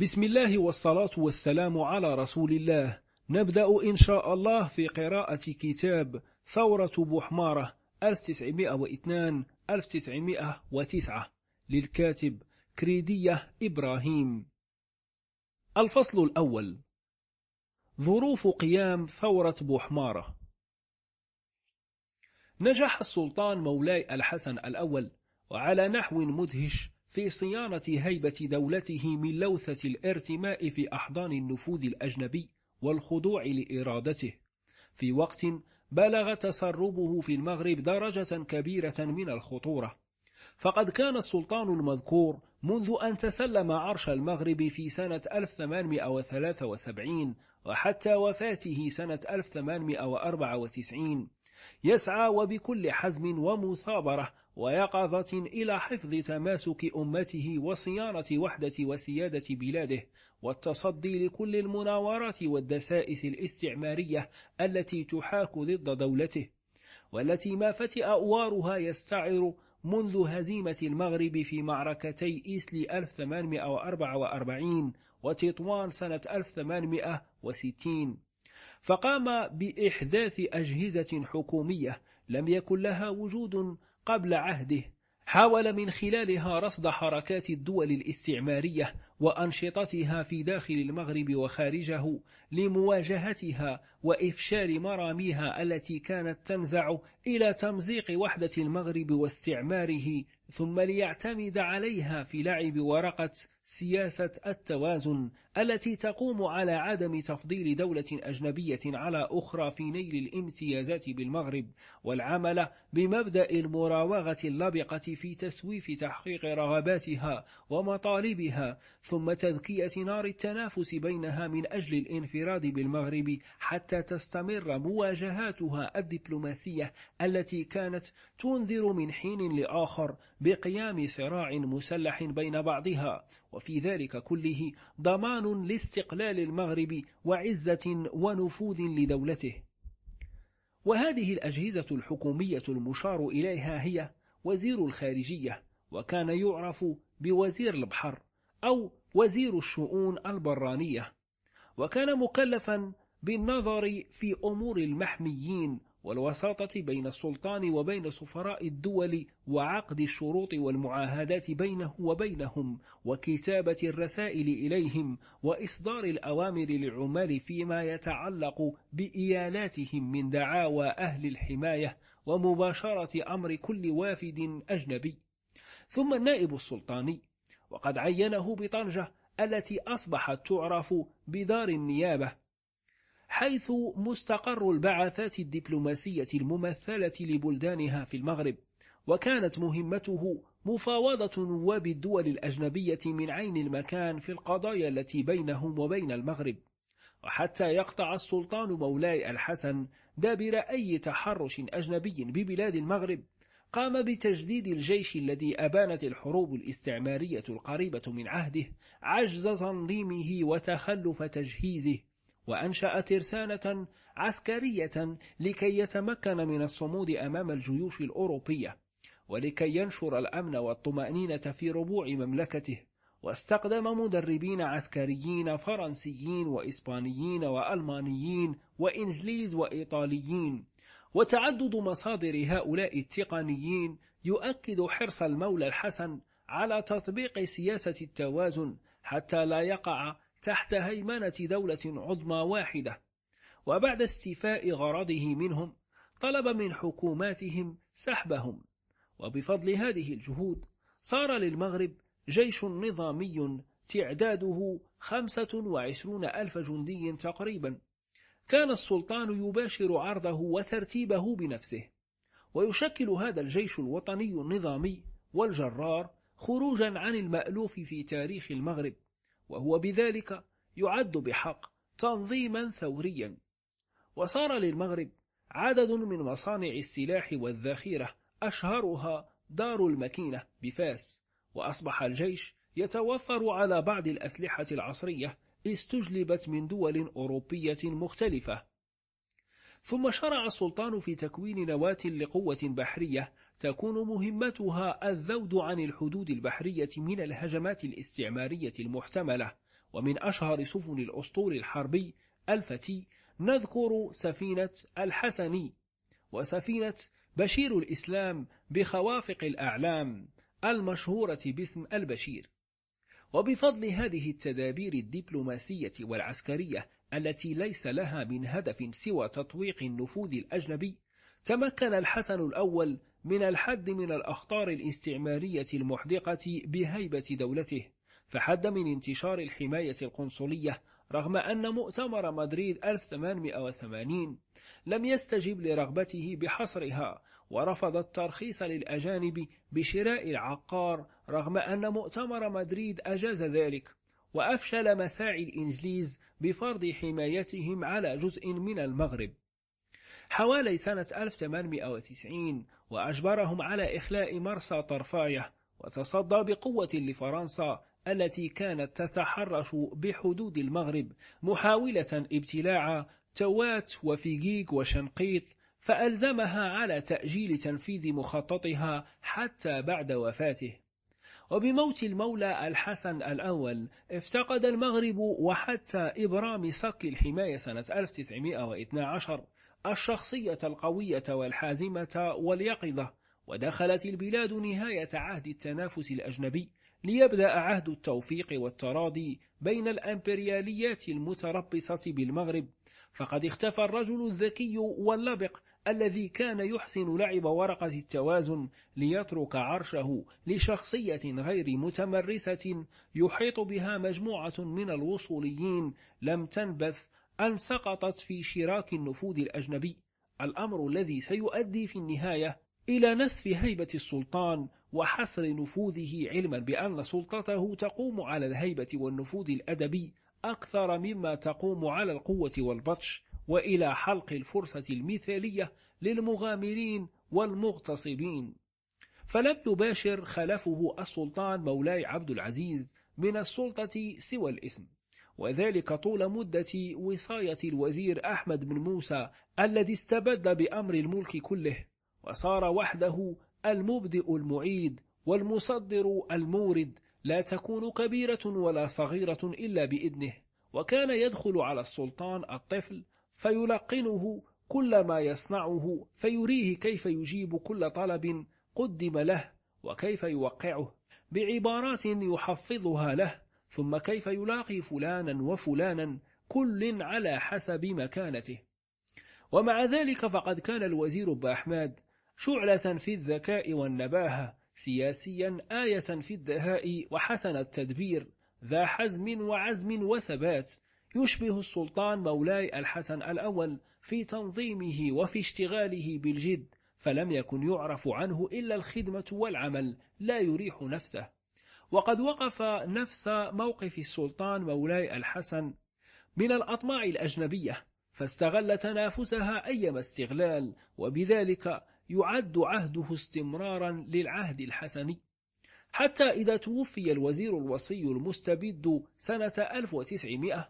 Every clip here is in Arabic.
بسم الله والصلاة والسلام على رسول الله نبدأ إن شاء الله في قراءة كتاب ثورة بوحمارة 1902-1909 للكاتب كريدية إبراهيم الفصل الأول ظروف قيام ثورة بوحمارة نجح السلطان مولاي الحسن الأول وعلى نحو مدهش في صيانة هيبة دولته من لوثة الارتماء في أحضان النفوذ الأجنبي والخضوع لإرادته في وقت بلغ تسربه في المغرب درجة كبيرة من الخطورة فقد كان السلطان المذكور منذ أن تسلم عرش المغرب في سنة 1873 وحتى وفاته سنة 1894 يسعى وبكل حزم ومثابرة ويقظة إلى حفظ تماسك أمته وصيانة وحدة وسيادة بلاده والتصدي لكل المناورات والدسائس الاستعمارية التي تحاك ضد دولته والتي ما فتئ أوارها يستعر منذ هزيمة المغرب في معركتي إيسلي 1844 وتطوان سنة 1860 فقام بإحداث أجهزة حكومية لم يكن لها وجود قبل عهده حاول من خلالها رصد حركات الدول الاستعمارية وأنشطتها في داخل المغرب وخارجه لمواجهتها وإفشال مراميها التي كانت تنزع إلى تمزيق وحدة المغرب واستعماره ثم ليعتمد عليها في لعب ورقة سياسة التوازن التي تقوم على عدم تفضيل دولة أجنبية على أخرى في نيل الامتيازات بالمغرب والعمل بمبدأ المراوغة اللبقة في تسويف تحقيق رغباتها ومطالبها ثم تذكية نار التنافس بينها من أجل الانفراد بالمغرب حتى تستمر مواجهاتها الدبلوماسية التي كانت تنذر من حين لآخر بقيام صراع مسلح بين بعضها وفي ذلك كله ضمان لاستقلال المغرب وعزة ونفوذ لدولته وهذه الأجهزة الحكومية المشار إليها هي وزير الخارجية وكان يعرف بوزير البحر أو وزير الشؤون البرانية وكان مكلفا بالنظر في أمور المحميين والوساطة بين السلطان وبين سفراء الدول وعقد الشروط والمعاهدات بينه وبينهم وكتابة الرسائل إليهم وإصدار الأوامر للعمال فيما يتعلق بإيالاتهم من دعاوى أهل الحماية ومباشرة أمر كل وافد أجنبي ثم النائب السلطاني وقد عينه بطنجة التي أصبحت تعرف بدار النيابة حيث مستقر البعثات الدبلوماسية الممثلة لبلدانها في المغرب وكانت مهمته مفاوضة نواب الدول الأجنبية من عين المكان في القضايا التي بينهم وبين المغرب وحتى يقطع السلطان مولاي الحسن دابر أي تحرش أجنبي ببلاد المغرب قام بتجديد الجيش الذي أبانت الحروب الاستعمارية القريبة من عهده عجز تنظيمه وتخلف تجهيزه وأنشأ ترسانة عسكرية لكي يتمكن من الصمود أمام الجيوش الأوروبية ولكي ينشر الأمن والطمأنينة في ربوع مملكته واستقدم مدربين عسكريين فرنسيين وإسبانيين وألمانيين وإنجليز وإيطاليين وتعدد مصادر هؤلاء التقنيين يؤكد حرص المولى الحسن على تطبيق سياسة التوازن حتى لا يقع تحت هيمنة دولة عظمى واحدة وبعد استيفاء غرضه منهم طلب من حكوماتهم سحبهم وبفضل هذه الجهود صار للمغرب جيش نظامي تعداده 25 ألف جندي تقريبا كان السلطان يباشر عرضه وترتيبه بنفسه ويشكل هذا الجيش الوطني النظامي والجرار خروجا عن المألوف في تاريخ المغرب وهو بذلك يعد بحق تنظيما ثوريا وصار للمغرب عدد من مصانع السلاح والذخيرة أشهرها دار المكينة بفاس وأصبح الجيش يتوفر على بعض الأسلحة العصرية استجلبت من دول أوروبية مختلفة ثم شرع السلطان في تكوين نواة لقوة بحرية تكون مهمتها الذود عن الحدود البحرية من الهجمات الاستعمارية المحتملة ومن أشهر سفن الأسطول الحربي الفتي نذكر سفينة الحسني وسفينة بشير الإسلام بخوافق الأعلام المشهورة باسم البشير وبفضل هذه التدابير الدبلوماسية والعسكرية التي ليس لها من هدف سوى تطويق النفوذ الأجنبي تمكن الحسن الأول من الحد من الأخطار الاستعمارية المحدقة بهيبة دولته فحد من انتشار الحماية القنصلية رغم أن مؤتمر مدريد 1880 لم يستجب لرغبته بحصرها ورفض الترخيص للأجانب بشراء العقار رغم أن مؤتمر مدريد أجاز ذلك وأفشل مساعي الإنجليز بفرض حمايتهم على جزء من المغرب حوالي سنة 1890 وأجبرهم على إخلاء مرسى طرفاية وتصدى بقوة لفرنسا التي كانت تتحرش بحدود المغرب محاولة ابتلاع توات وفيجيك وشنقيط فألزمها على تأجيل تنفيذ مخططها حتى بعد وفاته وبموت المولى الحسن الأول افتقد المغرب وحتى إبرام صك الحماية سنة 1912 الشخصية القوية والحازمة واليقظة ودخلت البلاد نهاية عهد التنافس الأجنبي ليبدأ عهد التوفيق والتراضي بين الأمبرياليات المتربصة بالمغرب فقد اختفى الرجل الذكي واللبق الذي كان يحسن لعب ورقة التوازن ليترك عرشه لشخصية غير متمرسة يحيط بها مجموعة من الوصوليين لم تنبث أن سقطت في شراك النفوذ الأجنبي الأمر الذي سيؤدي في النهاية إلى نسف هيبة السلطان وحصر نفوذه علما بأن سلطته تقوم على الهيبة والنفوذ الأدبي أكثر مما تقوم على القوة والبطش وإلى حلق الفرصة المثالية للمغامرين والمغتصبين فلم يباشر خلفه السلطان مولاي عبد العزيز من السلطة سوى الاسم وذلك طول مدة وصاية الوزير أحمد بن موسى الذي استبد بأمر الملك كله وصار وحده المبدئ المعيد والمصدر المورد لا تكون كبيرة ولا صغيرة إلا بإذنه وكان يدخل على السلطان الطفل فيلقنه كل ما يصنعه فيريه كيف يجيب كل طلب قدم له وكيف يوقعه بعبارات يحفظها له ثم كيف يلاقي فلانا وفلانا كل على حسب مكانته ومع ذلك فقد كان الوزير بأحمد شعلة في الذكاء والنباهة سياسيا آية في الدهاء وحسن التدبير ذا حزم وعزم وثبات يشبه السلطان مولاي الحسن الأول في تنظيمه وفي اشتغاله بالجد فلم يكن يعرف عنه إلا الخدمة والعمل لا يريح نفسه وقد وقف نفس موقف السلطان مولاي الحسن من الأطماع الأجنبية فاستغل تنافسها أيما استغلال وبذلك يعد عهده استمرارا للعهد الحسني حتى إذا توفي الوزير الوصي المستبد سنة 1900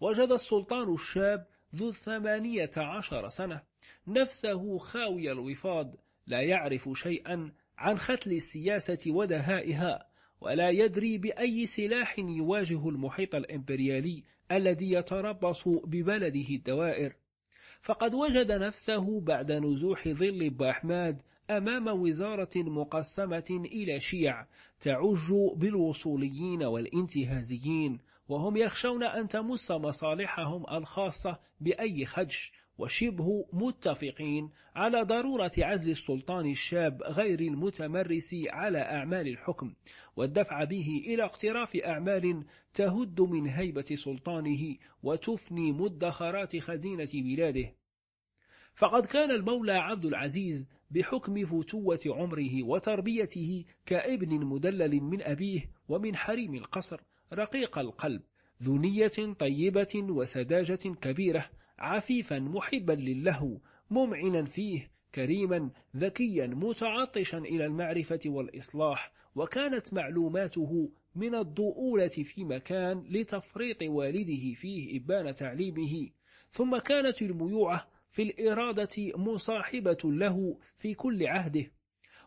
وجد السلطان الشاب ذو الثمانية عشر سنة نفسه خاوي الوفاض لا يعرف شيئا عن ختل السياسة ودهائها ولا يدري بأي سلاح يواجه المحيط الإمبريالي الذي يتربص ببلده الدوائر فقد وجد نفسه بعد نزوح ظل باحماد أمام وزارة مقسمة إلى شيع تعج بالوصوليين والانتهازيين وهم يخشون أن تمس مصالحهم الخاصة بأي خدش وشبه متفقين على ضرورة عزل السلطان الشاب غير المتمرس على أعمال الحكم والدفع به إلى اقتراف أعمال تهد من هيبة سلطانه وتفني مدخرات خزينة بلاده فقد كان المولى عبد العزيز بحكم فتوة عمره وتربيته كابن مدلل من أبيه ومن حريم القصر رقيق القلب ذو نية طيبة وسذاجة كبيرة عفيفا محبا للهو ممعنا فيه كريما ذكيا متعطشا إلى المعرفة والإصلاح وكانت معلوماته من الضؤولة في مكان لتفريط والده فيه إبان تعليمه ثم كانت الميوعة في الإرادة مصاحبة له في كل عهده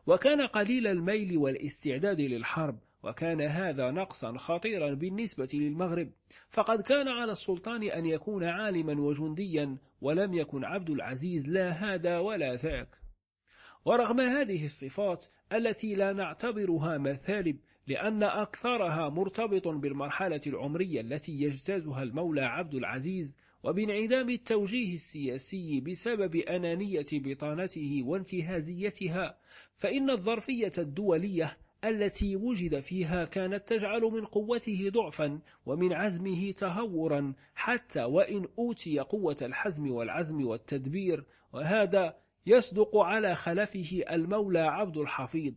وكان قليل الميل والاستعداد للحرب وكان هذا نقصا خطيرا بالنسبة للمغرب فقد كان على السلطان أن يكون عالما وجنديا ولم يكن عبد العزيز لا هذا ولا ذاك ورغم هذه الصفات التي لا نعتبرها مثالب لأن أكثرها مرتبط بالمرحلة العمرية التي يجتازها المولى عبد العزيز وبانعدام التوجيه السياسي بسبب أنانية بطانته وانتهازيتها فإن الظرفية الدولية التي وجد فيها كانت تجعل من قوته ضعفا ومن عزمه تهورا حتى وإن أوتي قوة الحزم والعزم والتدبير وهذا يصدق على خلفه المولى عبد الحفيظ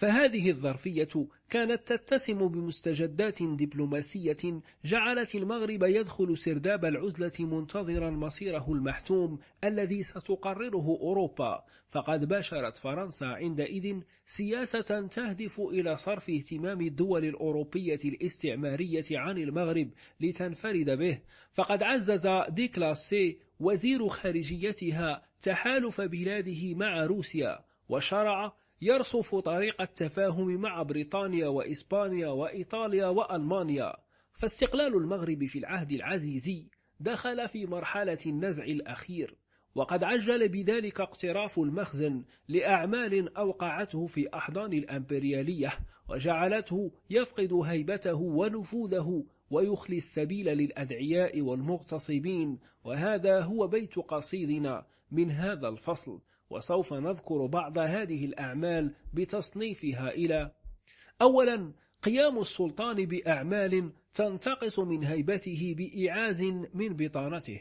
فهذه الظرفية كانت تتسم بمستجدات دبلوماسية جعلت المغرب يدخل سرداب العزلة منتظرا مصيره المحتوم الذي ستقرره أوروبا فقد باشرت فرنسا عندئذ سياسة تهدف إلى صرف اهتمام الدول الأوروبية الاستعمارية عن المغرب لتنفرد به فقد عزز ديكلاسي وزير خارجيتها تحالف بلاده مع روسيا وشرع يرصف طريق التفاهم مع بريطانيا وإسبانيا وإيطاليا وألمانيا فاستقلال المغرب في العهد العزيزي دخل في مرحلة النزع الأخير وقد عجل بذلك اقتراف المخزن لأعمال أوقعته في أحضان الأمبريالية وجعلته يفقد هيبته ونفوذه ويخلي السبيل للأدعياء والمغتصبين وهذا هو بيت قصيدنا من هذا الفصل وسوف نذكر بعض هذه الأعمال بتصنيفها إلى أولا قيام السلطان بأعمال تنتقص من هيبته بإعاز من بطانته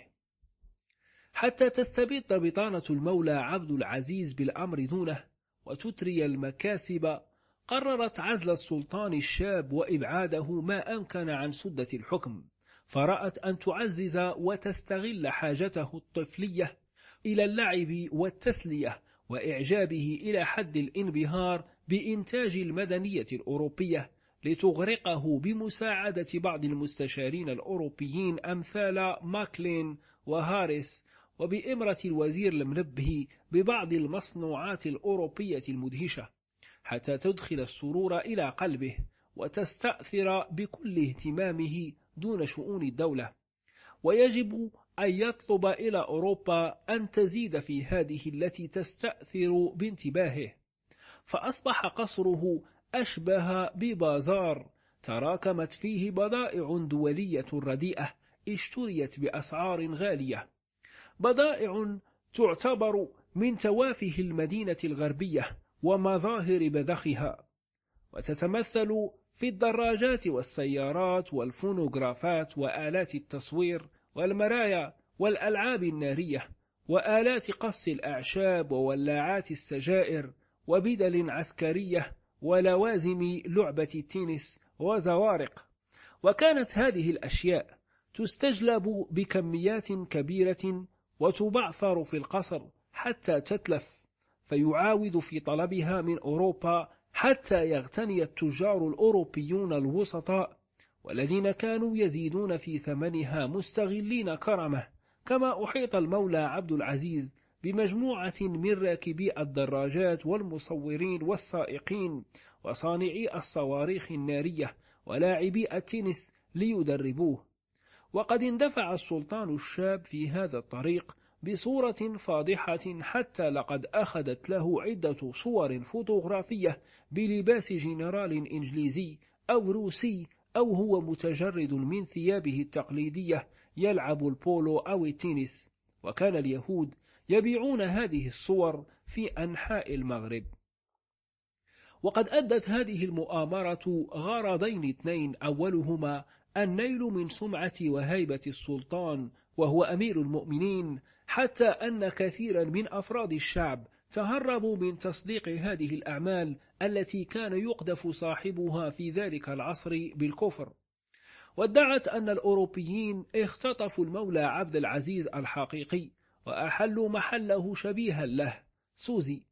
حتى تستبد بطانة المولى عبد العزيز بالأمر دونه وتتري المكاسب قررت عزل السلطان الشاب وإبعاده ما أمكن عن سدة الحكم فرأت أن تعزز وتستغل حاجته الطفلية إلى اللعب والتسلية وإعجابه إلى حد الانبهار بإنتاج المدنية الأوروبية لتغرقه بمساعدة بعض المستشارين الأوروبيين أمثال ماكلين وهاريس وبإمرة الوزير المنبهي ببعض المصنوعات الأوروبية المدهشة حتى تدخل السرور إلى قلبه وتستأثر بكل اهتمامه دون شؤون الدولة ويجب أن يطلب إلى أوروبا أن تزيد في هذه التي تستأثر بانتباهه فأصبح قصره أشبه ببازار تراكمت فيه بضائع دولية رديئة اشتريت بأسعار غالية بضائع تعتبر من توافه المدينة الغربية ومظاهر بذخها وتتمثل في الدراجات والسيارات والفونوغرافات وآلات التصوير والمرايا والألعاب النارية وآلات قص الأعشاب وولاعات السجائر وبدل عسكرية ولوازم لعبة التنس وزوارق وكانت هذه الأشياء تستجلب بكميات كبيرة وتبعثر في القصر حتى تتلف فيعاود في طلبها من أوروبا حتى يغتني التجار الأوروبيون الوسطاء والذين كانوا يزيدون في ثمنها مستغلين كرمه كما أحيط المولى عبد العزيز بمجموعة من راكبي الدراجات والمصورين والسائقين وصانعي الصواريخ النارية ولاعبي التنس ليدربوه وقد اندفع السلطان الشاب في هذا الطريق بصورة فاضحة حتى لقد أخذت له عدة صور فوتوغرافية بلباس جنرال إنجليزي أو روسي أو هو متجرد من ثيابه التقليدية يلعب البولو أو التنس وكان اليهود يبيعون هذه الصور في أنحاء المغرب وقد أدت هذه المؤامرة غرضين اثنين أولهما النيل من سمعة وهيبة السلطان وهو أمير المؤمنين حتى أن كثيرا من أفراد الشعب تهربوا من تصديق هذه الأعمال التي كان يقدف صاحبها في ذلك العصر بالكفر وادعت أن الأوروبيين اختطفوا المولى عبد العزيز الحقيقي وأحلوا محله شبيها له سوزي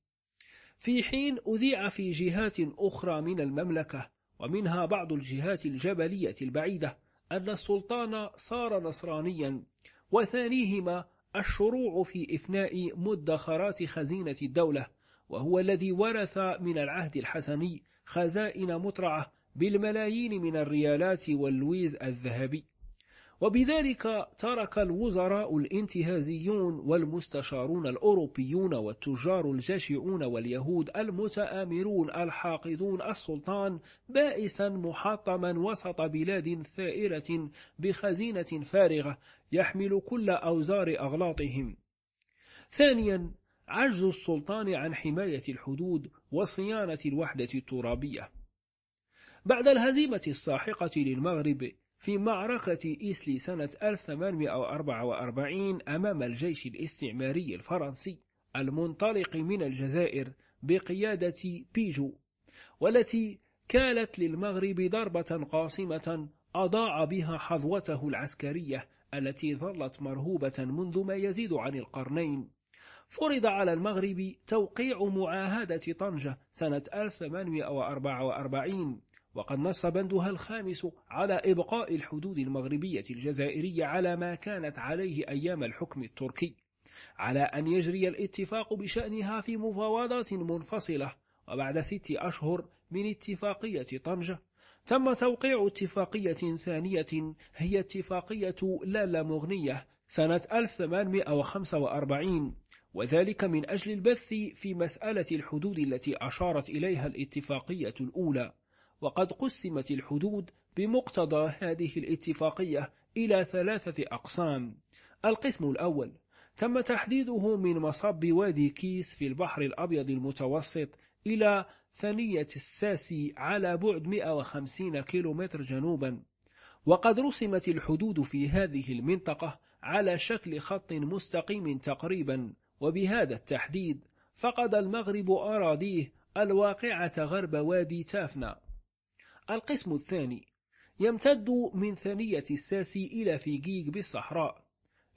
في حين أذيع في جهات أخرى من المملكة ومنها بعض الجهات الجبلية البعيدة أن السلطان صار نصرانيا وثانيهما الشروع في إفناء مدخرات خزينة الدولة وهو الذي ورث من العهد الحسني خزائن مطرعة بالملايين من الريالات واللويز الذهبي وبذلك ترك الوزراء الانتهازيون والمستشارون الأوروبيون والتجار الجشعون واليهود المتآمرون الحاقدون السلطان بائسا محطما وسط بلاد ثائرة بخزينة فارغة يحمل كل أوزار أغلاطهم ثانيا عجز السلطان عن حماية الحدود وصيانة الوحدة الترابية بعد الهزيمة الساحقة للمغرب في معركة إيسلي سنة 1844 أمام الجيش الاستعماري الفرنسي المنطلق من الجزائر بقيادة بيجو والتي كانت للمغرب ضربة قاصمة أضاع بها حظوته العسكرية التي ظلت مرهوبة منذ ما يزيد عن القرنين فرض على المغرب توقيع معاهدة طنجة سنة 1844 وقد نص بندها الخامس على إبقاء الحدود المغربية الجزائرية على ما كانت عليه أيام الحكم التركي على أن يجري الاتفاق بشأنها في مفاوضات منفصلة وبعد ست أشهر من اتفاقية طنجة تم توقيع اتفاقية ثانية هي اتفاقية لالا مغنية سنة 1845 وذلك من أجل البث في مسألة الحدود التي أشارت إليها الاتفاقية الأولى وقد قسمت الحدود بمقتضى هذه الاتفاقية إلى ثلاثة أقسام القسم الأول تم تحديده من مصب وادي كيس في البحر الأبيض المتوسط إلى ثنية الساسي على بعد 150 كيلومتر جنوبا وقد رسمت الحدود في هذه المنطقة على شكل خط مستقيم تقريبا وبهذا التحديد فقد المغرب أراضيه الواقعة غرب وادي تافنا القسم الثاني يمتد من ثانية الساس إلى فيجيك بالصحراء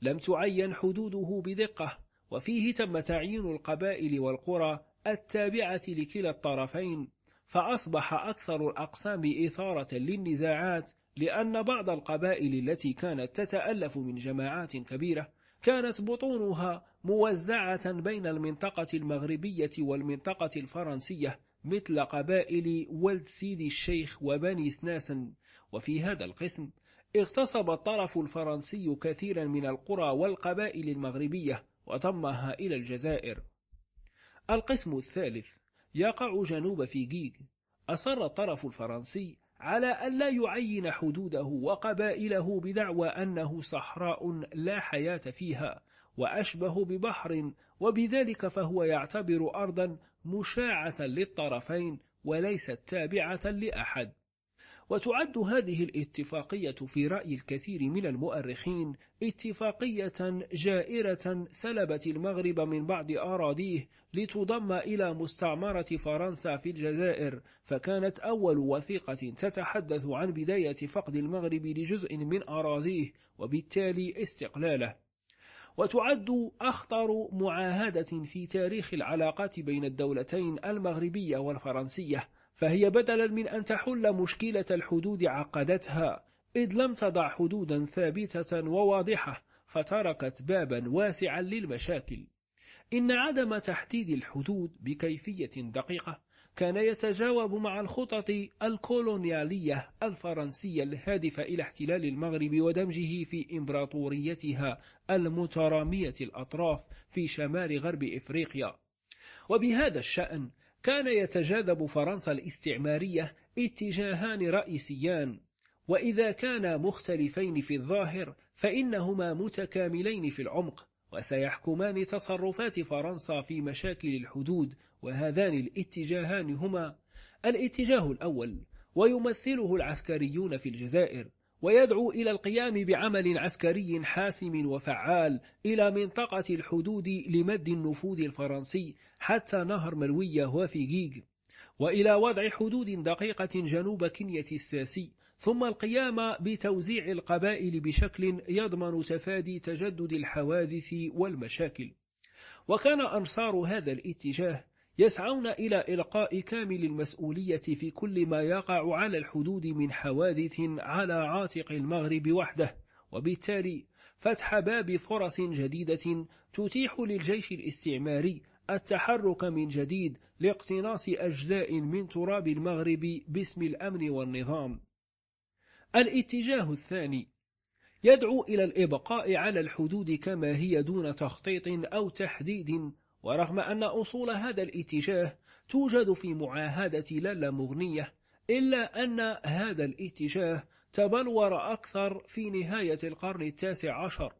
لم تعين حدوده بدقة وفيه تم تعيين القبائل والقرى التابعة لكلا الطرفين فأصبح أكثر الأقسام إثارة للنزاعات لأن بعض القبائل التي كانت تتألف من جماعات كبيرة كانت بطونها موزعة بين المنطقة المغربية والمنطقة الفرنسية مثل قبائل ولد سيدي الشيخ وبني سناسن وفي هذا القسم اغتصب الطرف الفرنسي كثيرا من القرى والقبائل المغربية وضمها إلى الجزائر القسم الثالث يقع جنوب فيجيج أصر الطرف الفرنسي على أن لا يعين حدوده وقبائله بدعوى أنه صحراء لا حياة فيها وأشبه ببحر وبذلك فهو يعتبر أرضا مشاعة للطرفين وليست تابعة لأحد وتعد هذه الاتفاقية في رأي الكثير من المؤرخين اتفاقية جائرة سلبت المغرب من بعض أراضيه لتضم إلى مستعمرة فرنسا في الجزائر فكانت أول وثيقة تتحدث عن بداية فقد المغرب لجزء من أراضيه وبالتالي استقلاله وتعد أخطر معاهدة في تاريخ العلاقات بين الدولتين المغربية والفرنسية فهي بدلا من أن تحل مشكلة الحدود عقدتها إذ لم تضع حدودا ثابتة وواضحة فتركت بابا واسعا للمشاكل إن عدم تحديد الحدود بكيفية دقيقة كان يتجاوب مع الخطط الكولونيالية الفرنسية الهادفة إلى احتلال المغرب ودمجه في إمبراطوريتها المترامية الأطراف في شمال غرب إفريقيا وبهذا الشأن كان يتجاذب فرنسا الاستعمارية اتجاهان رئيسيان وإذا كانا مختلفين في الظاهر فإنهما متكاملين في العمق وسيحكمان تصرفات فرنسا في مشاكل الحدود وهذان الاتجاهان هما الاتجاه الأول ويمثله العسكريون في الجزائر ويدعو إلى القيام بعمل عسكري حاسم وفعال إلى منطقة الحدود لمد النفوذ الفرنسي حتى نهر ملوية جيج وإلى وضع حدود دقيقة جنوب كنية الساسي ثم القيام بتوزيع القبائل بشكل يضمن تفادي تجدد الحوادث والمشاكل وكان أنصار هذا الاتجاه يسعون إلى إلقاء كامل المسؤولية في كل ما يقع على الحدود من حوادث على عاتق المغرب وحده وبالتالي فتح باب فرص جديدة تتيح للجيش الاستعماري التحرك من جديد لاقتناص أجزاء من تراب المغرب باسم الأمن والنظام الاتجاه الثاني يدعو إلى الإبقاء على الحدود كما هي دون تخطيط أو تحديد ورغم أن أصول هذا الاتجاه توجد في معاهدة لالا مغنية إلا أن هذا الاتجاه تبلور أكثر في نهاية القرن التاسع عشر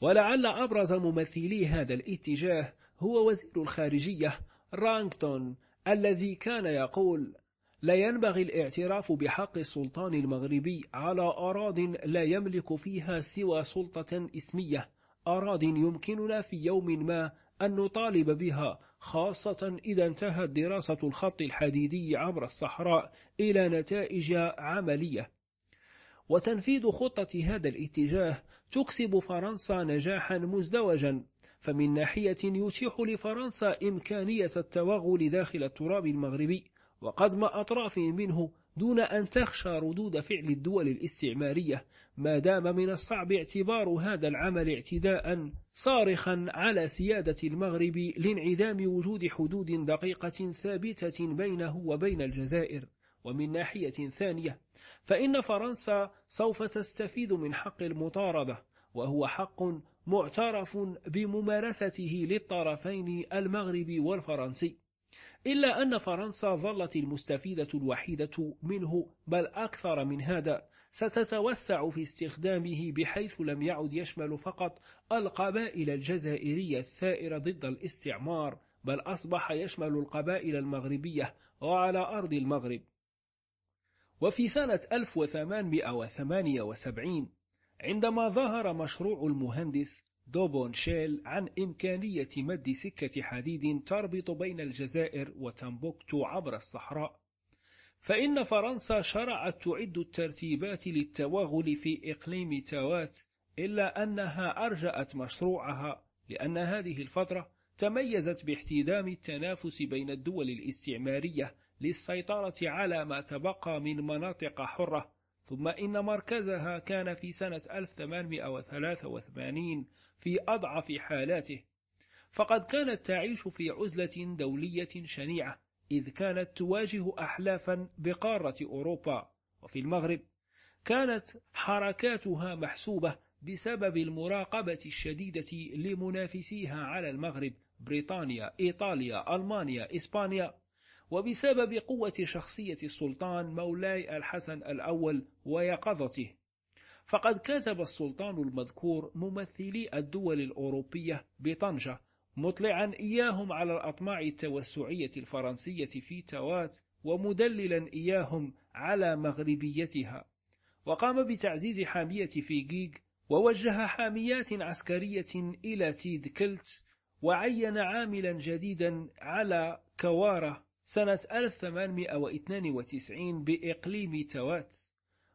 ولعل أبرز ممثلي هذا الاتجاه هو وزير الخارجية رانكتون الذي كان يقول لا ينبغي الاعتراف بحق السلطان المغربي على أراض لا يملك فيها سوى سلطة اسمية أراض يمكننا في يوم ما أن نطالب بها خاصة إذا انتهت دراسة الخط الحديدي عبر الصحراء إلى نتائج عملية وتنفيذ خطة هذا الاتجاه تكسب فرنسا نجاحا مزدوجا فمن ناحية يتيح لفرنسا إمكانية التوغل داخل التراب المغربي وقدم أطراف منه دون أن تخشى ردود فعل الدول الاستعمارية ما دام من الصعب اعتبار هذا العمل اعتداء صارخا على سيادة المغرب لانعدام وجود حدود دقيقة ثابتة بينه وبين الجزائر ومن ناحية ثانية فإن فرنسا سوف تستفيد من حق المطاردة وهو حق معترف بممارسته للطرفين المغربي والفرنسي إلا أن فرنسا ظلت المستفيدة الوحيدة منه بل أكثر من هذا ستتوسع في استخدامه بحيث لم يعد يشمل فقط القبائل الجزائرية الثائرة ضد الاستعمار بل أصبح يشمل القبائل المغربية وعلى أرض المغرب وفي سنة 1878 عندما ظهر مشروع المهندس دوبون شيل عن إمكانية مد سكة حديد تربط بين الجزائر وتمبوكتو عبر الصحراء فإن فرنسا شرعت تعد الترتيبات للتوغل في إقليم توات إلا أنها أرجأت مشروعها لأن هذه الفترة تميزت باحتدام التنافس بين الدول الاستعمارية للسيطرة على ما تبقى من مناطق حرة ثم إن مركزها كان في سنة 1883 في أضعف حالاته فقد كانت تعيش في عزلة دولية شنيعة إذ كانت تواجه أحلافا بقارة أوروبا وفي المغرب كانت حركاتها محسوبة بسبب المراقبة الشديدة لمنافسيها على المغرب بريطانيا إيطاليا ألمانيا إسبانيا وبسبب قوة شخصية السلطان مولاي الحسن الأول ويقظته فقد كتب السلطان المذكور ممثلي الدول الأوروبية بطنجة مطلعا إياهم على الأطماع التوسعية الفرنسية في توات ومدللا إياهم على مغربيتها وقام بتعزيز حامية جيج ووجه حاميات عسكرية إلى تيد كلت وعين عاملا جديدا على كوارة سنة 1892 بإقليم توات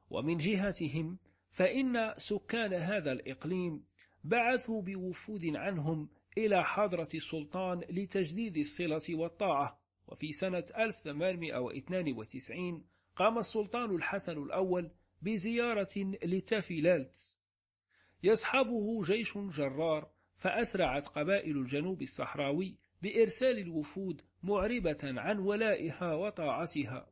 ومن جهتهم فإن سكان هذا الإقليم بعثوا بوفود عنهم إلى حضرة السلطان لتجديد الصلة والطاعة وفي سنة 1892 قام السلطان الحسن الأول بزيارة لتافيلالت يصحبه جيش جرار فأسرعت قبائل الجنوب الصحراوي بإرسال الوفود معربة عن ولائها وطاعتها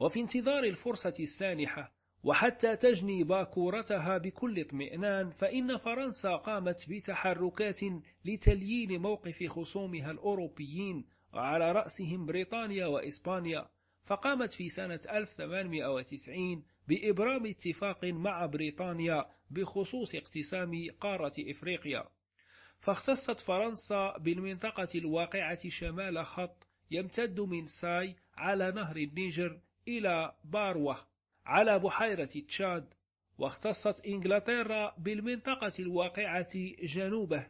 وفي انتظار الفرصة السانحة وحتى تجني باكورتها بكل اطمئنان فإن فرنسا قامت بتحركات لتليين موقف خصومها الأوروبيين وعلى رأسهم بريطانيا وإسبانيا فقامت في سنة 1890 بإبرام اتفاق مع بريطانيا بخصوص اقتسام قارة إفريقيا فاختصت فرنسا بالمنطقة الواقعة شمال خط يمتد من ساي على نهر النيجر إلى باروة على بحيرة تشاد واختصت إنجلترا بالمنطقة الواقعة جنوبه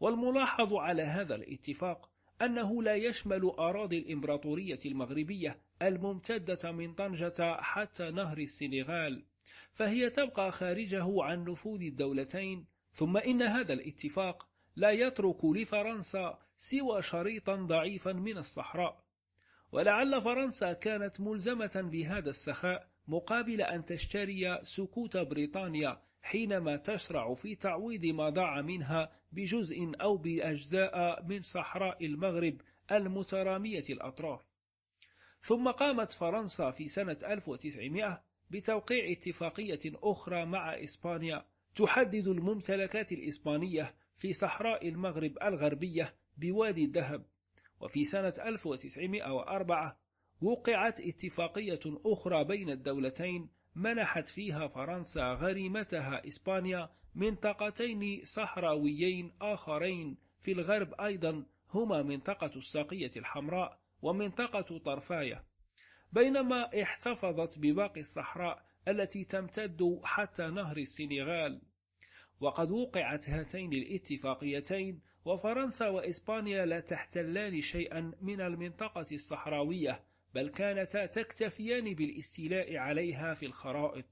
والملاحظ على هذا الاتفاق أنه لا يشمل أراضي الإمبراطورية المغربية الممتدة من طنجة حتى نهر السنغال فهي تبقى خارجه عن نفوذ الدولتين ثم إن هذا الاتفاق لا يترك لفرنسا سوى شريطا ضعيفا من الصحراء ولعل فرنسا كانت ملزمة بهذا السخاء مقابل أن تشتري سكوت بريطانيا حينما تشرع في تعويض ما ضاع منها بجزء أو بأجزاء من صحراء المغرب المترامية الأطراف ثم قامت فرنسا في سنة 1900 بتوقيع اتفاقية أخرى مع إسبانيا تحدد الممتلكات الإسبانية في صحراء المغرب الغربية بوادي الذهب وفي سنة 1904 وقعت اتفاقية أخرى بين الدولتين منحت فيها فرنسا غريمتها إسبانيا منطقتين صحراويين آخرين في الغرب أيضا هما منطقة الساقية الحمراء ومنطقة طرفاية بينما احتفظت بباقي الصحراء التي تمتد حتى نهر السنغال وقد وقعت هاتين الاتفاقيتين وفرنسا وإسبانيا لا تحتلان شيئا من المنطقة الصحراوية بل كانتا تكتفيان بالاستيلاء عليها في الخرائط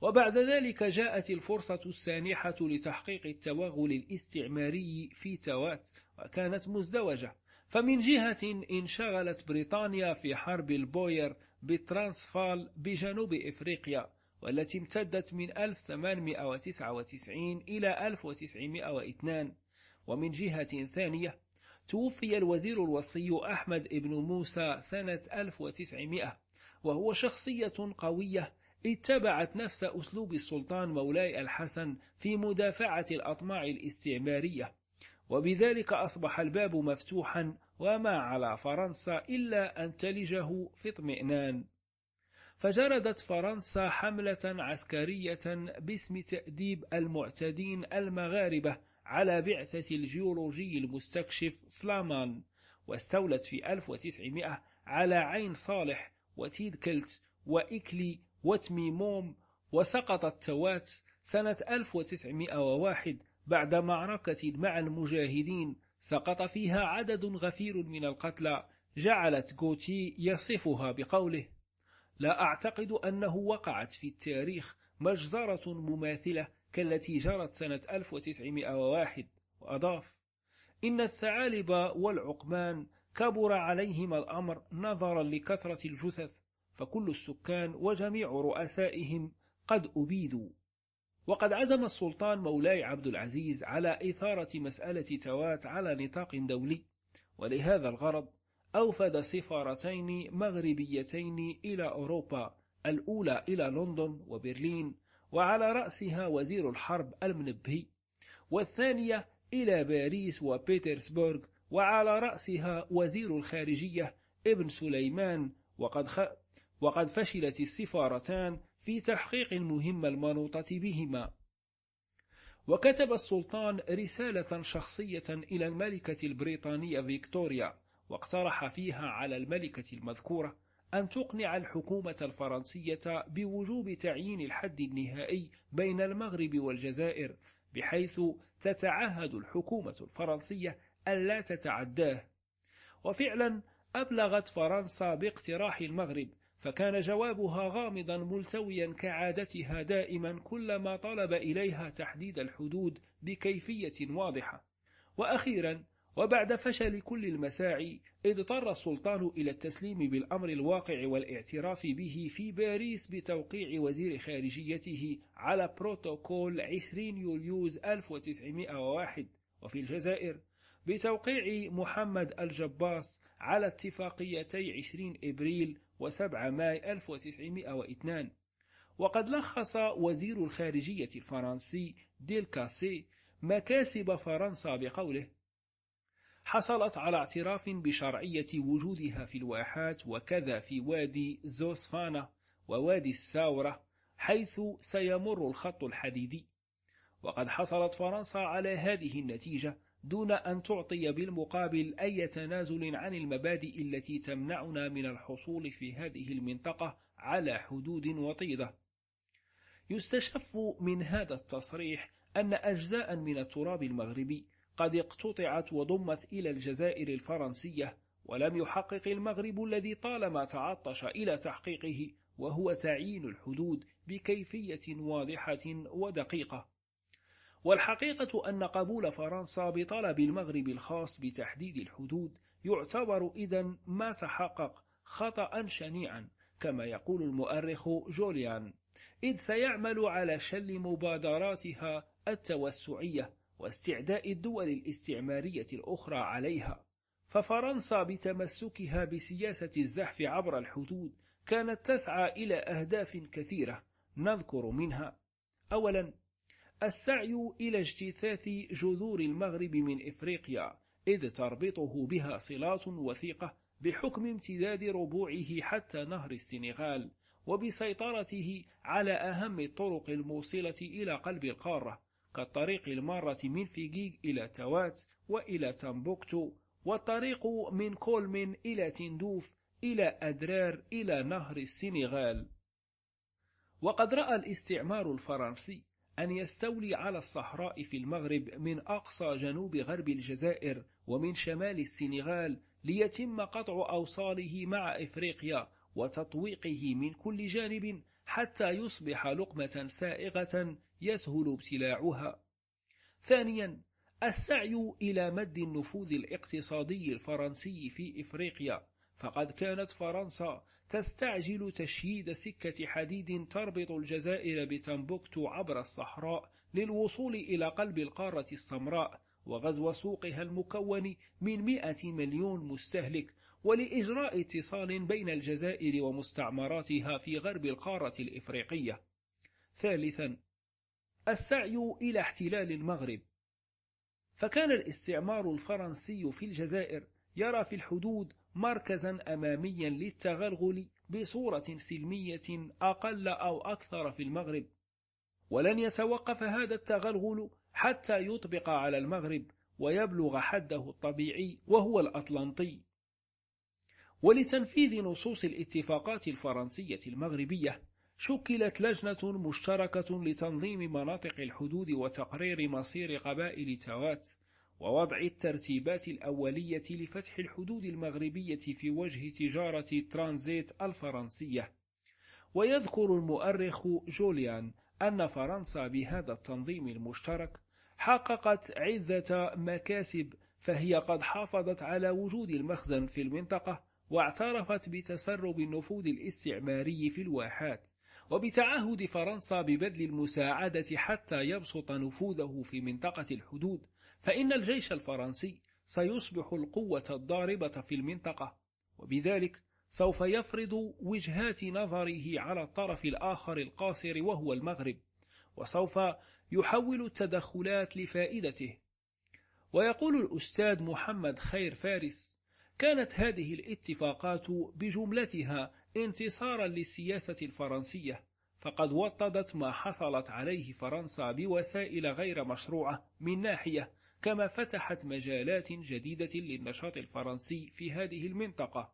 وبعد ذلك جاءت الفرصة السانحة لتحقيق التوغل الاستعماري في توات وكانت مزدوجة فمن جهة انشغلت بريطانيا في حرب البوير بالترانسفال بجنوب إفريقيا والتي امتدت من 1899 إلى 1902 ومن جهة ثانية توفي الوزير الوصي أحمد بن موسى سنة 1900 وهو شخصية قوية اتبعت نفس أسلوب السلطان مولاي الحسن في مدافعة الأطماع الاستعمارية وبذلك أصبح الباب مفتوحا وما على فرنسا إلا أن تلجه في اطمئنان فجردت فرنسا حملة عسكرية باسم تأديب المعتدين المغاربة على بعثة الجيولوجي المستكشف فلامان واستولت في 1900 على عين صالح وتيدكلت وإكلي وتميموم وسقطت توات سنة 1901 بعد معركة مع المجاهدين سقط فيها عدد غفير من القتلى جعلت غوتي يصفها بقوله لا أعتقد أنه وقعت في التاريخ مجزرة مماثلة كالتي جرت سنة 1901 وأضاف إن الثعالب والعقمان كبر عليهم الأمر نظرا لكثرة الجثث فكل السكان وجميع رؤسائهم قد أبيدوا وقد عزم السلطان مولاي عبد العزيز على إثارة مسألة توات على نطاق دولي ولهذا الغرض أوفد سفارتين مغربيتين إلى أوروبا الأولى إلى لندن وبرلين وعلى رأسها وزير الحرب المنبهي والثانية إلى باريس وبيترسبورغ وعلى رأسها وزير الخارجية ابن سليمان وقد, خ... وقد فشلت السفارتان في تحقيق المهمة المنوطة بهما وكتب السلطان رسالة شخصية إلى الملكة البريطانية فيكتوريا واقترح فيها على الملكة المذكورة أن تقنع الحكومة الفرنسية بوجوب تعيين الحد النهائي بين المغرب والجزائر بحيث تتعهد الحكومة الفرنسية ألا تتعداه وفعلا أبلغت فرنسا باقتراح المغرب فكان جوابها غامضا ملتويا كعادتها دائما كلما طلب إليها تحديد الحدود بكيفية واضحة وأخيرا وبعد فشل كل المساعي اضطر السلطان إلى التسليم بالأمر الواقع والاعتراف به في باريس بتوقيع وزير خارجيته على بروتوكول 20 يوليوز 1901 وفي الجزائر بتوقيع محمد الجباس على اتفاقيتي 20 إبريل و7 ماي 1902 وقد لخص وزير الخارجية الفرنسي ديل كاسي مكاسب فرنسا بقوله حصلت على اعتراف بشرعية وجودها في الواحات وكذا في وادي زوسفانا ووادي الساورة حيث سيمر الخط الحديدي وقد حصلت فرنسا على هذه النتيجة دون أن تعطي بالمقابل أي تنازل عن المبادئ التي تمنعنا من الحصول في هذه المنطقة على حدود وطيدة يستشف من هذا التصريح أن أجزاء من التراب المغربي قد اقتطعت وضمت إلى الجزائر الفرنسية ولم يحقق المغرب الذي طالما تعطش إلى تحقيقه وهو تعيين الحدود بكيفية واضحة ودقيقة والحقيقة أن قبول فرنسا بطلب المغرب الخاص بتحديد الحدود يعتبر إذا ما تحقق خطأ شنيعا كما يقول المؤرخ جوليان إذ سيعمل على شل مبادراتها التوسعية واستعداء الدول الاستعمارية الأخرى عليها ففرنسا بتمسكها بسياسة الزحف عبر الحدود كانت تسعى إلى أهداف كثيرة نذكر منها أولا السعي إلى اجتثاث جذور المغرب من إفريقيا إذ تربطه بها صلات وثيقة بحكم امتداد ربوعه حتى نهر السنغال وبسيطرته على أهم الطرق الموصلة إلى قلب القارة كطريق المارة من فيجيج إلى توات وإلى تمبوكتو والطريق من كولمن إلى تندوف إلى أدرار إلى نهر السنغال وقد رأى الاستعمار الفرنسي أن يستولي على الصحراء في المغرب من أقصى جنوب غرب الجزائر ومن شمال السنغال ليتم قطع أوصاله مع إفريقيا وتطويقه من كل جانب حتى يصبح لقمة سائغة يسهل ابتلاعها ثانيا السعي إلى مد النفوذ الاقتصادي الفرنسي في إفريقيا فقد كانت فرنسا تستعجل تشييد سكة حديد تربط الجزائر بتمبوكتو عبر الصحراء للوصول إلى قلب القارة السمراء وغزو سوقها المكون من 100 مليون مستهلك ولإجراء اتصال بين الجزائر ومستعمراتها في غرب القارة الإفريقية ثالثا السعي إلى احتلال المغرب فكان الاستعمار الفرنسي في الجزائر يرى في الحدود مركزا أماميا للتغلغل بصورة سلمية أقل أو أكثر في المغرب ولن يتوقف هذا التغلغل حتى يطبق على المغرب ويبلغ حده الطبيعي وهو الأطلنطي ولتنفيذ نصوص الاتفاقات الفرنسية المغربية شكلت لجنة مشتركة لتنظيم مناطق الحدود وتقرير مصير قبائل توات ووضع الترتيبات الأولية لفتح الحدود المغربية في وجه تجارة ترانزيت الفرنسية ويذكر المؤرخ جوليان أن فرنسا بهذا التنظيم المشترك حققت عدة مكاسب فهي قد حافظت على وجود المخزن في المنطقة واعترفت بتسرب النفوذ الاستعماري في الواحات وبتعهد فرنسا ببذل المساعدة حتى يبسط نفوذه في منطقة الحدود فإن الجيش الفرنسي سيصبح القوة الضاربة في المنطقة وبذلك سوف يفرض وجهات نظره على الطرف الآخر القاصر وهو المغرب وسوف يحول التدخلات لفائدته ويقول الأستاذ محمد خير فارس كانت هذه الاتفاقات بجملتها انتصارا للسياسة الفرنسية فقد وطدت ما حصلت عليه فرنسا بوسائل غير مشروعة من ناحية كما فتحت مجالات جديدة للنشاط الفرنسي في هذه المنطقة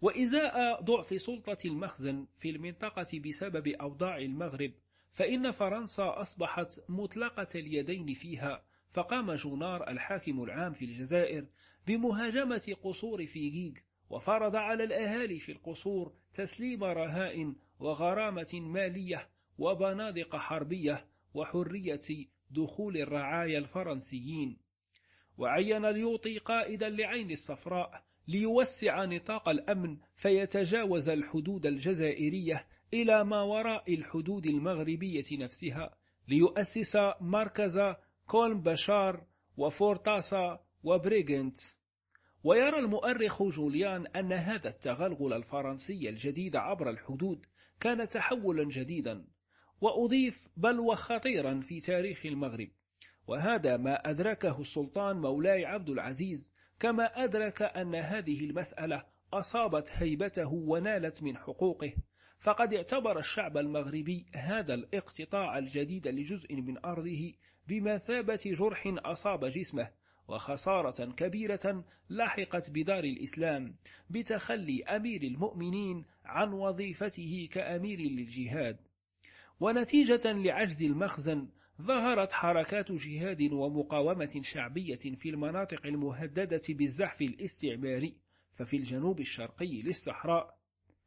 وإزاء ضعف سلطة المخزن في المنطقة بسبب أوضاع المغرب فإن فرنسا أصبحت مطلقة اليدين فيها فقام جونار الحاكم العام في الجزائر بمهاجمة قصور جيج وفرض على الأهالي في القصور تسليم رهائن وغرامة مالية وبنادق حربية وحرية دخول الرعايا الفرنسيين وعين اليوطي قائدا لعين الصفراء ليوسع نطاق الأمن فيتجاوز الحدود الجزائرية إلى ما وراء الحدود المغربية نفسها ليؤسس مركز كولم بشار وفورتاسا وبريغنت ويرى المؤرخ جوليان أن هذا التغلغل الفرنسي الجديد عبر الحدود كان تحولا جديدا وأضيف بل وخطيرا في تاريخ المغرب وهذا ما أدركه السلطان مولاي عبد العزيز كما أدرك أن هذه المسألة أصابت هيبته ونالت من حقوقه فقد اعتبر الشعب المغربي هذا الاقتطاع الجديد لجزء من أرضه بمثابة جرح أصاب جسمه وخسارة كبيرة لحقت بدار الإسلام بتخلي أمير المؤمنين عن وظيفته كأمير للجهاد ونتيجة لعجز المخزن ظهرت حركات جهاد ومقاومة شعبية في المناطق المهددة بالزحف الاستعماري ففي الجنوب الشرقي للصحراء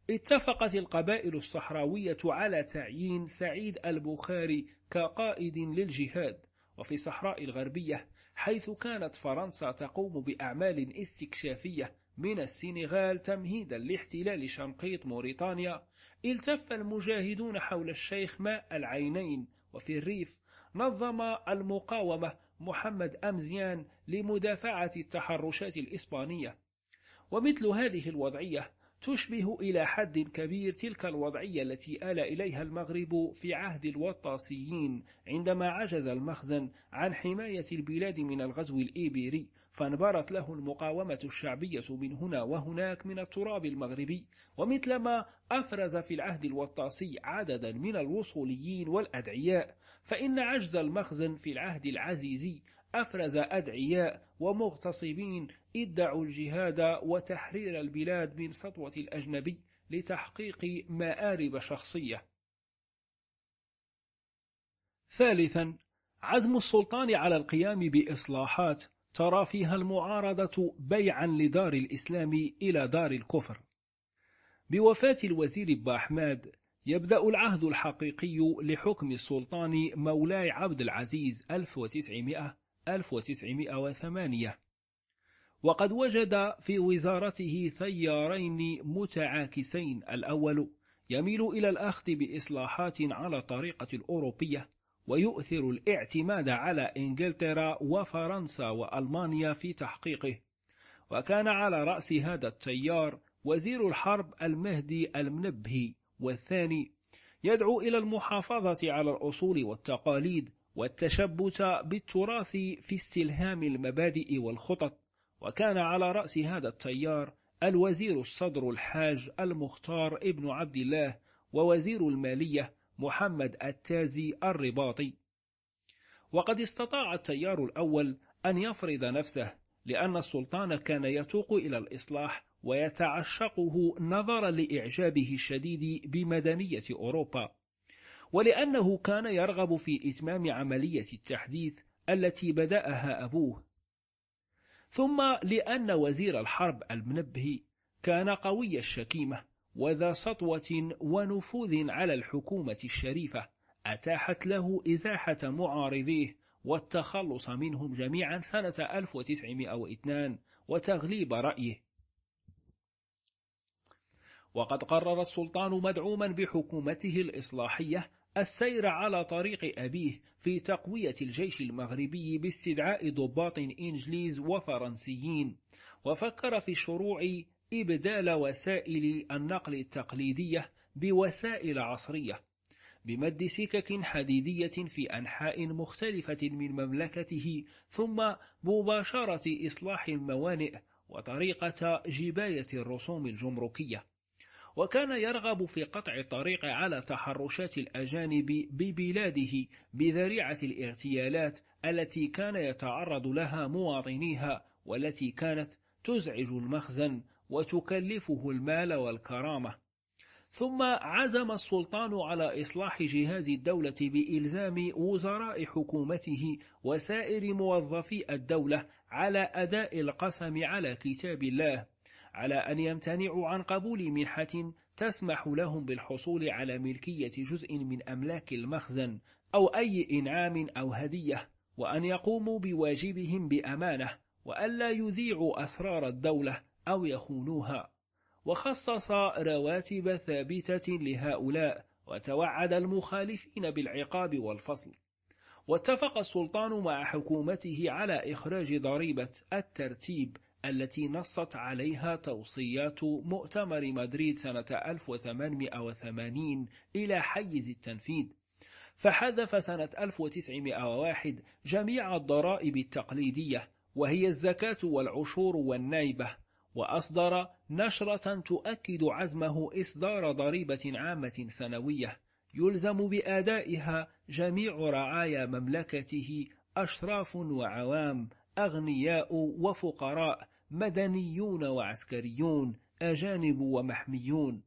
اتفقت القبائل الصحراوية على تعيين سعيد البخاري كقائد للجهاد وفي الصحراء الغربية حيث كانت فرنسا تقوم بأعمال استكشافية من السنغال تمهيدا لاحتلال شنقيط موريتانيا التف المجاهدون حول الشيخ ماء العينين وفي الريف نظم المقاومة محمد أمزيان لمدافعة التحرشات الإسبانية ومثل هذه الوضعية تشبه إلى حد كبير تلك الوضعية التي آل إليها المغرب في عهد الوطاسيين عندما عجز المخزن عن حماية البلاد من الغزو الإيبيري فانبرت له المقاومة الشعبية من هنا وهناك من التراب المغربي ومثلما أفرز في العهد الوطاسي عددا من الوصوليين والأدعياء فإن عجز المخزن في العهد العزيزي أفرز أدعياء ومغتصبين ادعوا الجهاد وتحرير البلاد من سطوة الأجنبي لتحقيق مآرب شخصية ثالثا عزم السلطان على القيام بإصلاحات ترى فيها المعارضة بيعا لدار الإسلام إلى دار الكفر بوفاة الوزير باحماد يبدأ العهد الحقيقي لحكم السلطان مولاي عبد العزيز 1900 1908 وقد وجد في وزارته ثيارين متعاكسين الأول يميل إلى الأخذ بإصلاحات على الطريقة الأوروبية ويؤثر الاعتماد على إنجلترا وفرنسا وألمانيا في تحقيقه وكان على رأس هذا التيار وزير الحرب المهدي المنبهي والثاني يدعو إلى المحافظة على الأصول والتقاليد والتشبث بالتراث في استلهام المبادئ والخطط وكان على رأس هذا التيار الوزير الصدر الحاج المختار ابن عبد الله ووزير المالية محمد التازي الرباطي وقد استطاع التيار الأول أن يفرض نفسه لأن السلطان كان يتوق إلى الإصلاح ويتعشقه نظرا لإعجابه الشديد بمدنية أوروبا ولأنه كان يرغب في إتمام عملية التحديث التي بدأها أبوه ثم لأن وزير الحرب المنبه كان قوي الشكيمة وذا سطوة ونفوذ على الحكومة الشريفة أتاحت له إزاحة معارضيه والتخلص منهم جميعا سنة 1902 وتغليب رأيه وقد قرر السلطان مدعوما بحكومته الإصلاحية السير على طريق أبيه في تقوية الجيش المغربي باستدعاء ضباط إنجليز وفرنسيين وفكر في شروع إبدال وسائل النقل التقليدية بوسائل عصرية بمد سكك حديدية في أنحاء مختلفة من مملكته ثم مباشرة إصلاح الموانئ وطريقة جباية الرسوم الجمركية وكان يرغب في قطع الطريق على تحرشات الأجانب ببلاده بذريعة الاغتيالات التي كان يتعرض لها مواطنيها والتي كانت تزعج المخزن وتكلفه المال والكرامة ثم عزم السلطان على إصلاح جهاز الدولة بإلزام وزراء حكومته وسائر موظفي الدولة على أداء القسم على كتاب الله على أن يمتنعوا عن قبول منحة تسمح لهم بالحصول على ملكية جزء من أملاك المخزن أو أي إنعام أو هدية وأن يقوموا بواجبهم بأمانة وألا يذيعوا أسرار الدولة أو يخونوها وخصص رواتب ثابتة لهؤلاء وتوعد المخالفين بالعقاب والفصل واتفق السلطان مع حكومته على إخراج ضريبة الترتيب التي نصت عليها توصيات مؤتمر مدريد سنة 1880 إلى حيز التنفيذ فحذف سنة 1901 جميع الضرائب التقليدية وهي الزكاة والعشور والنائبة، وأصدر نشرة تؤكد عزمه إصدار ضريبة عامة سنوية يلزم بأدائها جميع رعايا مملكته أشراف وعوام أغنياء وفقراء مدنيون وعسكريون أجانب ومحميون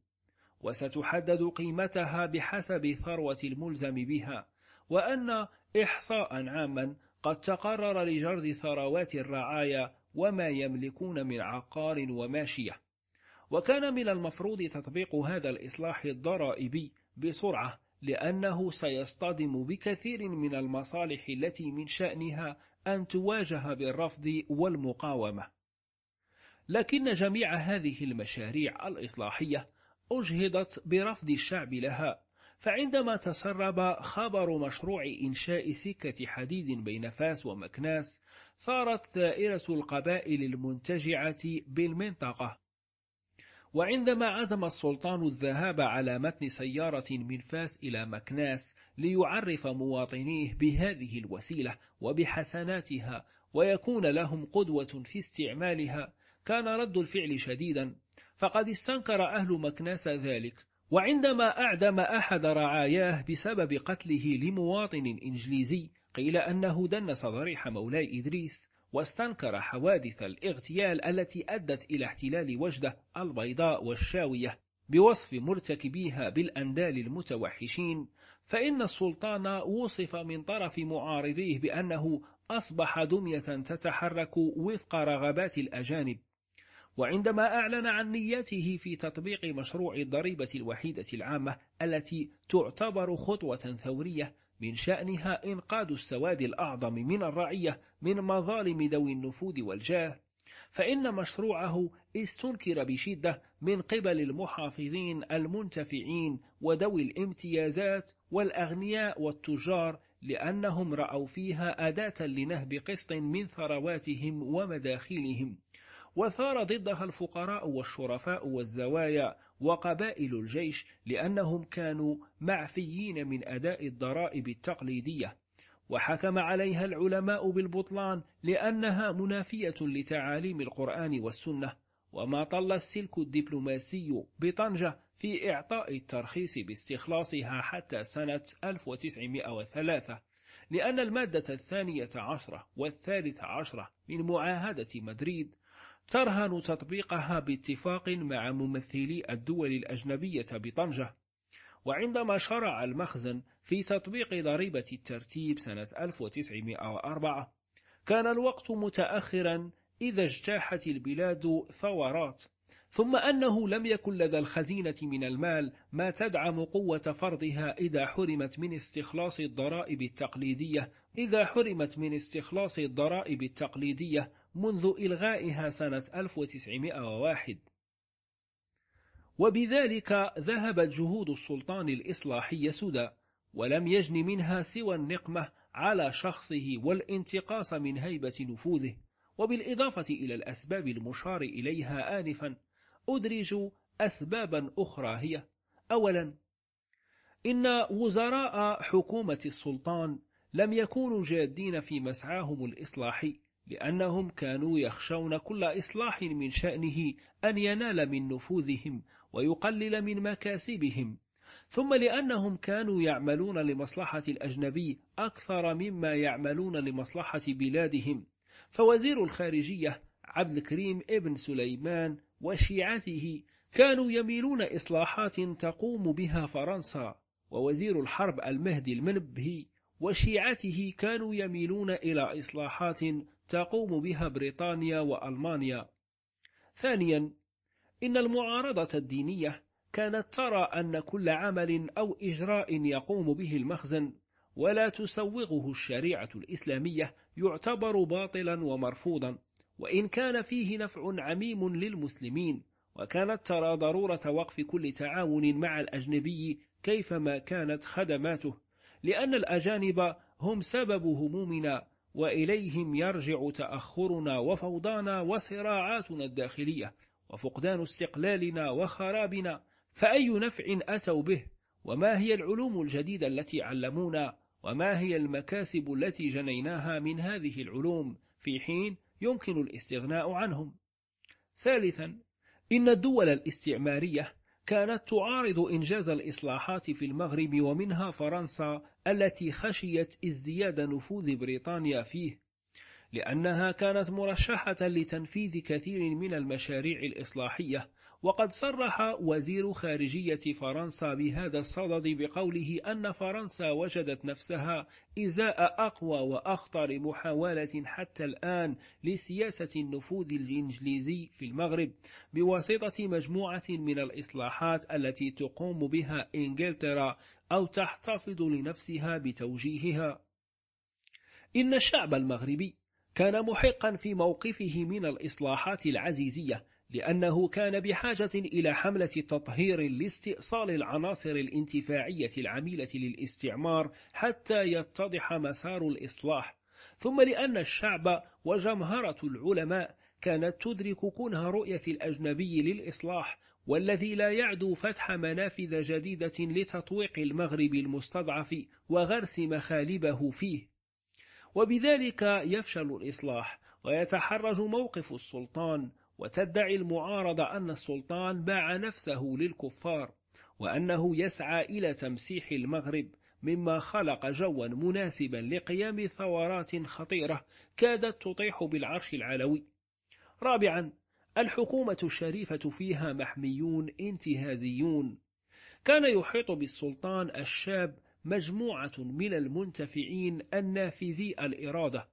وستحدد قيمتها بحسب ثروة الملزم بها وأن إحصاء عاما قد تقرر لجرد ثروات الرعايا وما يملكون من عقار وماشية وكان من المفروض تطبيق هذا الإصلاح الضرائبي بسرعة لأنه سيصطدم بكثير من المصالح التي من شأنها أن تواجه بالرفض والمقاومة لكن جميع هذه المشاريع الإصلاحية أجهضت برفض الشعب لها فعندما تسرب خبر مشروع إنشاء سكة حديد بين فاس ومكناس ثارت ثائرة القبائل المنتجعة بالمنطقة وعندما عزم السلطان الذهاب على متن سيارة من فاس إلى مكناس ليعرف مواطنيه بهذه الوسيلة وبحسناتها ويكون لهم قدوة في استعمالها كان رد الفعل شديدا فقد استنكر أهل مكناس ذلك وعندما أعدم أحد رعاياه بسبب قتله لمواطن إنجليزي قيل أنه دنس ضريح مولاي إدريس واستنكر حوادث الاغتيال التي أدت إلى احتلال وجدة البيضاء والشاوية بوصف مرتكبيها بالأندال المتوحشين فإن السلطان وصف من طرف معارضيه بأنه أصبح دمية تتحرك وفق رغبات الأجانب وعندما أعلن عن نيته في تطبيق مشروع الضريبة الوحيدة العامة التي تعتبر خطوة ثورية من شأنها إنقاذ السواد الأعظم من الرعية من مظالم ذوي النفوذ والجاه فإن مشروعه استنكر بشدة من قبل المحافظين المنتفعين وذوي الامتيازات والأغنياء والتجار لأنهم رأوا فيها أداة لنهب قسط من ثرواتهم ومداخلهم وثار ضدها الفقراء والشرفاء والزوايا وقبائل الجيش لأنهم كانوا معفيين من أداء الضرائب التقليدية وحكم عليها العلماء بالبطلان لأنها منافية لتعاليم القرآن والسنة وما طل السلك الدبلوماسي بطنجة في إعطاء الترخيص باستخلاصها حتى سنة 1903 لأن المادة الثانية عشرة والثالثة عشرة من معاهدة مدريد ترهن تطبيقها باتفاق مع ممثلي الدول الأجنبية بطنجة وعندما شرع المخزن في تطبيق ضريبة الترتيب سنة 1904 كان الوقت متأخرا إذا اجتاحت البلاد ثورات ثم أنه لم يكن لدى الخزينة من المال ما تدعم قوة فرضها إذا حرمت من استخلاص الضرائب التقليدية إذا حرمت من استخلاص الضرائب التقليدية منذ إلغائها سنة 1901 وبذلك ذهبت جهود السلطان الإصلاحي سدى ولم يجن منها سوى النقمة على شخصه والانتقاص من هيبة نفوذه وبالإضافة إلى الأسباب المشار إليها آنفا أدرج أسبابا أخرى هي أولا إن وزراء حكومة السلطان لم يكونوا جادين في مسعاهم الإصلاحي لأنهم كانوا يخشون كل إصلاح من شأنه أن ينال من نفوذهم ويقلل من مكاسبهم ثم لأنهم كانوا يعملون لمصلحة الأجنبي أكثر مما يعملون لمصلحة بلادهم فوزير الخارجية عبد الكريم ابن سليمان وشيعته كانوا يميلون إصلاحات تقوم بها فرنسا ووزير الحرب المهدي المنبهي وشيعته كانوا يميلون إلى إصلاحات تقوم بها بريطانيا وألمانيا ثانيا إن المعارضة الدينية كانت ترى أن كل عمل أو إجراء يقوم به المخزن ولا تسوغه الشريعة الإسلامية يعتبر باطلا ومرفوضا وإن كان فيه نفع عميم للمسلمين وكانت ترى ضرورة وقف كل تعاون مع الأجنبي كيفما كانت خدماته لأن الأجانب هم سبب همومنا وإليهم يرجع تأخرنا وفوضانا وصراعاتنا الداخلية وفقدان استقلالنا وخرابنا فأي نفع أتوا به وما هي العلوم الجديدة التي علمونا وما هي المكاسب التي جنيناها من هذه العلوم في حين يمكن الاستغناء عنهم ثالثا إن الدول الاستعمارية كانت تعارض إنجاز الإصلاحات في المغرب ومنها فرنسا التي خشيت ازدياد نفوذ بريطانيا فيه لأنها كانت مرشحة لتنفيذ كثير من المشاريع الإصلاحية وقد صرح وزير خارجية فرنسا بهذا الصدد بقوله أن فرنسا وجدت نفسها إزاء أقوى وأخطر محاولة حتى الآن لسياسة النفوذ الإنجليزي في المغرب بواسطة مجموعة من الإصلاحات التي تقوم بها إنجلترا أو تحتفظ لنفسها بتوجيهها إن الشعب المغربي كان محقا في موقفه من الإصلاحات العزيزية لأنه كان بحاجة إلى حملة تطهير لاستئصال العناصر الانتفاعية العميلة للاستعمار حتى يتضح مسار الإصلاح ثم لأن الشعب وجمهرة العلماء كانت تدرك كنه رؤية الأجنبي للإصلاح والذي لا يعدو فتح منافذ جديدة لتطويق المغرب المستضعف وغرس مخالبه فيه وبذلك يفشل الإصلاح ويتحرج موقف السلطان وتدعي المعارضة أن السلطان باع نفسه للكفار وأنه يسعى إلى تمسيح المغرب مما خلق جوا مناسبا لقيام ثورات خطيرة كادت تطيح بالعرش العلوي رابعا الحكومة الشريفة فيها محميون انتهازيون كان يحيط بالسلطان الشاب مجموعة من المنتفعين النافذي الإرادة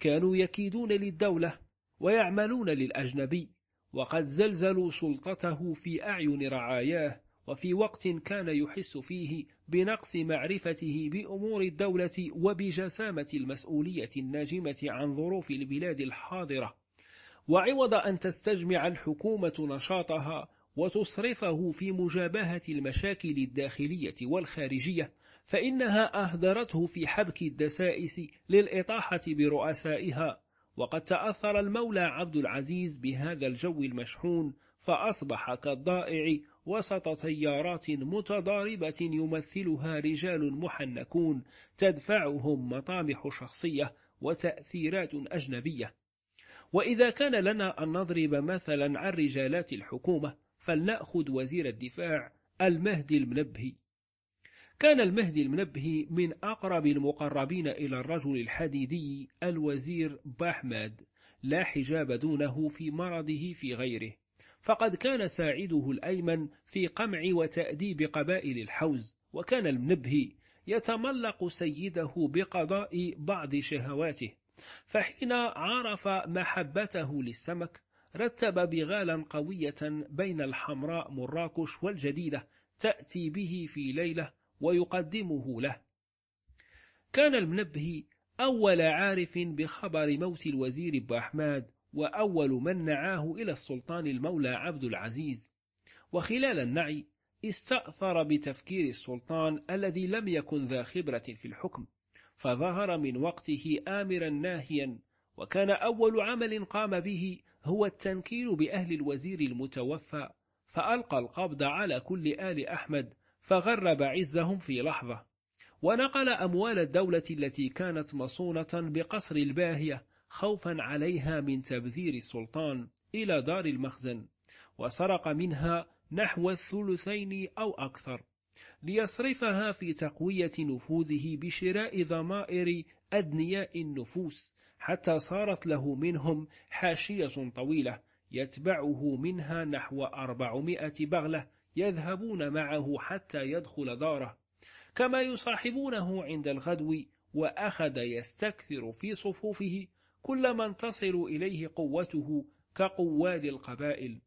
كانوا يكيدون للدولة ويعملون للأجنبي وقد زلزلوا سلطته في أعين رعاياه وفي وقت كان يحس فيه بنقص معرفته بأمور الدولة وبجسامة المسؤولية الناجمة عن ظروف البلاد الحاضرة وعوض أن تستجمع الحكومة نشاطها وتصرفه في مجابهة المشاكل الداخلية والخارجية فإنها أهدرته في حبك الدسائس للإطاحة برؤسائها وقد تأثر المولى عبد العزيز بهذا الجو المشحون فأصبح كالضائع وسط تيارات متضاربة يمثلها رجال محنكون تدفعهم مطامح شخصية وتأثيرات أجنبية وإذا كان لنا أن نضرب مثلا عن رجالات الحكومة فلنأخذ وزير الدفاع المهدي المنبهي كان المهدي المنبهي من أقرب المقربين إلى الرجل الحديدي الوزير بحمد لا حجاب دونه في مرضه في غيره فقد كان ساعده الأيمن في قمع وتأديب قبائل الحوز وكان المنبهي يتملق سيده بقضاء بعض شهواته فحين عرف محبته للسمك رتب بغالا قوية بين الحمراء مراكش والجديدة تأتي به في ليلة ويقدمه له كان المنبه أول عارف بخبر موت الوزير ابو أحمد وأول من نعاه إلى السلطان المولى عبد العزيز وخلال النعي استأثر بتفكير السلطان الذي لم يكن ذا خبرة في الحكم فظهر من وقته آمرا ناهيا وكان أول عمل قام به هو التنكيل بأهل الوزير المتوفى فألقى القبض على كل آل أحمد فغرب عزهم في لحظة ونقل أموال الدولة التي كانت مصونة بقصر الباهية خوفا عليها من تبذير السلطان إلى دار المخزن وسرق منها نحو الثلثين أو أكثر ليصرفها في تقوية نفوذه بشراء ضمائر أدنياء النفوس حتى صارت له منهم حاشية طويلة يتبعه منها نحو أربعمائة بغلة يذهبون معه حتى يدخل داره كما يصاحبونه عند الغدو وأخذ يستكثر في صفوفه كلما تصل إليه قوته كقواد القبائل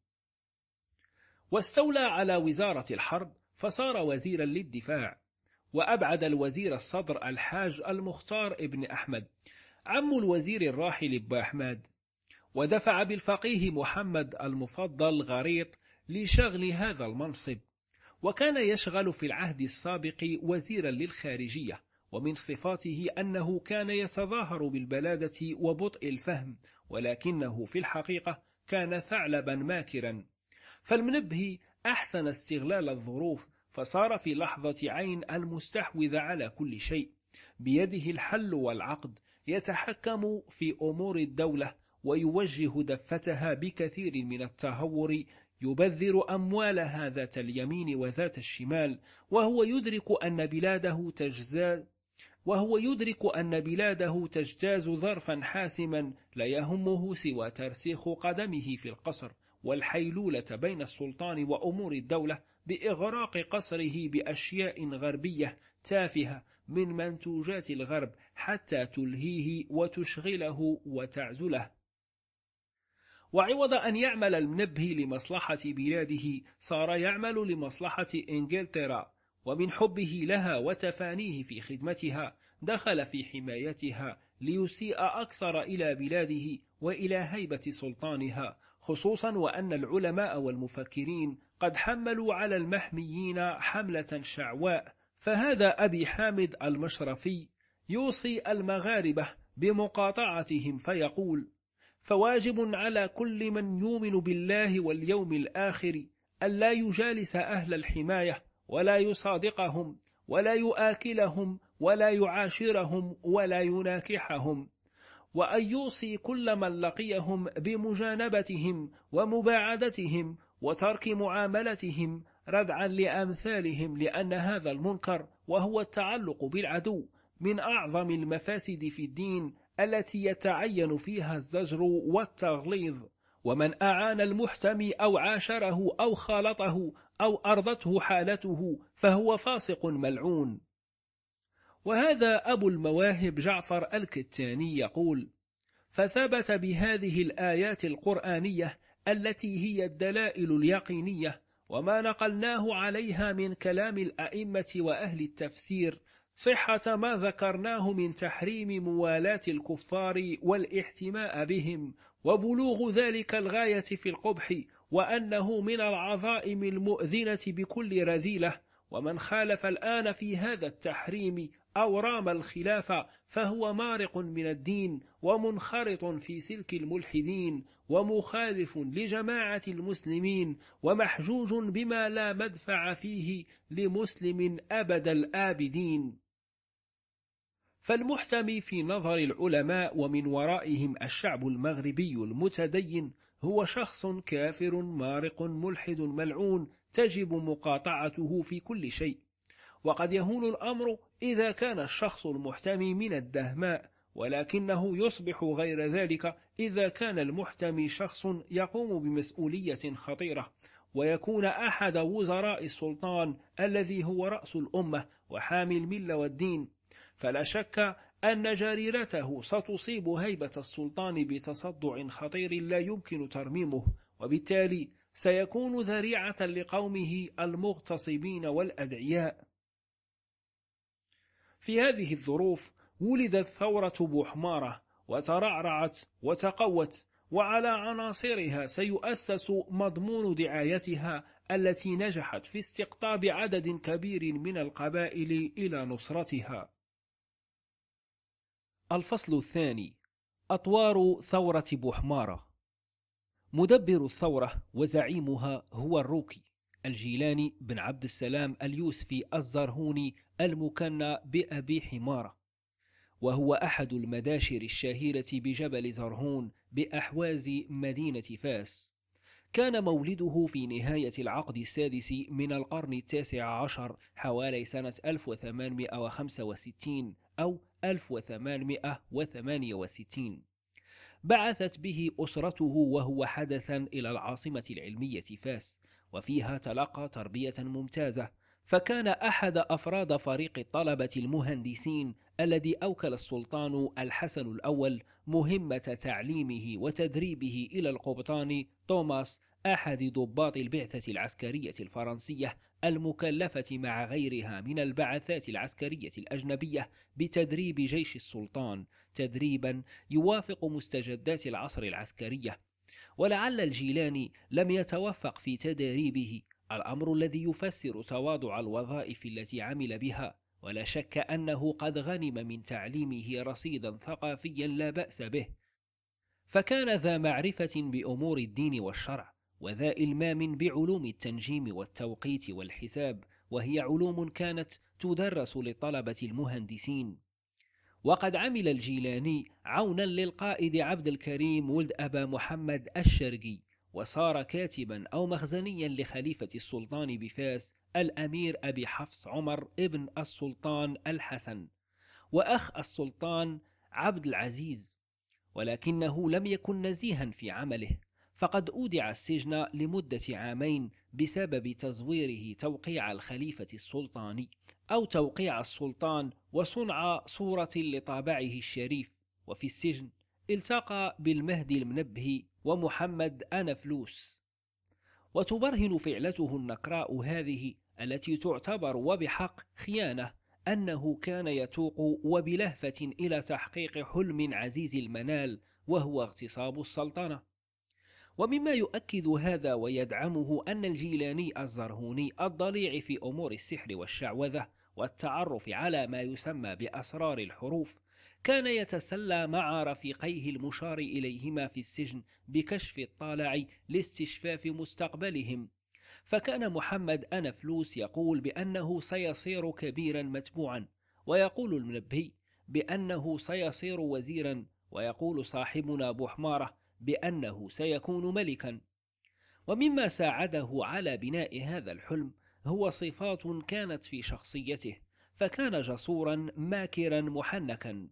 واستولى على وزارة الحرب فصار وزيرا للدفاع وأبعد الوزير الصدر الحاج المختار ابن أحمد عم الوزير الراحل أحمد ودفع بالفقيه محمد المفضل غريط لشغل هذا المنصب وكان يشغل في العهد السابق وزيرا للخارجية ومن صفاته أنه كان يتظاهر بالبلادة وبطء الفهم ولكنه في الحقيقة كان ثعلبا ماكرا فالمنبه أحسن استغلال الظروف فصار في لحظة عين المستحوذ على كل شيء بيده الحل والعقد يتحكم في أمور الدولة ويوجه دفتها بكثير من التهور يبذر أموالها ذات اليمين وذات الشمال وهو يدرك أن بلاده تجزاز وهو يدرك أن بلاده تجتاز ظرفا حاسما لا يهمه سوى ترسيخ قدمه في القصر والحيلولة بين السلطان وأمور الدولة بإغراق قصره بأشياء غربية تافهة من منتوجات الغرب حتى تلهيه وتشغله وتعزله وعوض أن يعمل المنبه لمصلحة بلاده صار يعمل لمصلحة إنجلترا ومن حبه لها وتفانيه في خدمتها دخل في حمايتها ليسيء أكثر إلى بلاده وإلى هيبة سلطانها خصوصا وأن العلماء والمفكرين قد حملوا على المحميين حملة شعواء فهذا أبي حامد المشرفي يوصي المغاربة بمقاطعتهم فيقول فواجب على كل من يؤمن بالله واليوم الآخر أن لا يجالس أهل الحماية ولا يصادقهم ولا يآكلهم ولا يعاشرهم ولا يناكحهم وأن يوصي كل من لقيهم بمجانبتهم ومباعدتهم وترك معاملتهم ردعا لأمثالهم لأن هذا المنكر وهو التعلق بالعدو من أعظم المفاسد في الدين التي يتعين فيها الزجر والتغليظ ومن أعان المحتمي أو عاشره أو خالطه أو أرضته حالته فهو فاسق ملعون وهذا أبو المواهب جعفر الكتاني يقول فثبت بهذه الآيات القرآنية التي هي الدلائل اليقينية وما نقلناه عليها من كلام الأئمة وأهل التفسير صحة ما ذكرناه من تحريم موالاة الكفار والاحتماء بهم وبلوغ ذلك الغاية في القبح وأنه من العظائم المؤذنة بكل رذيلة ومن خالف الآن في هذا التحريم أو رام الخلافة فهو مارق من الدين ومنخرط في سلك الملحدين ومخالف لجماعة المسلمين ومحجوج بما لا مدفع فيه لمسلم أبد الآبدين فالمحتمي في نظر العلماء ومن ورائهم الشعب المغربي المتدين هو شخص كافر مارق ملحد ملعون تجب مقاطعته في كل شيء وقد يهون الأمر إذا كان الشخص المحتمي من الدهماء ولكنه يصبح غير ذلك إذا كان المحتمي شخص يقوم بمسؤولية خطيرة ويكون أحد وزراء السلطان الذي هو رأس الأمة وحامي الملة والدين فلا شك أن جريرته ستصيب هيبة السلطان بتصدع خطير لا يمكن ترميمه وبالتالي سيكون ذريعة لقومه المغتصبين والأدعياء في هذه الظروف ولدت ثورة بوحمارة وترعرعت وتقوت وعلى عناصرها سيؤسس مضمون دعايتها التي نجحت في استقطاب عدد كبير من القبائل إلى نصرتها الفصل الثاني أطوار ثورة بوحمارة مدبر الثورة وزعيمها هو الروكي الجيلاني بن عبد السلام اليوسفي الزرهوني المكنى بأبي حمارة وهو أحد المداشر الشهيرة بجبل زرهون بأحواز مدينة فاس كان مولده في نهاية العقد السادس من القرن التاسع عشر حوالي سنة 1865 أو 1868 بعثت به أسرته وهو حدثا إلى العاصمة العلمية فاس وفيها تلقى تربية ممتازة فكان أحد أفراد فريق الطلبة المهندسين الذي أوكل السلطان الحسن الأول مهمة تعليمه وتدريبه إلى القبطان توماس أحد ضباط البعثة العسكرية الفرنسية المكلفة مع غيرها من البعثات العسكرية الأجنبية بتدريب جيش السلطان تدريبا يوافق مستجدات العصر العسكرية ولعل الجيلاني لم يتوفق في تدريبه الأمر الذي يفسر تواضع الوظائف التي عمل بها ولا شك أنه قد غنم من تعليمه رصيدا ثقافيا لا بأس به فكان ذا معرفة بأمور الدين والشرع وذا إلمام بعلوم التنجيم والتوقيت والحساب وهي علوم كانت تدرس لطلبة المهندسين وقد عمل الجيلاني عونا للقائد عبد الكريم ولد أبا محمد الشرقي وصار كاتبا أو مخزنيا لخليفة السلطان بفاس الأمير أبي حفص عمر ابن السلطان الحسن وأخ السلطان عبد العزيز ولكنه لم يكن نزيها في عمله فقد أودع السجن لمدة عامين بسبب تزويره توقيع الخليفة السلطاني أو توقيع السلطان وصنع صورة لطابعه الشريف وفي السجن التقى بالمهدي المنبه ومحمد أنا فلوس وتبرهن فعلته النكراء هذه التي تعتبر وبحق خيانة أنه كان يتوق وبلهفة إلى تحقيق حلم عزيز المنال وهو اغتصاب السلطنة ومما يؤكد هذا ويدعمه أن الجيلاني الزرهوني الضليع في أمور السحر والشعوذة والتعرف على ما يسمى بأسرار الحروف كان يتسلى مع رفيقيه المشار إليهما في السجن بكشف الطالع لاستشفاف مستقبلهم فكان محمد أنفلوس يقول بأنه سيصير كبيرا متبوعا ويقول المنبهي بأنه سيصير وزيرا ويقول صاحبنا أبو حمارة بأنه سيكون ملكا ومما ساعده على بناء هذا الحلم هو صفات كانت في شخصيته فكان جسورا ماكرا محنكا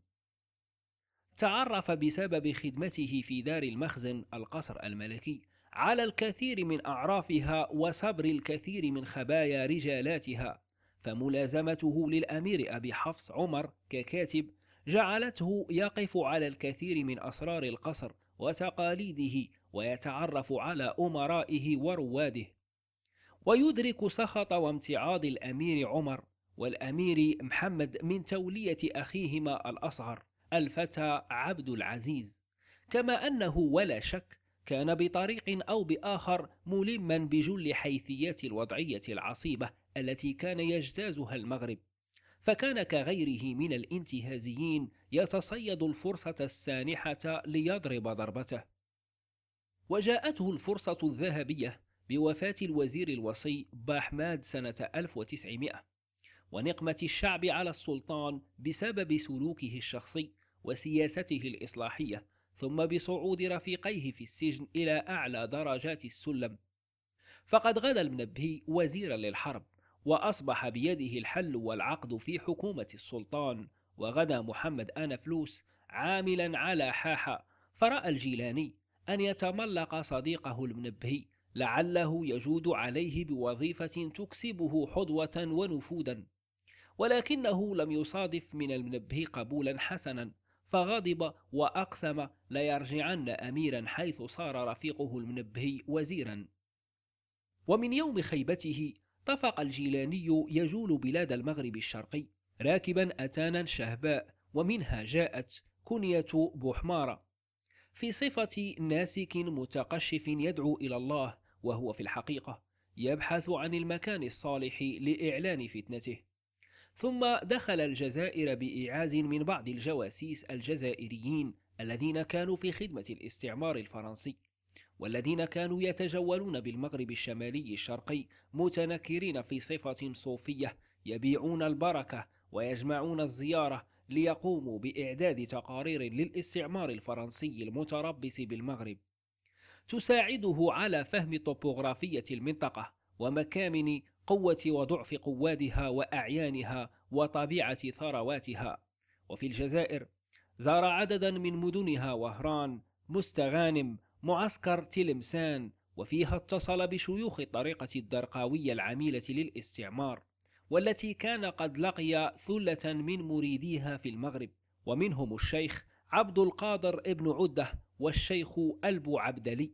تعرف بسبب خدمته في دار المخزن القصر الملكي على الكثير من أعرافها وصبر الكثير من خبايا رجالاتها فملازمته للأمير أبي حفص عمر ككاتب جعلته يقف على الكثير من أسرار القصر وتقاليده ويتعرف على أمرائه ورواده ويدرك سخط وامتعاض الأمير عمر والأمير محمد من تولية أخيهما الأصغر الفتى عبد العزيز كما أنه ولا شك كان بطريق أو بآخر ملما بجل حيثيات الوضعية العصيبة التي كان يجتازها المغرب فكان كغيره من الانتهازيين يتصيد الفرصة السانحة ليضرب ضربته وجاءته الفرصة الذهبية بوفاة الوزير الوصي باحماد سنة 1900 ونقمة الشعب على السلطان بسبب سلوكه الشخصي وسياسته الإصلاحية ثم بصعود رفيقيه في السجن إلى أعلى درجات السلم فقد غدا المنبهي وزيرا للحرب وأصبح بيده الحل والعقد في حكومة السلطان وغدا محمد آنفلوس عاملا على حاحة فرأى الجيلاني أن يتملق صديقه المنبهي لعله يجود عليه بوظيفة تكسبه حظوة ونفوذا ولكنه لم يصادف من المنبهي قبولا حسنا فغضب وأقسم ليرجعن أميرا حيث صار رفيقه المنبهي وزيرا ومن يوم خيبته طفق الجيلاني يجول بلاد المغرب الشرقي راكبا أتانا شهباء ومنها جاءت كنية بوحمارة في صفة ناسك متقشف يدعو إلى الله وهو في الحقيقة يبحث عن المكان الصالح لإعلان فتنته ثم دخل الجزائر بإعاز من بعض الجواسيس الجزائريين الذين كانوا في خدمة الاستعمار الفرنسي والذين كانوا يتجولون بالمغرب الشمالي الشرقي متنكرين في صفة صوفية يبيعون البركة ويجمعون الزيارة ليقوموا بإعداد تقارير للاستعمار الفرنسي المتربص بالمغرب تساعده على فهم طبوغرافية المنطقة ومكامن قوة وضعف قوادها وأعيانها وطبيعة ثرواتها وفي الجزائر زار عددا من مدنها وهران مستغانم معسكر تلمسان وفيها اتصل بشيوخ الطريقة الدرقاوية العميلة للاستعمار والتي كان قد لقي ثلة من مريديها في المغرب ومنهم الشيخ عبد القادر ابن عدة والشيخ ألبو عبدلي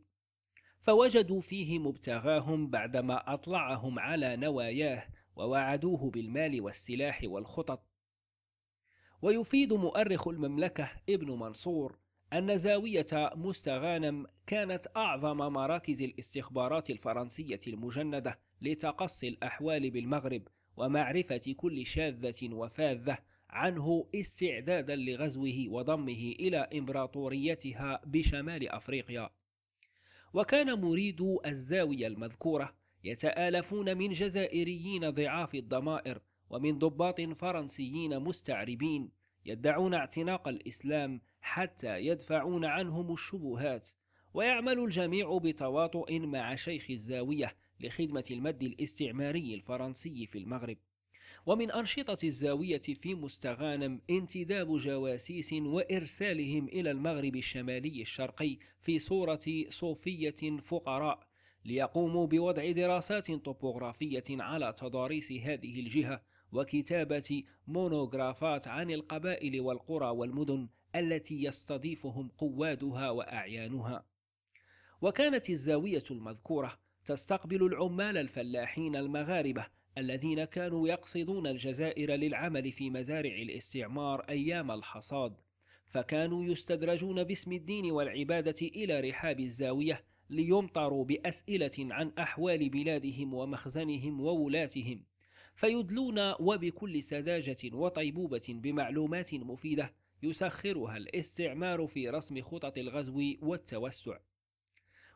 فوجدوا فيه مبتغاهم بعدما أطلعهم على نواياه ووعدوه بالمال والسلاح والخطط ويفيد مؤرخ المملكة ابن منصور أن زاوية مستغانم كانت أعظم مراكز الاستخبارات الفرنسية المجندة لتقصي الأحوال بالمغرب ومعرفة كل شاذة وفاذة عنه استعدادا لغزوه وضمه إلى إمبراطوريتها بشمال أفريقيا. وكان مريدو الزاوية المذكورة يتآلفون من جزائريين ضعاف الضمائر ومن ضباط فرنسيين مستعربين يدعون اعتناق الإسلام حتى يدفعون عنهم الشبهات ويعمل الجميع بتواطؤ مع شيخ الزاوية لخدمة المد الاستعماري الفرنسي في المغرب ومن أنشطة الزاوية في مستغانم انتداب جواسيس وإرسالهم إلى المغرب الشمالي الشرقي في صورة صوفية فقراء ليقوموا بوضع دراسات طبوغرافية على تضاريس هذه الجهة وكتابة مونوغرافات عن القبائل والقرى والمدن التي يستضيفهم قوادها وأعيانها وكانت الزاوية المذكورة تستقبل العمال الفلاحين المغاربة الذين كانوا يقصدون الجزائر للعمل في مزارع الاستعمار أيام الحصاد فكانوا يستدرجون باسم الدين والعبادة إلى رحاب الزاوية ليمطروا بأسئلة عن أحوال بلادهم ومخزنهم وولاتهم فيدلون وبكل سذاجة وطيبوبة بمعلومات مفيدة يسخرها الاستعمار في رسم خطط الغزو والتوسع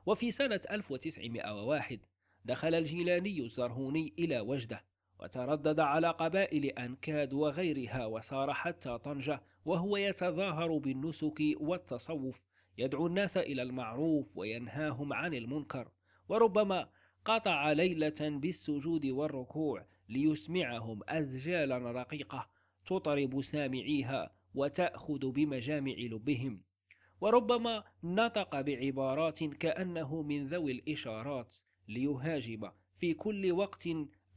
وفي سنة 1901 دخل الجيلاني الزرهوني إلى وجدة وتردد على قبائل أنكاد وغيرها وسار حتى طنجة وهو يتظاهر بالنسك والتصوف يدعو الناس إلى المعروف وينهاهم عن المنكر وربما قطع ليلة بالسجود والركوع ليسمعهم أزجالا رقيقة تطرب سامعيها وتأخذ بمجامع لبهم وربما نطق بعبارات كأنه من ذوي الإشارات ليهاجم في كل وقت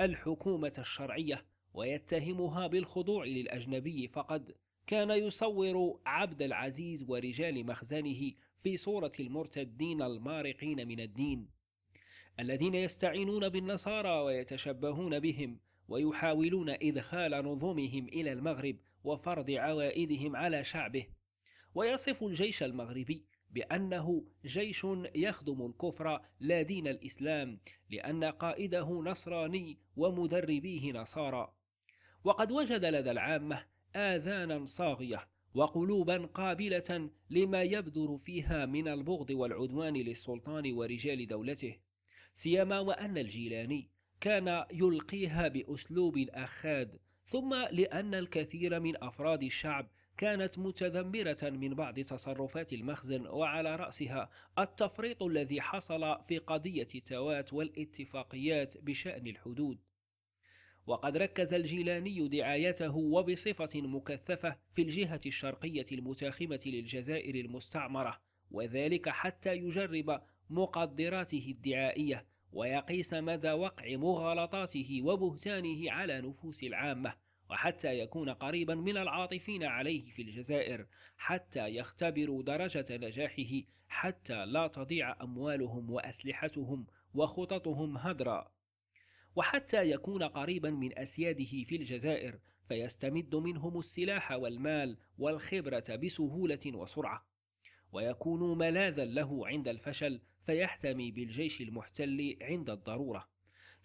الحكومة الشرعية ويتهمها بالخضوع للأجنبي فقد كان يصور عبد العزيز ورجال مخزنه في صورة المرتدين المارقين من الدين الذين يستعينون بالنصارى ويتشبهون بهم ويحاولون إدخال نظمهم إلى المغرب وفرض عوائدهم على شعبه ويصف الجيش المغربي بأنه جيش يخدم الكفر لا دين الإسلام لأن قائده نصراني ومدربيه نصارى وقد وجد لدى العامة آذانا صاغية وقلوبا قابلة لما يبدر فيها من البغض والعدوان للسلطان ورجال دولته سيما وأن الجيلاني كان يلقيها بأسلوب أخاد ثم لأن الكثير من أفراد الشعب كانت متذمرة من بعض تصرفات المخزن وعلى رأسها التفريط الذي حصل في قضية التوات والاتفاقيات بشأن الحدود وقد ركز الجيلاني دعايته وبصفة مكثفة في الجهة الشرقية المتاخمة للجزائر المستعمرة وذلك حتى يجرب مقدراته الدعائية ويقيس مدى وقع مغالطاته وبهتانه على نفوس العامة وحتى يكون قريبا من العاطفين عليه في الجزائر حتى يختبروا درجة نجاحه حتى لا تضيع أموالهم وأسلحتهم وخططهم هدرًا وحتى يكون قريبا من أسياده في الجزائر فيستمد منهم السلاح والمال والخبرة بسهولة وسرعة ويكون ملاذا له عند الفشل فيحتمي بالجيش المحتل عند الضرورة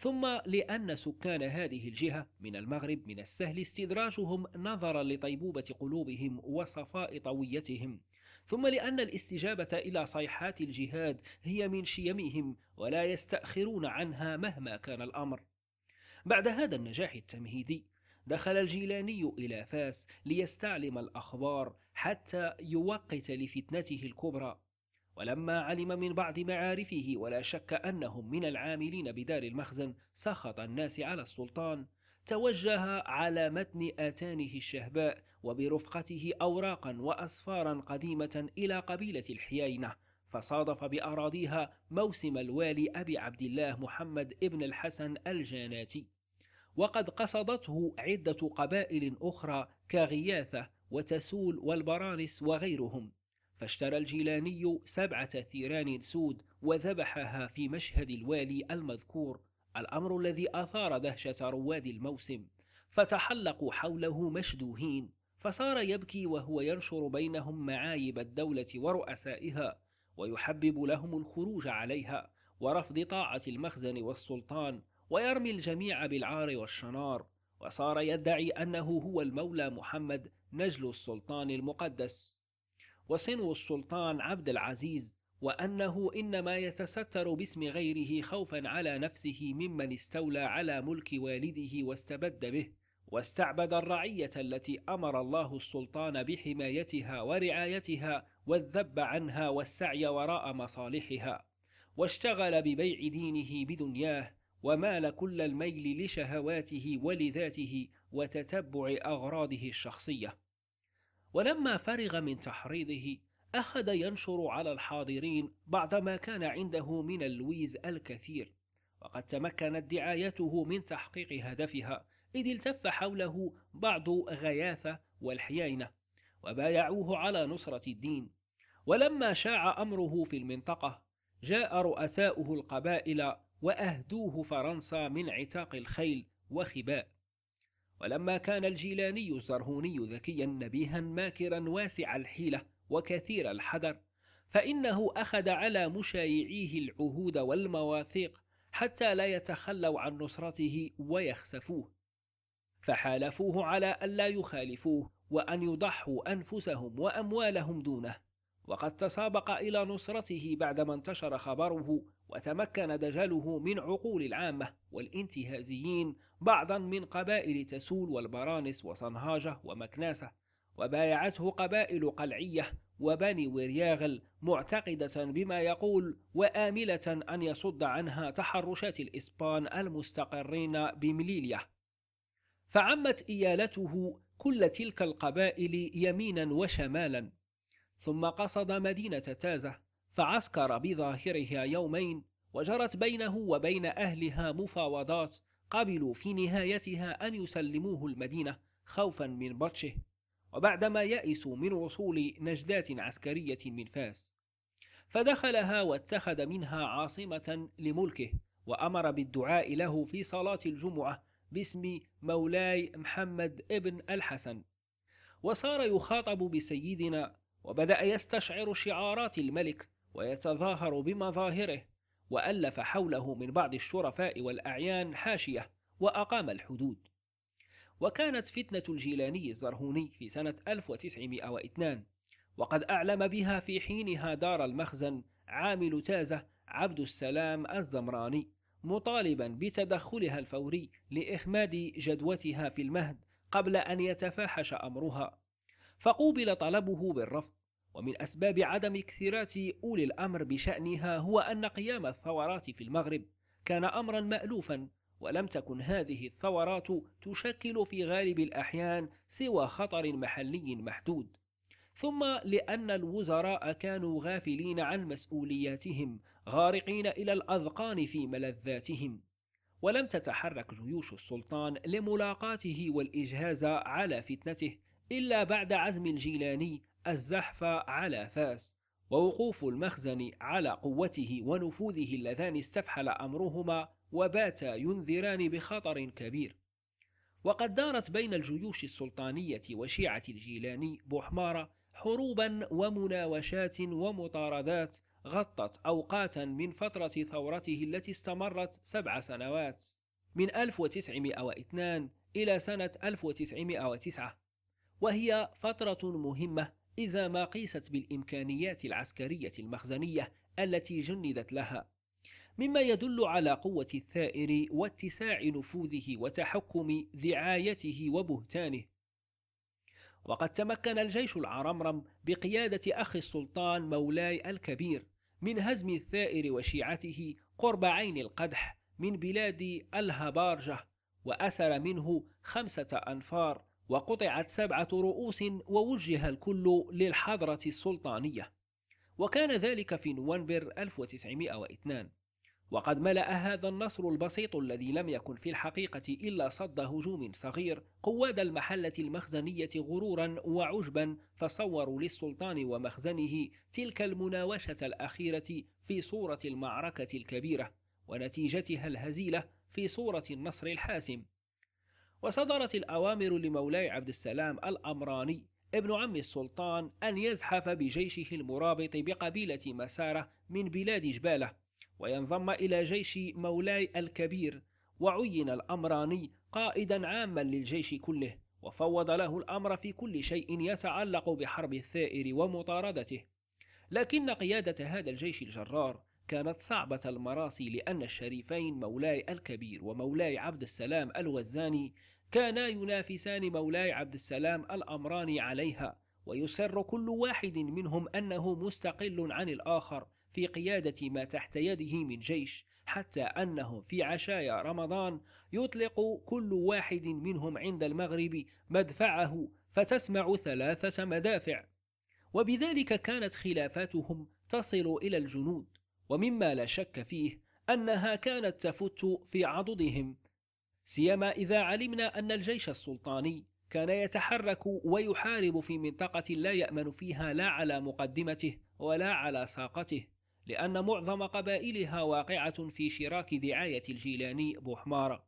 ثم لأن سكان هذه الجهة من المغرب من السهل استدراجهم نظرا لطيبوبة قلوبهم وصفاء طويتهم ثم لأن الاستجابة إلى صيحات الجهاد هي من شيمهم ولا يستأخرون عنها مهما كان الأمر بعد هذا النجاح التمهيدي دخل الجيلاني إلى فاس ليستعلم الأخبار حتى يوقت لفتنته الكبرى ولما علم من بعض معارفه ولا شك أنهم من العاملين بدار المخزن سخط الناس على السلطان توجه على متن آتانه الشهباء وبرفقته أوراقا وأسفارا قديمة إلى قبيلة الحيينة فصادف بأراضيها موسم الوالي أبي عبد الله محمد ابن الحسن الجاناتي وقد قصدته عدة قبائل أخرى كغياثة وتسول والبرانس وغيرهم فاشترى الجيلاني سبعة ثيران سود وذبحها في مشهد الوالي المذكور الأمر الذي أثار دهشة رواد الموسم فتحلقوا حوله مشدوهين فصار يبكي وهو ينشر بينهم معايب الدولة ورؤسائها ويحبب لهم الخروج عليها ورفض طاعة المخزن والسلطان ويرمي الجميع بالعار والشنار وصار يدعي أنه هو المولى محمد نجل السلطان المقدس وصنو السلطان عبد العزيز وأنه إنما يتستر باسم غيره خوفا على نفسه ممن استولى على ملك والده واستبد به واستعبد الرعية التي أمر الله السلطان بحمايتها ورعايتها والذب عنها والسعي وراء مصالحها واشتغل ببيع دينه بدنياه ومال كل الميل لشهواته ولذاته وتتبع أغراضه الشخصية ولما فرغ من تحريضه أخذ ينشر على الحاضرين بعض ما كان عنده من اللويز الكثير وقد تمكنت دعايته من تحقيق هدفها إذ التف حوله بعض غياثة والحيينة وبايعوه على نصرة الدين ولما شاع أمره في المنطقة جاء رؤساؤه القبائل وأهدوه فرنسا من عتاق الخيل وخباء ولما كان الجيلاني سرهوني ذكيا نبيها ماكرا واسع الحيلة وكثير الحذر فإنه أخذ على مشايعيه العهود والمواثيق حتى لا يتخلوا عن نصرته ويخسفوه فحالفوه على ألا يخالفوه وأن يضحوا أنفسهم وأموالهم دونه وقد تسابق إلى نصرته بعدما انتشر خبره وتمكن دجله من عقول العامة والانتهازيين بعضا من قبائل تسول والبرانس وصنهاجة ومكناسة وبايعته قبائل قلعية وبني ورياغل معتقدة بما يقول وآملة أن يصد عنها تحرشات الإسبان المستقرين بمليليا فعمت إيالته كل تلك القبائل يمينا وشمالا ثم قصد مدينة تازة فعسكر بظاهرها يومين وجرت بينه وبين أهلها مفاوضات قبلوا في نهايتها أن يسلموه المدينة خوفا من بطشه وبعدما يأسوا من وصول نجدات عسكرية من فاس فدخلها واتخذ منها عاصمة لملكه وأمر بالدعاء له في صلاة الجمعة باسم مولاي محمد ابن الحسن وصار يخاطب بسيدنا وبدأ يستشعر شعارات الملك ويتظاهر بمظاهره وألف حوله من بعض الشرفاء والأعيان حاشية وأقام الحدود وكانت فتنة الجيلاني الزرهوني في سنة 1902 وقد أعلم بها في حينها دار المخزن عامل تازة عبد السلام الزمراني مطالبا بتدخلها الفوري لإخماد جدوتها في المهد قبل أن يتفاحش أمرها فقوبل طلبه بالرفض ومن أسباب عدم اكثرات أولي الأمر بشأنها هو أن قيام الثورات في المغرب كان أمرا مألوفا ولم تكن هذه الثورات تشكل في غالب الأحيان سوى خطر محلي محدود ثم لأن الوزراء كانوا غافلين عن مسؤولياتهم غارقين إلى الأذقان في ملذاتهم ولم تتحرك جيوش السلطان لملاقاته والإجهاز على فتنته إلا بعد عزم الجيلاني الزحف على فاس ووقوف المخزن على قوته ونفوذه اللذان استفحل أمرهما وباتا ينذران بخطر كبير وقد دارت بين الجيوش السلطانية وشيعة الجيلاني بوحمارة حروبا ومناوشات ومطاردات غطت أوقاتا من فترة ثورته التي استمرت سبع سنوات من 1902 إلى سنة 1909 وهي فترة مهمة إذا ما قيست بالإمكانيات العسكرية المخزنية التي جندت لها مما يدل على قوة الثائر واتساع نفوذه وتحكم دعايته وبهتانه وقد تمكن الجيش العرمرم بقيادة أخي السلطان مولاي الكبير من هزم الثائر وشيعته قرب عين القدح من بلاد الهبارجة وأسر منه خمسة أنفار وقطعت سبعة رؤوس ووجه الكل للحضرة السلطانية وكان ذلك في نوفمبر 1902 وقد ملأ هذا النصر البسيط الذي لم يكن في الحقيقة إلا صد هجوم صغير قواد المحلة المخزنية غرورا وعجبا فصوروا للسلطان ومخزنه تلك المناوشة الأخيرة في صورة المعركة الكبيرة ونتيجتها الهزيلة في صورة النصر الحاسم وصدرت الأوامر لمولاي عبد السلام الأمراني ابن عم السلطان أن يزحف بجيشه المرابط بقبيلة مسارة من بلاد جبالة وينضم إلى جيش مولاي الكبير وعين الأمراني قائدا عاما للجيش كله وفوض له الأمر في كل شيء يتعلق بحرب الثائر ومطاردته لكن قيادة هذا الجيش الجرار كانت صعبة المراسي لأن الشريفين مولاي الكبير ومولاي عبد السلام الوزاني كانا ينافسان مولاي عبد السلام الأمراني عليها ويصر كل واحد منهم أنه مستقل عن الآخر في قيادة ما تحت يده من جيش حتى أنهم في عشايا رمضان يطلق كل واحد منهم عند المغرب مدفعه فتسمع ثلاثة مدافع وبذلك كانت خلافاتهم تصل إلى الجنود ومما لا شك فيه أنها كانت تفت في عضدهم سيما إذا علمنا أن الجيش السلطاني كان يتحرك ويحارب في منطقة لا يأمن فيها لا على مقدمته ولا على ساقته لأن معظم قبائلها واقعة في شراك دعاية الجيلاني بوحمارة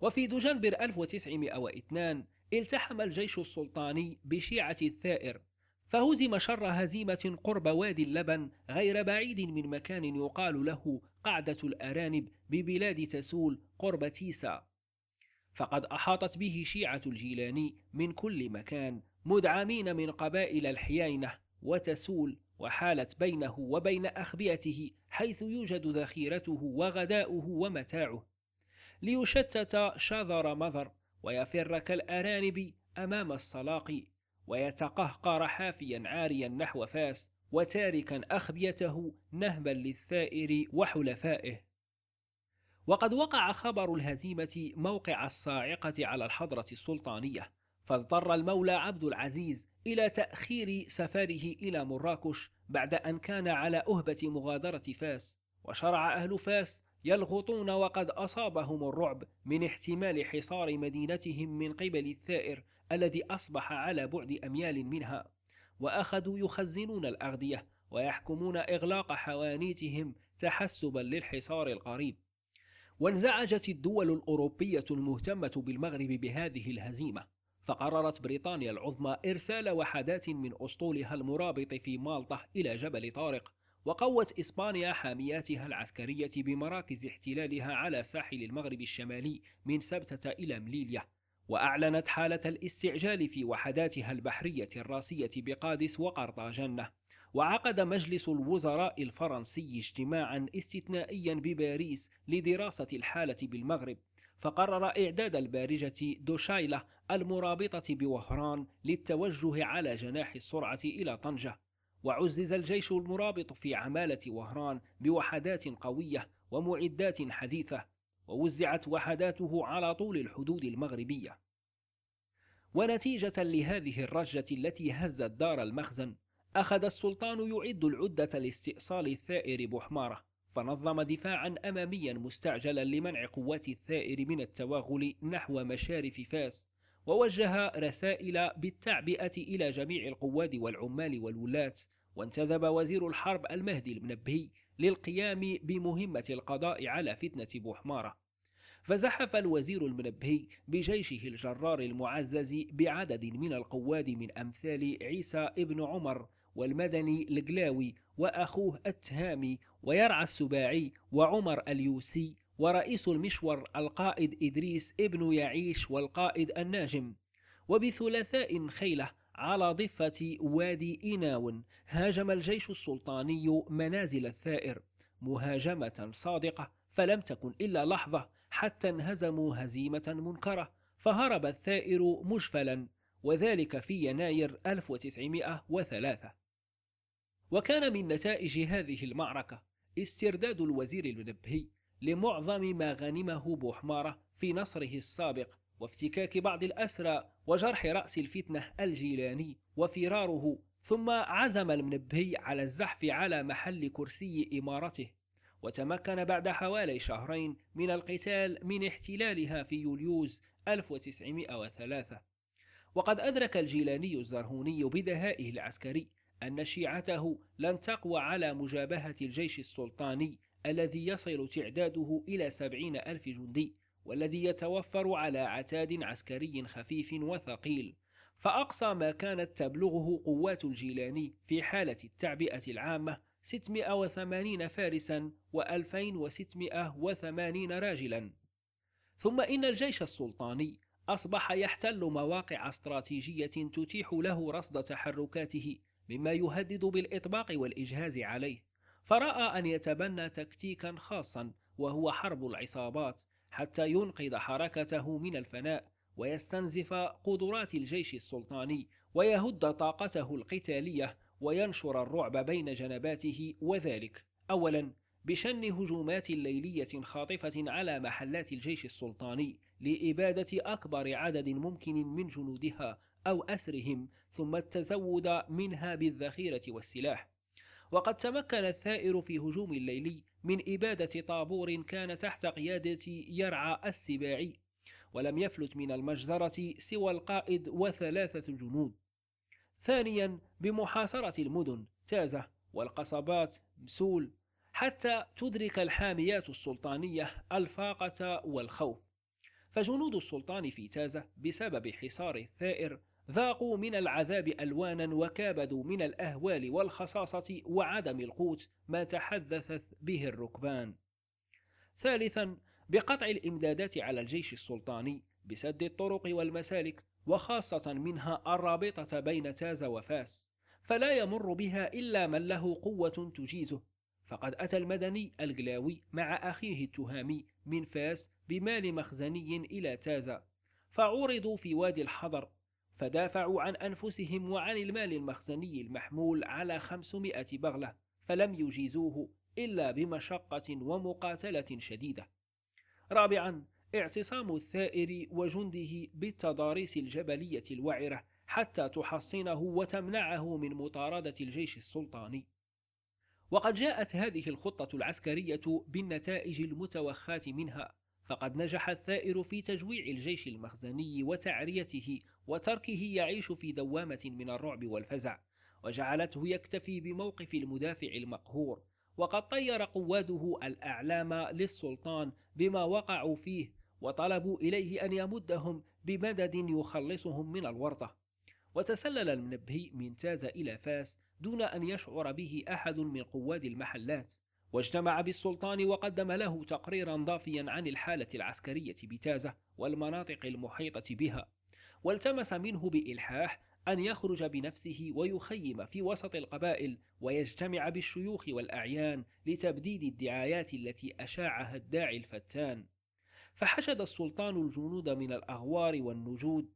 وفي دجنبر 1902 التحم الجيش السلطاني بشيعة الثائر فهزم شر هزيمة قرب وادي اللبن غير بعيد من مكان يقال له قعدة الأرانب ببلاد تسول قرب تيسا فقد أحاطت به شيعة الجيلاني من كل مكان مدعمين من قبائل الحيينة وتسول وحالت بينه وبين أخبئته حيث يوجد ذخيرته وغداؤه ومتاعه ليشتت شذر مذر ويفر كالأرانب أمام الصلاقي ويتقهقر حافيا عاريا نحو فاس وتاركا أخبيته نهبا للثائر وحلفائه وقد وقع خبر الهزيمة موقع الصاعقة على الحضرة السلطانية فاضطر المولى عبد العزيز إلى تأخير سفره إلى مراكش بعد أن كان على أهبة مغادرة فاس وشرع أهل فاس يلغطون وقد أصابهم الرعب من احتمال حصار مدينتهم من قبل الثائر الذي أصبح على بعد أميال منها وأخذوا يخزنون الأغذية ويحكمون إغلاق حوانيتهم تحسبا للحصار القريب وانزعجت الدول الأوروبية المهتمة بالمغرب بهذه الهزيمة فقررت بريطانيا العظمى إرسال وحدات من أسطولها المرابط في مالطة إلى جبل طارق وقوت إسبانيا حامياتها العسكرية بمراكز احتلالها على ساحل المغرب الشمالي من سبتة إلى مليلية وأعلنت حالة الاستعجال في وحداتها البحرية الراسية بقادس وقرطاجنة وعقد مجلس الوزراء الفرنسي اجتماعا استثنائيا بباريس لدراسة الحالة بالمغرب فقرر إعداد البارجة دوشايلة المرابطة بوهران للتوجه على جناح السرعة إلى طنجة وعزز الجيش المرابط في عمالة وهران بوحدات قوية ومعدات حديثة ووزعت وحداته على طول الحدود المغربية ونتيجة لهذه الرجة التي هزت دار المخزن أخذ السلطان يعد العدة لاستئصال الثائر بحمارة فنظم دفاعا أماميا مستعجلا لمنع قوات الثائر من التوغل نحو مشارف فاس ووجه رسائل بالتعبئة إلى جميع القواد والعمال والولاة وانتدب وزير الحرب المهدي المنبهي للقيام بمهمة القضاء على فتنة بوحمارة فزحف الوزير المنبهي بجيشه الجرار المعزز بعدد من القواد من أمثال عيسى ابن عمر والمدني القلاوي وأخوه التهامي ويرعى السباعي وعمر اليوسي ورئيس المشور القائد إدريس ابن يعيش والقائد الناجم وبثلاثاء خيلة على ضفة وادي إيناون هاجم الجيش السلطاني منازل الثائر مهاجمة صادقة فلم تكن إلا لحظة حتى انهزموا هزيمة منكرة فهرب الثائر مجفلا وذلك في يناير 1903 وكان من نتائج هذه المعركة استرداد الوزير المنبهي لمعظم ما غنمه بوحمارة في نصره السابق وافتكاك بعض الأسرى وجرح رأس الفتنة الجيلاني وفراره ثم عزم المنبهي على الزحف على محل كرسي إمارته وتمكن بعد حوالي شهرين من القتال من احتلالها في يوليوز 1903 وقد أدرك الجيلاني الزرهوني بدهائه العسكري أن شيعته لن تقوى على مجابهة الجيش السلطاني الذي يصل تعداده إلى سبعين ألف جندي والذي يتوفر على عتاد عسكري خفيف وثقيل فأقصى ما كانت تبلغه قوات الجيلاني في حالة التعبئة العامة 680 فارسا و2680 راجلا ثم إن الجيش السلطاني أصبح يحتل مواقع استراتيجية تتيح له رصد تحركاته مما يهدد بالإطباق والإجهاز عليه فرأى أن يتبنى تكتيكا خاصا وهو حرب العصابات حتى ينقذ حركته من الفناء ويستنزف قدرات الجيش السلطاني ويهد طاقته القتاليه وينشر الرعب بين جنباته وذلك اولا بشن هجومات ليليه خاطفه على محلات الجيش السلطاني لاباده اكبر عدد ممكن من جنودها او اسرهم ثم التزود منها بالذخيره والسلاح وقد تمكن الثائر في هجوم الليلي من إبادة طابور كان تحت قيادة يرعى السباعي ولم يفلت من المجزرة سوى القائد وثلاثة جنود ثانيا بمحاصرة المدن تازة والقصبات مسول حتى تدرك الحاميات السلطانية الفاقة والخوف فجنود السلطان في تازة بسبب حصار الثائر ذاقوا من العذاب ألوانا وكابدوا من الأهوال والخصاصة وعدم القوت ما تحدثت به الركبان ثالثا بقطع الإمدادات على الجيش السلطاني بسد الطرق والمسالك وخاصة منها الرابطة بين تاز وفاس فلا يمر بها إلا من له قوة تجيزه فقد أتى المدني الجلاوي مع أخيه التهامي من فاس بمال مخزني إلى تازة فعرضوا في وادي الحضر فدافعوا عن أنفسهم وعن المال المخزني المحمول على 500 بغلة فلم يجيزوه إلا بمشقة ومقاتلة شديدة رابعا اعتصام الثائر وجنده بالتضاريس الجبلية الوعرة حتى تحصنه وتمنعه من مطاردة الجيش السلطاني وقد جاءت هذه الخطة العسكرية بالنتائج المتوخاة منها فقد نجح الثائر في تجويع الجيش المخزني وتعريته وتركه يعيش في دوامة من الرعب والفزع وجعلته يكتفي بموقف المدافع المقهور وقد طير قواده الأعلام للسلطان بما وقعوا فيه وطلبوا إليه أن يمدهم بمدد يخلصهم من الورطة وتسلل المنبهي من تاز إلى فاس دون أن يشعر به أحد من قواد المحلات واجتمع بالسلطان وقدم له تقريرا ضافيا عن الحالة العسكرية بتازة والمناطق المحيطة بها والتمس منه بإلحاح أن يخرج بنفسه ويخيم في وسط القبائل ويجتمع بالشيوخ والأعيان لتبديد الدعايات التي أشاعها الداعي الفتان فحشد السلطان الجنود من الأغوار والنجود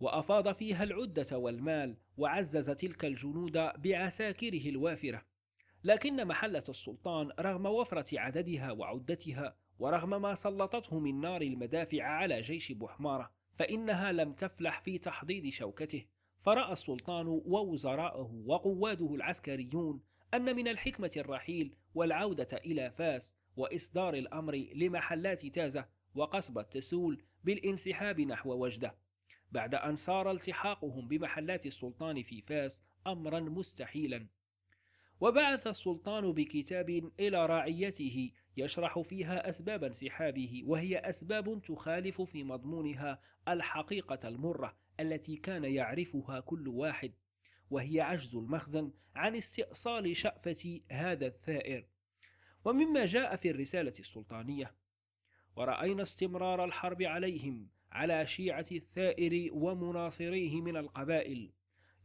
وأفاض فيها العدة والمال وعزز تلك الجنود بعساكره الوافرة لكن محلة السلطان رغم وفرة عددها وعدتها ورغم ما سلطته من نار المدافع على جيش بحمارة فإنها لم تفلح في تحضيض شوكته فرأى السلطان ووزراءه وقواده العسكريون أن من الحكمة الرحيل والعودة إلى فاس وإصدار الأمر لمحلات تازة وقصبة تسول بالانسحاب نحو وجدة بعد أن صار التحاقهم بمحلات السلطان في فاس أمرا مستحيلا وبعث السلطان بكتاب إلى رعيته يشرح فيها أسباب انسحابه وهي أسباب تخالف في مضمونها الحقيقة المرة التي كان يعرفها كل واحد وهي عجز المخزن عن استئصال شأفة هذا الثائر ومما جاء في الرسالة السلطانية ورأينا استمرار الحرب عليهم على شيعة الثائر ومناصريه من القبائل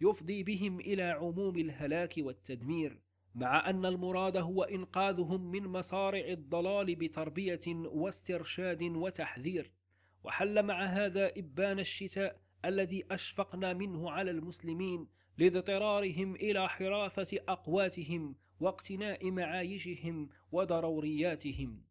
يفضي بهم إلى عموم الهلاك والتدمير مع أن المراد هو إنقاذهم من مصارع الضلال بتربية واسترشاد وتحذير وحل مع هذا إبان الشتاء الذي أشفقنا منه على المسلمين لاضطرارهم إلى حراثة أقواتهم واقتناء معايشهم وضرورياتهم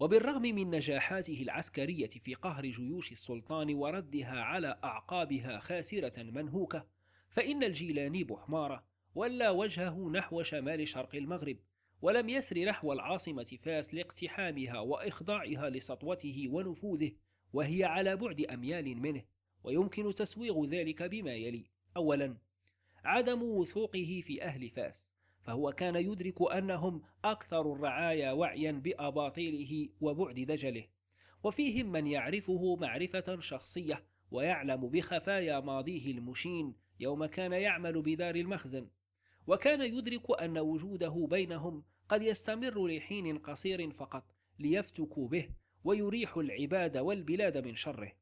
وبالرغم من نجاحاته العسكرية في قهر جيوش السلطان وردها على أعقابها خاسرة منهوكة فإن الجيلاني بحمارة ولى وجهه نحو شمال شرق المغرب ولم يسر نحو العاصمة فاس لاقتحامها وإخضاعها لسطوته ونفوذه وهي على بعد أميال منه ويمكن تسويغ ذلك بما يلي أولا عدم وثوقه في أهل فاس فهو كان يدرك أنهم أكثر الرعايا وعيا بأباطيله وبعد دجله وفيهم من يعرفه معرفة شخصية ويعلم بخفايا ماضيه المشين يوم كان يعمل بدار المخزن وكان يدرك أن وجوده بينهم قد يستمر لحين قصير فقط ليفتكوا به ويريح العباد والبلاد من شره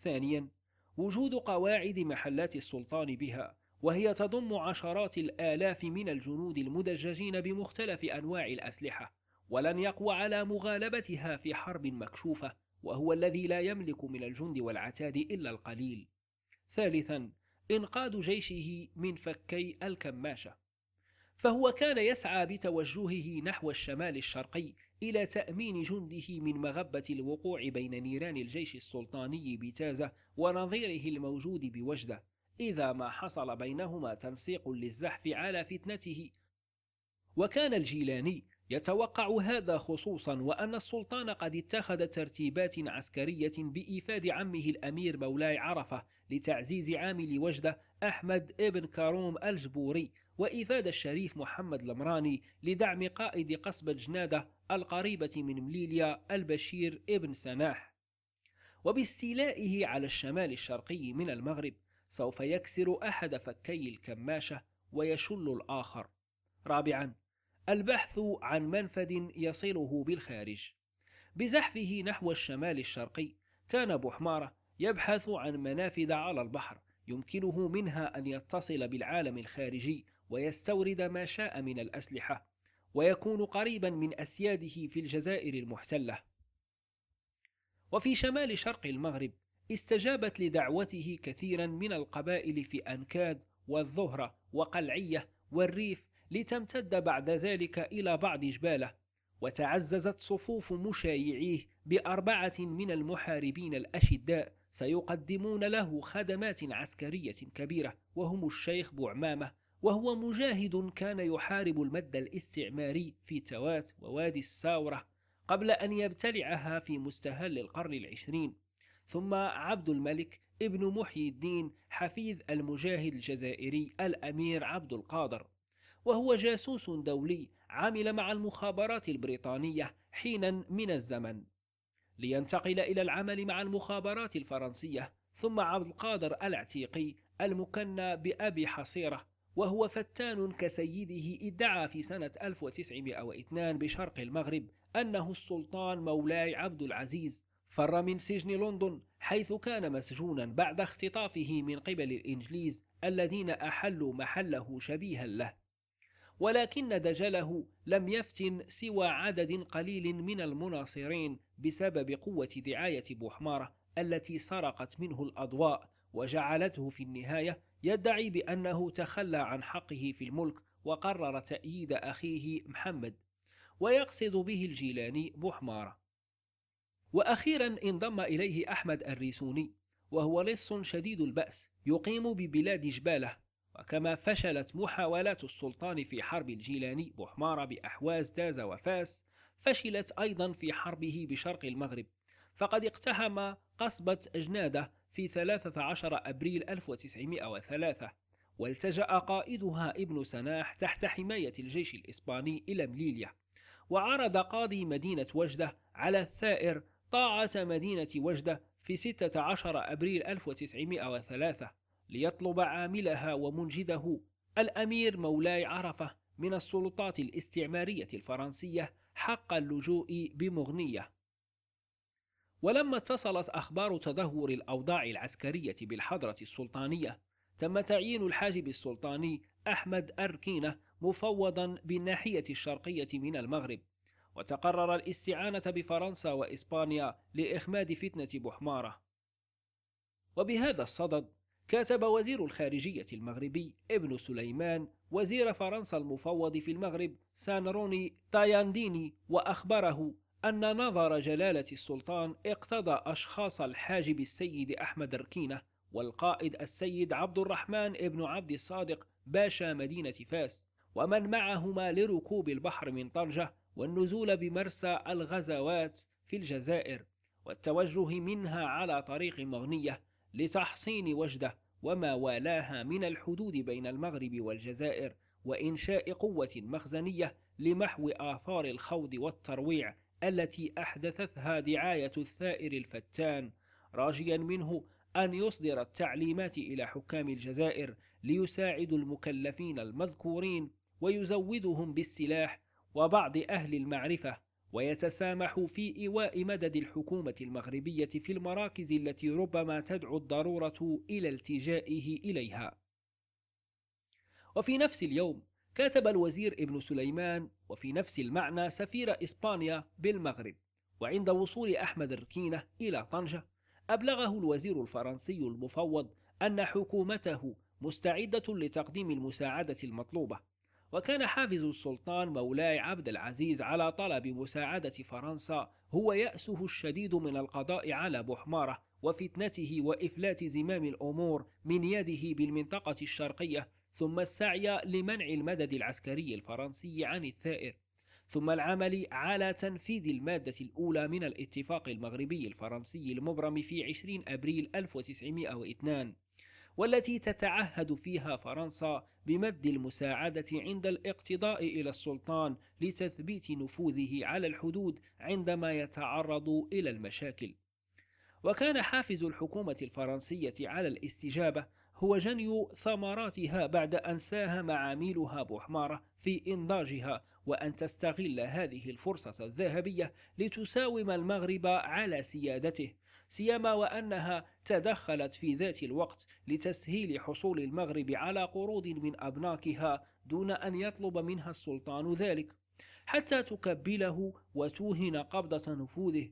ثانيا وجود قواعد محلات السلطان بها وهي تضم عشرات الآلاف من الجنود المدججين بمختلف أنواع الأسلحة ولن يقوى على مغالبتها في حرب مكشوفة وهو الذي لا يملك من الجند والعتاد إلا القليل ثالثا إنقاذ جيشه من فكي الكماشة فهو كان يسعى بتوجهه نحو الشمال الشرقي إلى تأمين جنده من مغبة الوقوع بين نيران الجيش السلطاني بتازة ونظيره الموجود بوجدة إذا ما حصل بينهما تنسيق للزحف على فتنته وكان الجيلاني يتوقع هذا خصوصا وأن السلطان قد اتخذ ترتيبات عسكرية بإيفاد عمه الأمير مولاي عرفة لتعزيز عامل وجدة أحمد ابن كاروم الجبوري وإيفاد الشريف محمد المراني لدعم قائد قصبة جنادة القريبة من مليليا البشير ابن سناح وباستيلائه على الشمال الشرقي من المغرب سوف يكسر أحد فكي الكماشة ويشل الآخر رابعاً البحث عن منفذ يصله بالخارج بزحفه نحو الشمال الشرقي كان بحمارة يبحث عن منافذ على البحر يمكنه منها أن يتصل بالعالم الخارجي ويستورد ما شاء من الأسلحة ويكون قريبا من أسياده في الجزائر المحتلة وفي شمال شرق المغرب استجابت لدعوته كثيرا من القبائل في أنكاد والظهرة وقلعية والريف لتمتد بعد ذلك إلى بعض جباله وتعززت صفوف مشايعيه بأربعة من المحاربين الأشداء سيقدمون له خدمات عسكرية كبيرة وهم الشيخ بوعمامة وهو مجاهد كان يحارب المد الاستعماري في توات ووادي الساورة قبل أن يبتلعها في مستهل القرن العشرين ثم عبد الملك ابن محي الدين حفيد المجاهد الجزائري الأمير عبد القادر وهو جاسوس دولي عمل مع المخابرات البريطانية حينا من الزمن لينتقل إلى العمل مع المخابرات الفرنسية ثم عبد القادر العتيقي المكنى بأبي حصيرة وهو فتان كسيده ادعى في سنة 1902 بشرق المغرب أنه السلطان مولاي عبد العزيز فر من سجن لندن حيث كان مسجونا بعد اختطافه من قبل الإنجليز الذين أحلوا محله شبيها له ولكن دجله لم يفتن سوى عدد قليل من المناصرين بسبب قوة دعاية بوحمارة التي سرقت منه الأضواء وجعلته في النهاية يدعي بأنه تخلى عن حقه في الملك وقرر تأييد أخيه محمد ويقصد به الجيلاني بوحمارة وأخيرا انضم إليه أحمد الريسوني وهو لص شديد البأس يقيم ببلاد جباله وكما فشلت محاولات السلطان في حرب الجيلاني بحمارة بأحواز تاز وفاس فشلت أيضا في حربه بشرق المغرب فقد اقتحم قصبة أجنادة في 13 أبريل 1903 والتجأ قائدها ابن سناح تحت حماية الجيش الإسباني إلى مليليا وعرض قاضي مدينة وجدة على الثائر طاعة مدينة وجدة في 16 أبريل 1903 ليطلب عاملها ومنجده الأمير مولاي عرفة من السلطات الاستعمارية الفرنسية حق اللجوء بمغنية ولما اتصلت أخبار تدهور الأوضاع العسكرية بالحضرة السلطانية تم تعيين الحاجب السلطاني أحمد أركينة مفوضا بالناحية الشرقية من المغرب وتقرر الاستعانة بفرنسا وإسبانيا لإخماد فتنة بحمارة وبهذا الصدد كتب وزير الخارجية المغربي ابن سليمان وزير فرنسا المفوض في المغرب سانروني تايانديني وأخبره أن نظر جلالة السلطان اقتضى أشخاص الحاجب السيد أحمد ركينة والقائد السيد عبد الرحمن ابن عبد الصادق باشا مدينة فاس ومن معهما لركوب البحر من طنجة والنزول بمرسى الغزوات في الجزائر والتوجه منها على طريق مغنية لتحصين وجده وما والاها من الحدود بين المغرب والجزائر وإنشاء قوة مخزنية لمحو آثار الخوض والترويع التي أحدثتها دعاية الثائر الفتان راجيا منه أن يصدر التعليمات إلى حكام الجزائر ليساعدوا المكلفين المذكورين ويزودهم بالسلاح وبعض أهل المعرفة ويتسامح في إيواء مدد الحكومة المغربية في المراكز التي ربما تدعو الضرورة إلى التجائه إليها. وفي نفس اليوم كاتب الوزير ابن سليمان وفي نفس المعنى سفير إسبانيا بالمغرب وعند وصول أحمد الركينة إلى طنجة أبلغه الوزير الفرنسي المفوض أن حكومته مستعدة لتقديم المساعدة المطلوبة وكان حافز السلطان مولاي عبد العزيز على طلب مساعدة فرنسا هو يأسه الشديد من القضاء على بحمارة وفتنته وإفلات زمام الأمور من يده بالمنطقة الشرقية ثم السعي لمنع المدد العسكري الفرنسي عن الثائر ثم العمل على تنفيذ المادة الأولى من الاتفاق المغربي الفرنسي المبرم في 20 أبريل 1902 والتي تتعهد فيها فرنسا بمد المساعدة عند الاقتضاء إلى السلطان لتثبيت نفوذه على الحدود عندما يتعرض إلى المشاكل. وكان حافز الحكومة الفرنسية على الاستجابة هو جني ثمراتها بعد أن ساهم عاملها بوحمارة في إنضاجها وأن تستغل هذه الفرصة الذهبية لتساوم المغرب على سيادته سيما وأنها تدخلت في ذات الوقت لتسهيل حصول المغرب على قروض من أبناكها دون أن يطلب منها السلطان ذلك حتى تكبله وتوهن قبضة نفوذه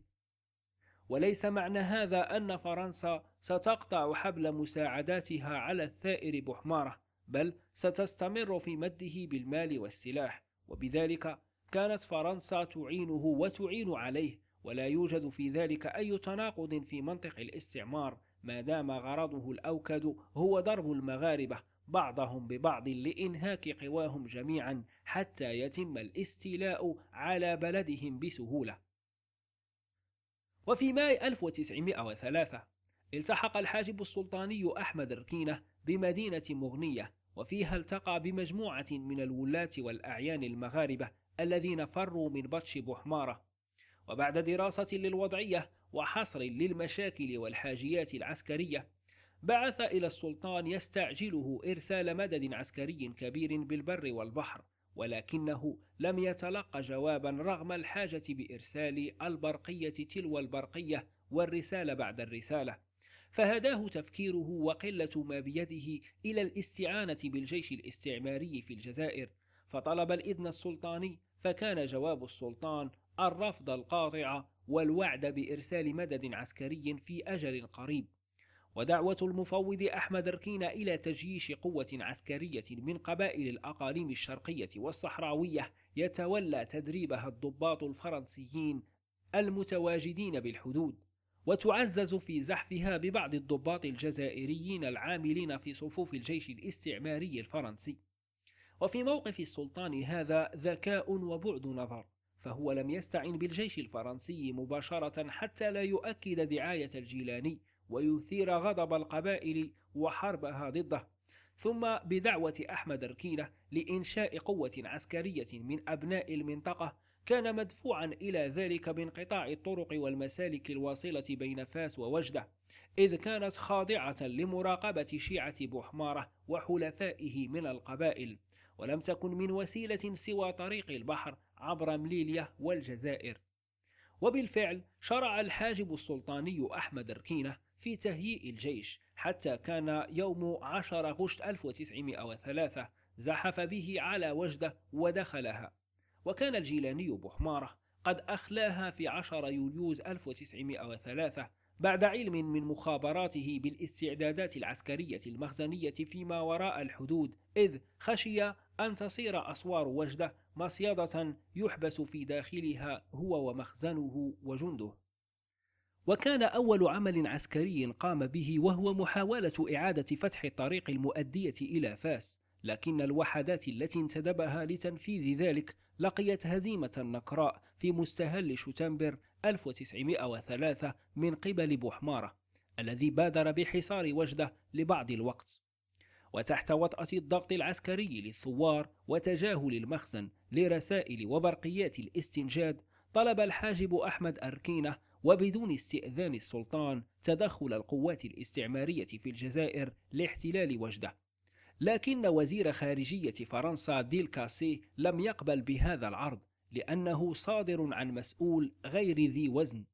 وليس معنى هذا أن فرنسا ستقطع حبل مساعداتها على الثائر بحمارة بل ستستمر في مده بالمال والسلاح وبذلك كانت فرنسا تعينه وتعين عليه ولا يوجد في ذلك أي تناقض في منطق الاستعمار ما دام غرضه الأوكد هو ضرب المغاربة بعضهم ببعض لإنهاك قواهم جميعا حتى يتم الاستيلاء على بلدهم بسهولة. وفي ماي 1903 التحق الحاجب السلطاني أحمد ركينة بمدينة مغنية وفيها التقى بمجموعة من الولاة والأعيان المغاربة الذين فروا من بطش بحمارة وبعد دراسة للوضعية وحصر للمشاكل والحاجيات العسكرية بعث إلى السلطان يستعجله إرسال مدد عسكري كبير بالبر والبحر ولكنه لم يتلق جوابا رغم الحاجة بإرسال البرقية تلو البرقية والرسالة بعد الرسالة فهداه تفكيره وقلة ما بيده إلى الاستعانة بالجيش الاستعماري في الجزائر فطلب الإذن السلطاني فكان جواب السلطان الرفض القاطع والوعد بإرسال مدد عسكري في أجل قريب ودعوة المفوض أحمد ركين إلى تجييش قوة عسكرية من قبائل الأقاليم الشرقية والصحراوية يتولى تدريبها الضباط الفرنسيين المتواجدين بالحدود وتعزز في زحفها ببعض الضباط الجزائريين العاملين في صفوف الجيش الاستعماري الفرنسي وفي موقف السلطان هذا ذكاء وبعد نظر فهو لم يستعن بالجيش الفرنسي مباشرة حتى لا يؤكد دعاية الجيلاني ويثير غضب القبائل وحربها ضده ثم بدعوة أحمد ركينة لإنشاء قوة عسكرية من أبناء المنطقة كان مدفوعا إلى ذلك بانقطاع الطرق والمسالك الواصلة بين فاس ووجدة إذ كانت خاضعة لمراقبة شيعة بوحمارة وحلفائه من القبائل ولم تكن من وسيلة سوى طريق البحر عبر مليلية والجزائر وبالفعل شرع الحاجب السلطاني أحمد ركينة في تهيئ الجيش حتى كان يوم 10 غشت 1903 زحف به على وجدة ودخلها وكان الجيلاني بحمارة قد أخلاها في 10 يوليوز 1903 بعد علم من مخابراته بالاستعدادات العسكرية المخزنية فيما وراء الحدود إذ خشي أن تصير أسوار وجدة مصيدة يحبس في داخلها هو ومخزنه وجنده وكان أول عمل عسكري قام به وهو محاولة إعادة فتح الطريق المؤدية إلى فاس لكن الوحدات التي انتدبها لتنفيذ ذلك لقيت هزيمة نقراء في مستهل شتنبر 1903 من قبل بوحمارة، الذي بادر بحصار وجدة لبعض الوقت وتحت وطأة الضغط العسكري للثوار وتجاهل المخزن لرسائل وبرقيات الاستنجاد طلب الحاجب أحمد أركينة وبدون استئذان السلطان تدخل القوات الاستعمارية في الجزائر لاحتلال وجدة لكن وزير خارجية فرنسا ديل كاسي لم يقبل بهذا العرض لأنه صادر عن مسؤول غير ذي وزن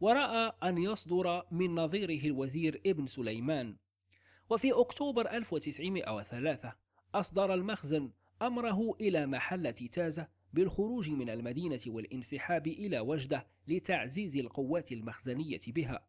ورأى أن يصدر من نظيره الوزير ابن سليمان وفي أكتوبر 1903 أصدر المخزن أمره إلى محلة تازة بالخروج من المدينة والانسحاب إلى وجدة لتعزيز القوات المخزنية بها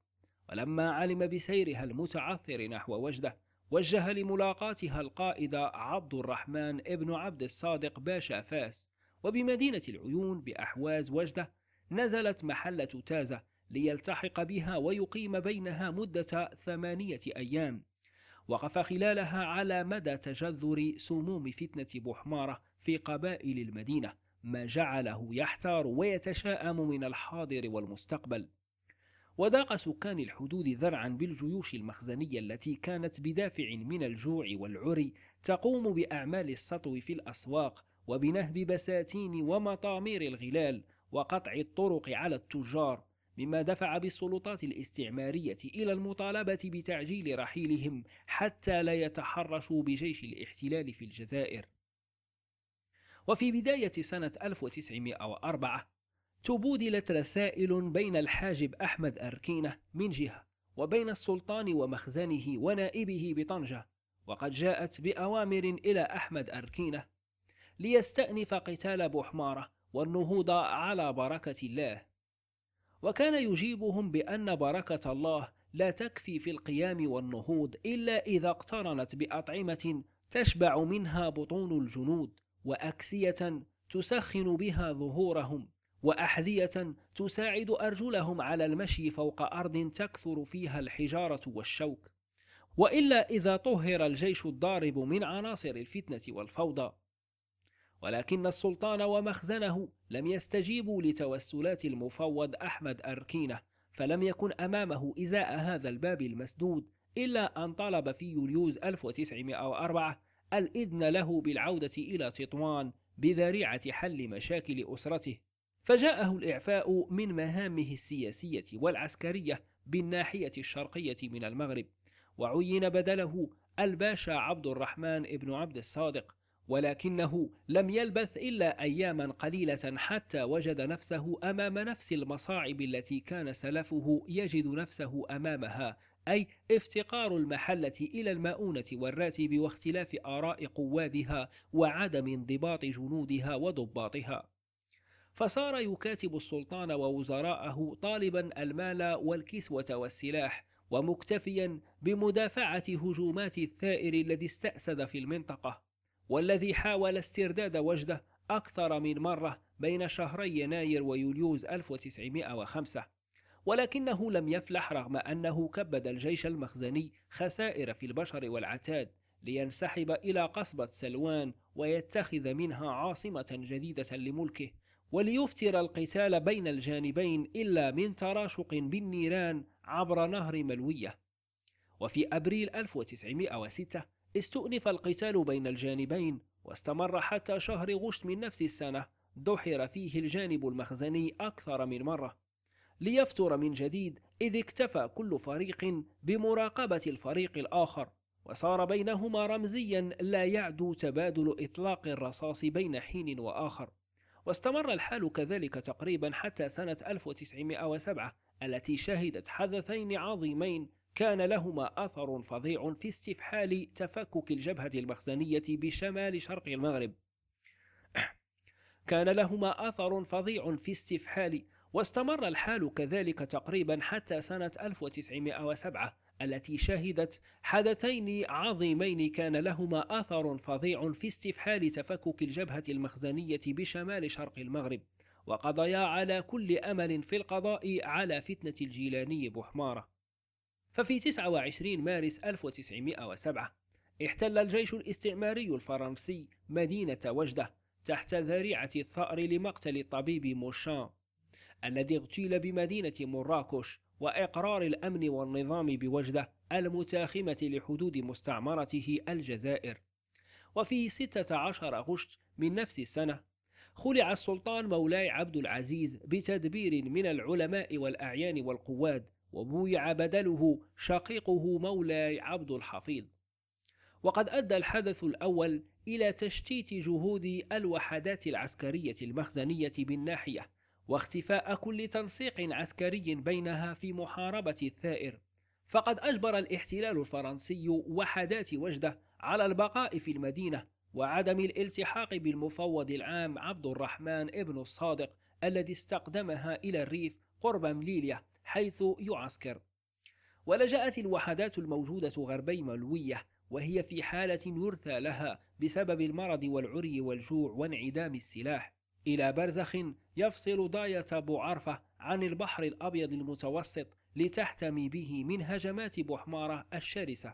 ولما علم بسيرها المتعثر نحو وجدة وجه لملاقاتها القائد عبد الرحمن ابن عبد الصادق باشا فاس وبمدينة العيون بأحواز وجدة نزلت محلة تازة ليلتحق بها ويقيم بينها مدة ثمانية أيام وقف خلالها على مدى تجذر سموم فتنة بوحمارة في قبائل المدينة ما جعله يحتار ويتشاءم من الحاضر والمستقبل وداق سكان الحدود ذرعا بالجيوش المخزنية التي كانت بدافع من الجوع والعري تقوم بأعمال السطو في الأسواق وبنهب بساتين ومطامير الغلال وقطع الطرق على التجار مما دفع بالسلطات الاستعمارية إلى المطالبة بتعجيل رحيلهم حتى لا يتحرشوا بجيش الاحتلال في الجزائر. وفي بداية سنة 1904 تبودلت رسائل بين الحاجب أحمد أركينة من جهة وبين السلطان ومخزنه ونائبه بطنجة وقد جاءت بأوامر إلى أحمد أركينة ليستأنف قتال بوحمارة والنهوض على بركة الله وكان يجيبهم بأن بركة الله لا تكفي في القيام والنهوض إلا إذا اقترنت بأطعمة تشبع منها بطون الجنود وأكسية تسخن بها ظهورهم وأحذية تساعد أرجلهم على المشي فوق أرض تكثر فيها الحجارة والشوك وإلا إذا طهر الجيش الضارب من عناصر الفتنة والفوضى ولكن السلطان ومخزنه لم يستجيبوا لتوسلات المفوض أحمد أركينة فلم يكن أمامه إزاء هذا الباب المسدود إلا أن طلب في يوليوز 1904 الإذن له بالعودة إلى تطوان بذريعة حل مشاكل أسرته فجاءه الإعفاء من مهامه السياسية والعسكرية بالناحية الشرقية من المغرب وعين بدله الباشا عبد الرحمن ابن عبد الصادق ولكنه لم يلبث إلا أياما قليلة حتى وجد نفسه أمام نفس المصاعب التي كان سلفه يجد نفسه أمامها أي افتقار المحلة إلى المؤونة والراتب واختلاف آراء قوادها وعدم انضباط جنودها وضباطها فصار يكاتب السلطان ووزراءه طالبا المال والكسوة والسلاح ومكتفيا بمدافعة هجومات الثائر الذي استأسد في المنطقة والذي حاول استرداد وجده أكثر من مرة بين شهري يناير ويوليوز 1905 ولكنه لم يفلح رغم أنه كبد الجيش المخزني خسائر في البشر والعتاد لينسحب إلى قصبة سلوان ويتخذ منها عاصمة جديدة لملكه وليفتر القتال بين الجانبين إلا من تراشق بالنيران عبر نهر ملوية وفي أبريل 1906 استؤنف القتال بين الجانبين واستمر حتى شهر غشت من نفس السنة دحر فيه الجانب المخزني أكثر من مرة ليفتر من جديد إذ اكتفى كل فريق بمراقبة الفريق الآخر وصار بينهما رمزيا لا يعدو تبادل إطلاق الرصاص بين حين وآخر واستمر الحال كذلك تقريبا حتى سنة 1907 التي شهدت حدثين عظيمين كان لهما أثر فظيع في استفحال تفكك الجبهة المخزنية بشمال شرق المغرب كان لهما أثر فظيع في استفحال واستمر الحال كذلك تقريبا حتى سنة 1907 التي شهدت حدثين عظيمين كان لهما أثر فظيع في استفحال تفكك الجبهة المخزنية بشمال شرق المغرب وقضيا على كل أمل في القضاء على فتنة الجيلاني بحمارة ففي 29 مارس 1907 احتل الجيش الاستعماري الفرنسي مدينة وجدة تحت ذريعة الثأر لمقتل الطبيب موشان الذي اغتيل بمدينة مراكش وإقرار الأمن والنظام بوجدة المتاخمة لحدود مستعمرته الجزائر وفي 16 غشت من نفس السنة خلع السلطان مولاي عبد العزيز بتدبير من العلماء والأعيان والقواد وبويع بدله شقيقه مولى عبد الحفيظ وقد أدى الحدث الأول إلى تشتيت جهود الوحدات العسكرية المخزنية بالناحية واختفاء كل تنسيق عسكري بينها في محاربة الثائر فقد أجبر الاحتلال الفرنسي وحدات وجدة على البقاء في المدينة وعدم الالتحاق بالمفوض العام عبد الرحمن ابن الصادق الذي استقدمها إلى الريف قرب مليليا حيث يعسكر ولجأت الوحدات الموجودة غربي ملوية وهي في حالة يرثى لها بسبب المرض والعري والجوع وانعدام السلاح إلى برزخ يفصل ضاية بوعرفة عن البحر الأبيض المتوسط لتحتمي به من هجمات بحمارة الشرسة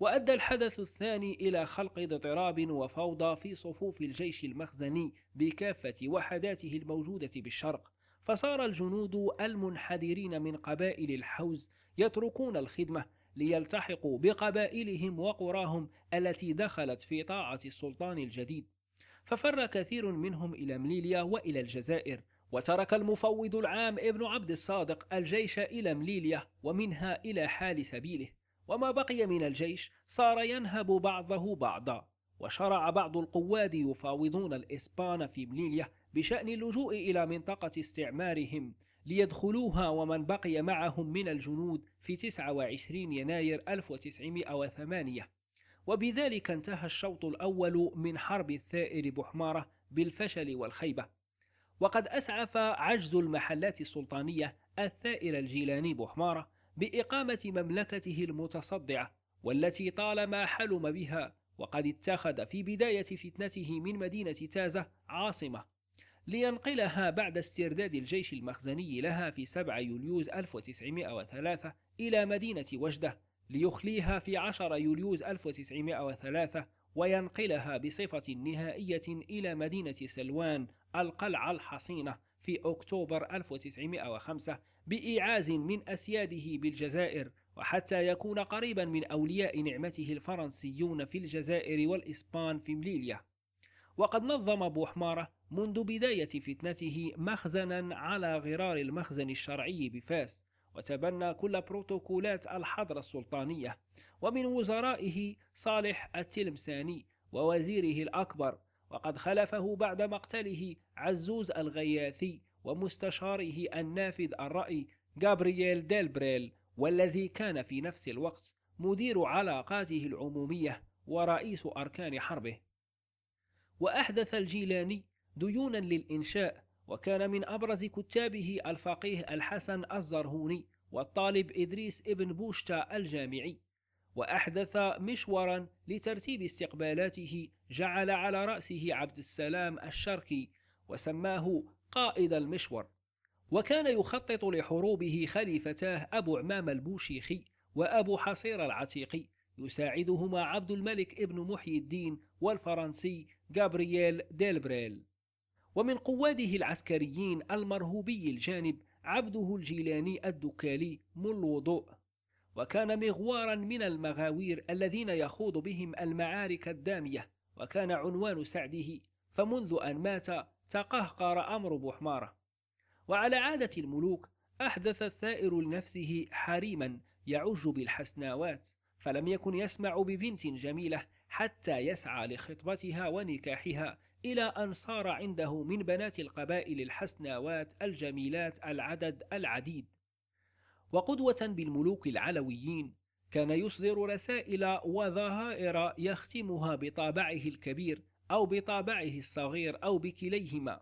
وأدى الحدث الثاني إلى خلق اضطراب وفوضى في صفوف الجيش المخزني بكافة وحداته الموجودة بالشرق فصار الجنود المنحدرين من قبائل الحوز يتركون الخدمة ليلتحقوا بقبائلهم وقراهم التي دخلت في طاعة السلطان الجديد ففر كثير منهم إلى مليليا وإلى الجزائر وترك المفوض العام ابن عبد الصادق الجيش إلى مليليا ومنها إلى حال سبيله وما بقي من الجيش صار ينهب بعضه بعضا وشرع بعض القواد يفاوضون الإسبان في مليليا بشأن اللجوء إلى منطقة استعمارهم ليدخلوها ومن بقي معهم من الجنود في 29 يناير 1908 وبذلك انتهى الشوط الأول من حرب الثائر بحمارة بالفشل والخيبة وقد أسعف عجز المحلات السلطانية الثائر الجيلاني بحمارة بإقامة مملكته المتصدعة والتي طالما حلم بها وقد اتخذ في بداية فتنته من مدينة تازة عاصمة لينقلها بعد استرداد الجيش المخزني لها في 7 يوليوز 1903 إلى مدينة وجدة ليخليها في 10 يوليوز 1903 وينقلها بصفة نهائية إلى مدينة سلوان القلعة الحصينة في أكتوبر 1905 بإيعاز من أسياده بالجزائر وحتى يكون قريبا من أولياء نعمته الفرنسيون في الجزائر والإسبان في مليليا وقد نظم بوحمارة منذ بداية فتنته مخزنا على غرار المخزن الشرعي بفاس وتبنى كل بروتوكولات الحضرة السلطانية ومن وزرائه صالح التلمساني ووزيره الأكبر وقد خلفه بعد مقتله عزوز الغياثي ومستشاره النافذ الرأي جابرييل ديلبريل والذي كان في نفس الوقت مدير علاقاته العمومية ورئيس أركان حربه وأحدث الجيلاني ديونا للإنشاء وكان من أبرز كتابه الفقيه الحسن الزرهوني والطالب إدريس ابن بوشتا الجامعي وأحدث مشورا لترتيب استقبالاته جعل على رأسه عبد السلام الشركي وسماه قائد المشور وكان يخطط لحروبه خليفتاه أبو عمام البوشيخي وأبو حصير العتيقي يساعدهما عبد الملك ابن محي الدين والفرنسي غابرييل ديلبريل ومن قواده العسكريين المرهوبي الجانب عبده الجيلاني الدكالي من الوضوء وكان مغوارا من المغاوير الذين يخوض بهم المعارك الدامية وكان عنوان سعده فمنذ أن مات تقهقر أمر بحمارة وعلى عادة الملوك أحدث الثائر لنفسه حريما يعج بالحسناوات فلم يكن يسمع ببنت جميلة حتى يسعى لخطبتها ونكاحها إلى أن صار عنده من بنات القبائل الحسناوات الجميلات العدد العديد وقدوة بالملوك العلويين كان يصدر رسائل وظهائر يختمها بطابعه الكبير أو بطابعه الصغير أو بكليهما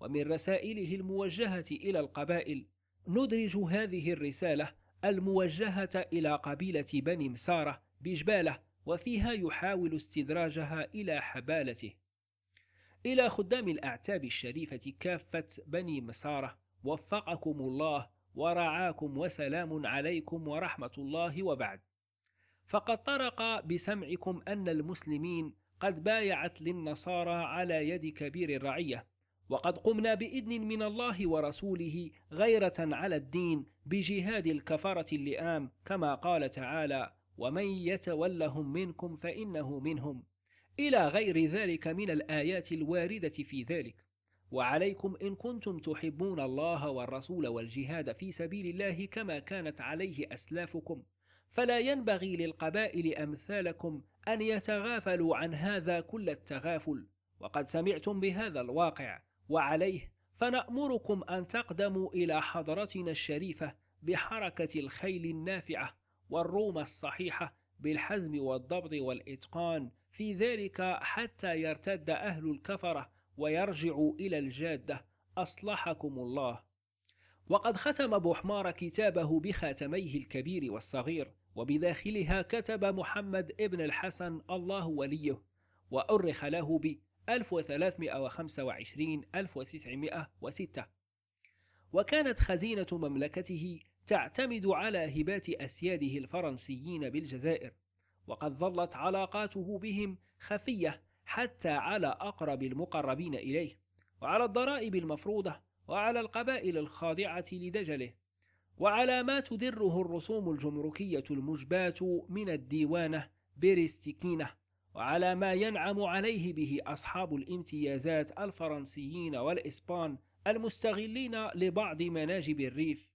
ومن رسائله الموجهة إلى القبائل ندرج هذه الرسالة الموجهة إلى قبيلة بني مسارة بجبالة وفيها يحاول استدراجها إلى حبالته إلى خدام الأعتاب الشريفة كافة بني مسارة وفقكم الله ورعاكم وسلام عليكم ورحمة الله وبعد فقد طرق بسمعكم أن المسلمين قد بايعت للنصارى على يد كبير الرعية وقد قمنا بإذن من الله ورسوله غيرة على الدين بجهاد الكفرة اللئام كما قال تعالى ومن يتولهم منكم فإنه منهم إلى غير ذلك من الآيات الواردة في ذلك وعليكم إن كنتم تحبون الله والرسول والجهاد في سبيل الله كما كانت عليه أسلافكم فلا ينبغي للقبائل أمثالكم أن يتغافلوا عن هذا كل التغافل وقد سمعتم بهذا الواقع وعليه فنأمركم أن تقدموا إلى حضرتنا الشريفة بحركة الخيل النافعة والروم الصحيحة بالحزم والضبط والإتقان في ذلك حتى يرتد أهل الكفرة ويرجعوا إلى الجادة أصلحكم الله وقد ختم أبو حمار كتابه بخاتميه الكبير والصغير وبداخلها كتب محمد ابن الحسن الله وليه وأرخ له ب 1325 1906 وكانت خزينة مملكته تعتمد على هبات أسياده الفرنسيين بالجزائر وقد ظلت علاقاته بهم خفية حتى على أقرب المقربين إليه وعلى الضرائب المفروضة وعلى القبائل الخاضعة لدجله وعلى ما تدره الرسوم الجمركية المجباة من الديوانة برستكينة وعلى ما ينعم عليه به أصحاب الامتيازات الفرنسيين والإسبان المستغلين لبعض مناجم الريف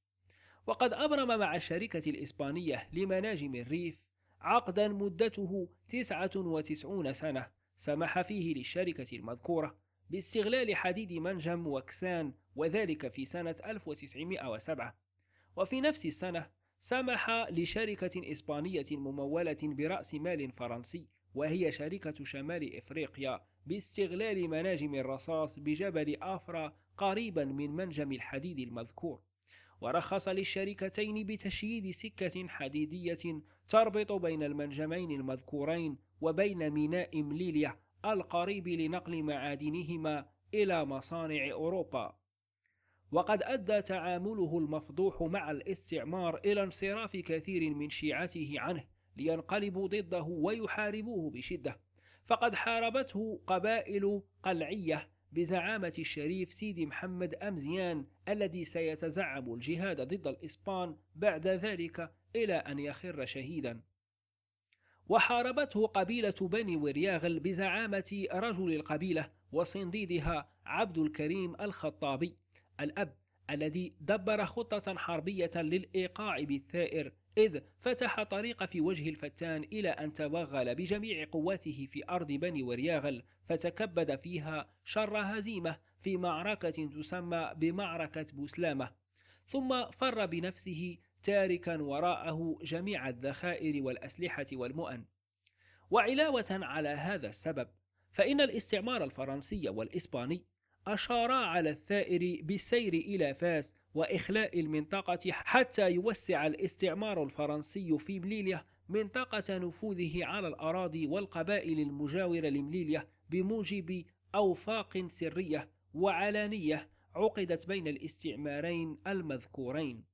وقد أبرم مع الشركة الإسبانية لمناجم الريف عقدا مدته 99 سنة سمح فيه للشركة المذكورة باستغلال حديد منجم وكسان وذلك في سنة 1907 وفي نفس السنة سمح لشركة إسبانية ممولة برأس مال فرنسي وهي شركة شمال إفريقيا باستغلال مناجم الرصاص بجبل آفرا قريبا من منجم الحديد المذكور ورخص للشركتين بتشييد سكة حديدية تربط بين المنجمين المذكورين وبين ميناء مليليا القريب لنقل معادنهما إلى مصانع أوروبا وقد أدى تعامله المفضوح مع الاستعمار إلى انصراف كثير من شيعته عنه لينقلبوا ضده ويحاربوه بشدة فقد حاربته قبائل قلعية بزعامة الشريف سيدي محمد أمزيان الذي سيتزعم الجهاد ضد الإسبان بعد ذلك إلى أن يخر شهيدا وحاربته قبيلة بني ورياغل بزعامة رجل القبيلة وصنديدها عبد الكريم الخطابي الأب الذي دبر خطة حربية للإيقاع بالثائر إذ فتح طريق في وجه الفتان إلى أن توغل بجميع قواته في أرض بني ورياغل فتكبد فيها شر هزيمة في معركة تسمى بمعركة بوسلامة ثم فر بنفسه تاركا وراءه جميع الذخائر والأسلحة والمؤن وعلاوة على هذا السبب فإن الاستعمار الفرنسي والإسباني أشارا على الثائر بالسير إلى فاس وإخلاء المنطقة حتى يوسع الاستعمار الفرنسي في مليلية منطقة نفوذه على الأراضي والقبائل المجاورة لمليلية بموجب أوفاق سرية وعلانية عقدت بين الاستعمارين المذكورين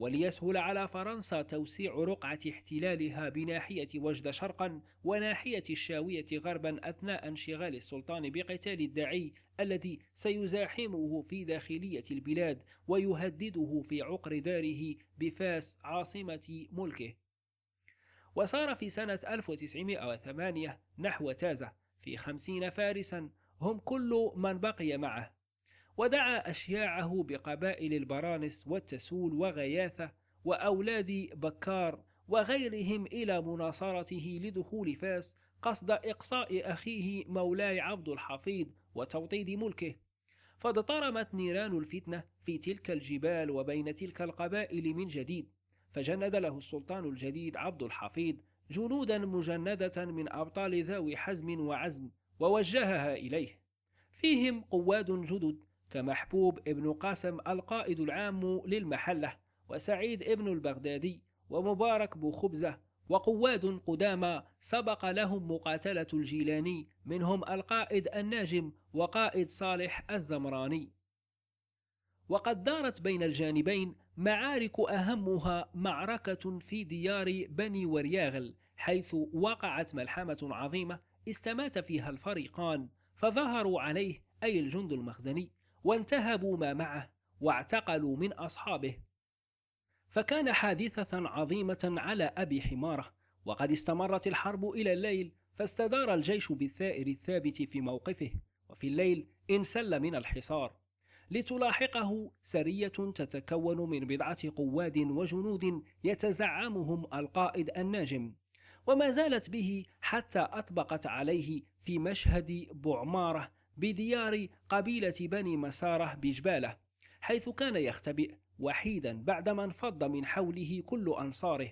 وليسهل على فرنسا توسيع رقعة احتلالها بناحية وجد شرقا وناحية الشاوية غربا أثناء انشغال السلطان بقتال الداعي الذي سيزاحمه في داخلية البلاد ويهدده في عقر داره بفاس عاصمة ملكه وصار في سنة 1908 نحو تازة في خمسين فارسا هم كل من بقي معه ودعا أشياعه بقبائل البرانس والتسول وغياثة وأولاد بكار وغيرهم إلى مناصرته لدخول فاس قصد إقصاء أخيه مولاي عبد الحفيظ وتوطيد ملكه فاضطرمت نيران الفتنة في تلك الجبال وبين تلك القبائل من جديد فجند له السلطان الجديد عبد الحفيظ جنودا مجندة من أبطال ذوي حزم وعزم ووجهها إليه فيهم قواد جدد كمحبوب ابن قاسم القائد العام للمحلة وسعيد ابن البغدادي ومبارك خبزة وقواد قدامى سبق لهم مقاتلة الجيلاني منهم القائد الناجم وقائد صالح الزمراني وقد دارت بين الجانبين معارك أهمها معركة في ديار بني ورياغل حيث وقعت ملحمة عظيمة استمات فيها الفريقان فظهروا عليه أي الجند المخزني وانتهبوا ما معه واعتقلوا من أصحابه فكان حادثة عظيمة على أبي حمارة وقد استمرت الحرب إلى الليل فاستدار الجيش بالثائر الثابت في موقفه وفي الليل انسل من الحصار لتلاحقه سرية تتكون من بضعة قواد وجنود يتزعمهم القائد الناجم وما زالت به حتى أطبقت عليه في مشهد بعمارة بديار قبيلة بني مسارة بجبالة حيث كان يختبئ وحيدا بعدما انفض من حوله كل أنصاره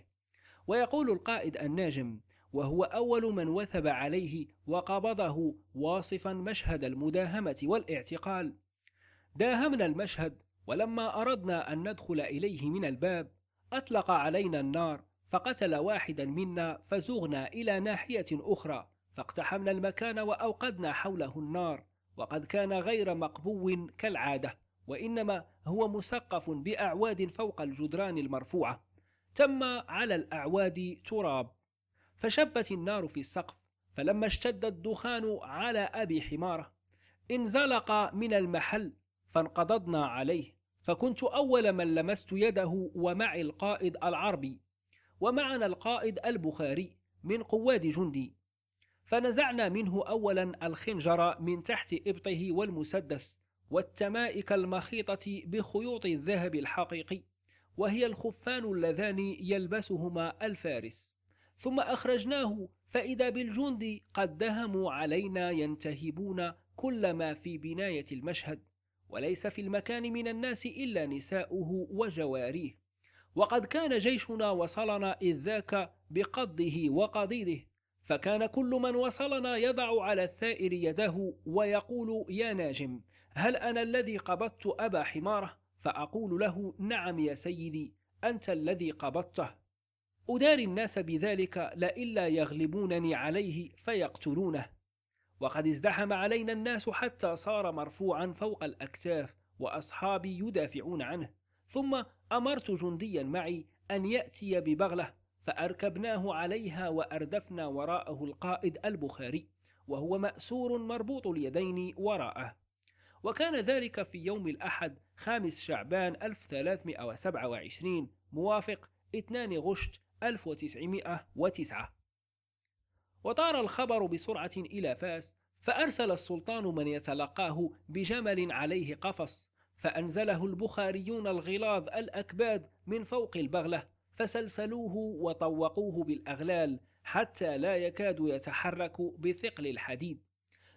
ويقول القائد الناجم وهو أول من وثب عليه وقبضه واصفا مشهد المداهمة والاعتقال داهمنا المشهد ولما أردنا أن ندخل إليه من الباب أطلق علينا النار فقتل واحدا منا فزغنا إلى ناحية أخرى فاقتحمنا المكان وأوقدنا حوله النار وقد كان غير مقبو كالعادة وإنما هو مسقف بأعواد فوق الجدران المرفوعة تم على الأعواد تراب فشبت النار في السقف فلما اشتد الدخان على أبي حمارة انزلق من المحل فانقضضنا عليه فكنت أول من لمست يده ومعي القائد العربي ومعنا القائد البخاري من قواد جندي فنزعنا منه أولا الخنجر من تحت إبطه والمسدس والتمائك المخيطة بخيوط الذهب الحقيقي وهي الخفان اللذان يلبسهما الفارس ثم أخرجناه فإذا بالجند قد دهموا علينا ينتهبون كل ما في بناية المشهد وليس في المكان من الناس إلا نساؤه وجواريه وقد كان جيشنا وصلنا إذ ذاك بقضه وقضيده فكان كل من وصلنا يضع على الثائر يده ويقول يا ناجم هل أنا الذي قبضت أبا حمارة؟ فأقول له نعم يا سيدي أنت الذي قبضته أداري الناس بذلك لئلا يغلبونني عليه فيقتلونه وقد ازدحم علينا الناس حتى صار مرفوعا فوق الأكتاف وأصحابي يدافعون عنه ثم أمرت جنديا معي أن يأتي ببغلة فأركبناه عليها وأردفنا وراءه القائد البخاري وهو مأسور مربوط اليدين وراءه وكان ذلك في يوم الأحد خامس شعبان 1327 موافق 2 غشت 1909 وطار الخبر بسرعة إلى فاس فأرسل السلطان من يتلقاه بجمل عليه قفص فأنزله البخاريون الغلاظ الأكباد من فوق البغلة فسلسلوه وطوقوه بالأغلال حتى لا يكاد يتحرك بثقل الحديد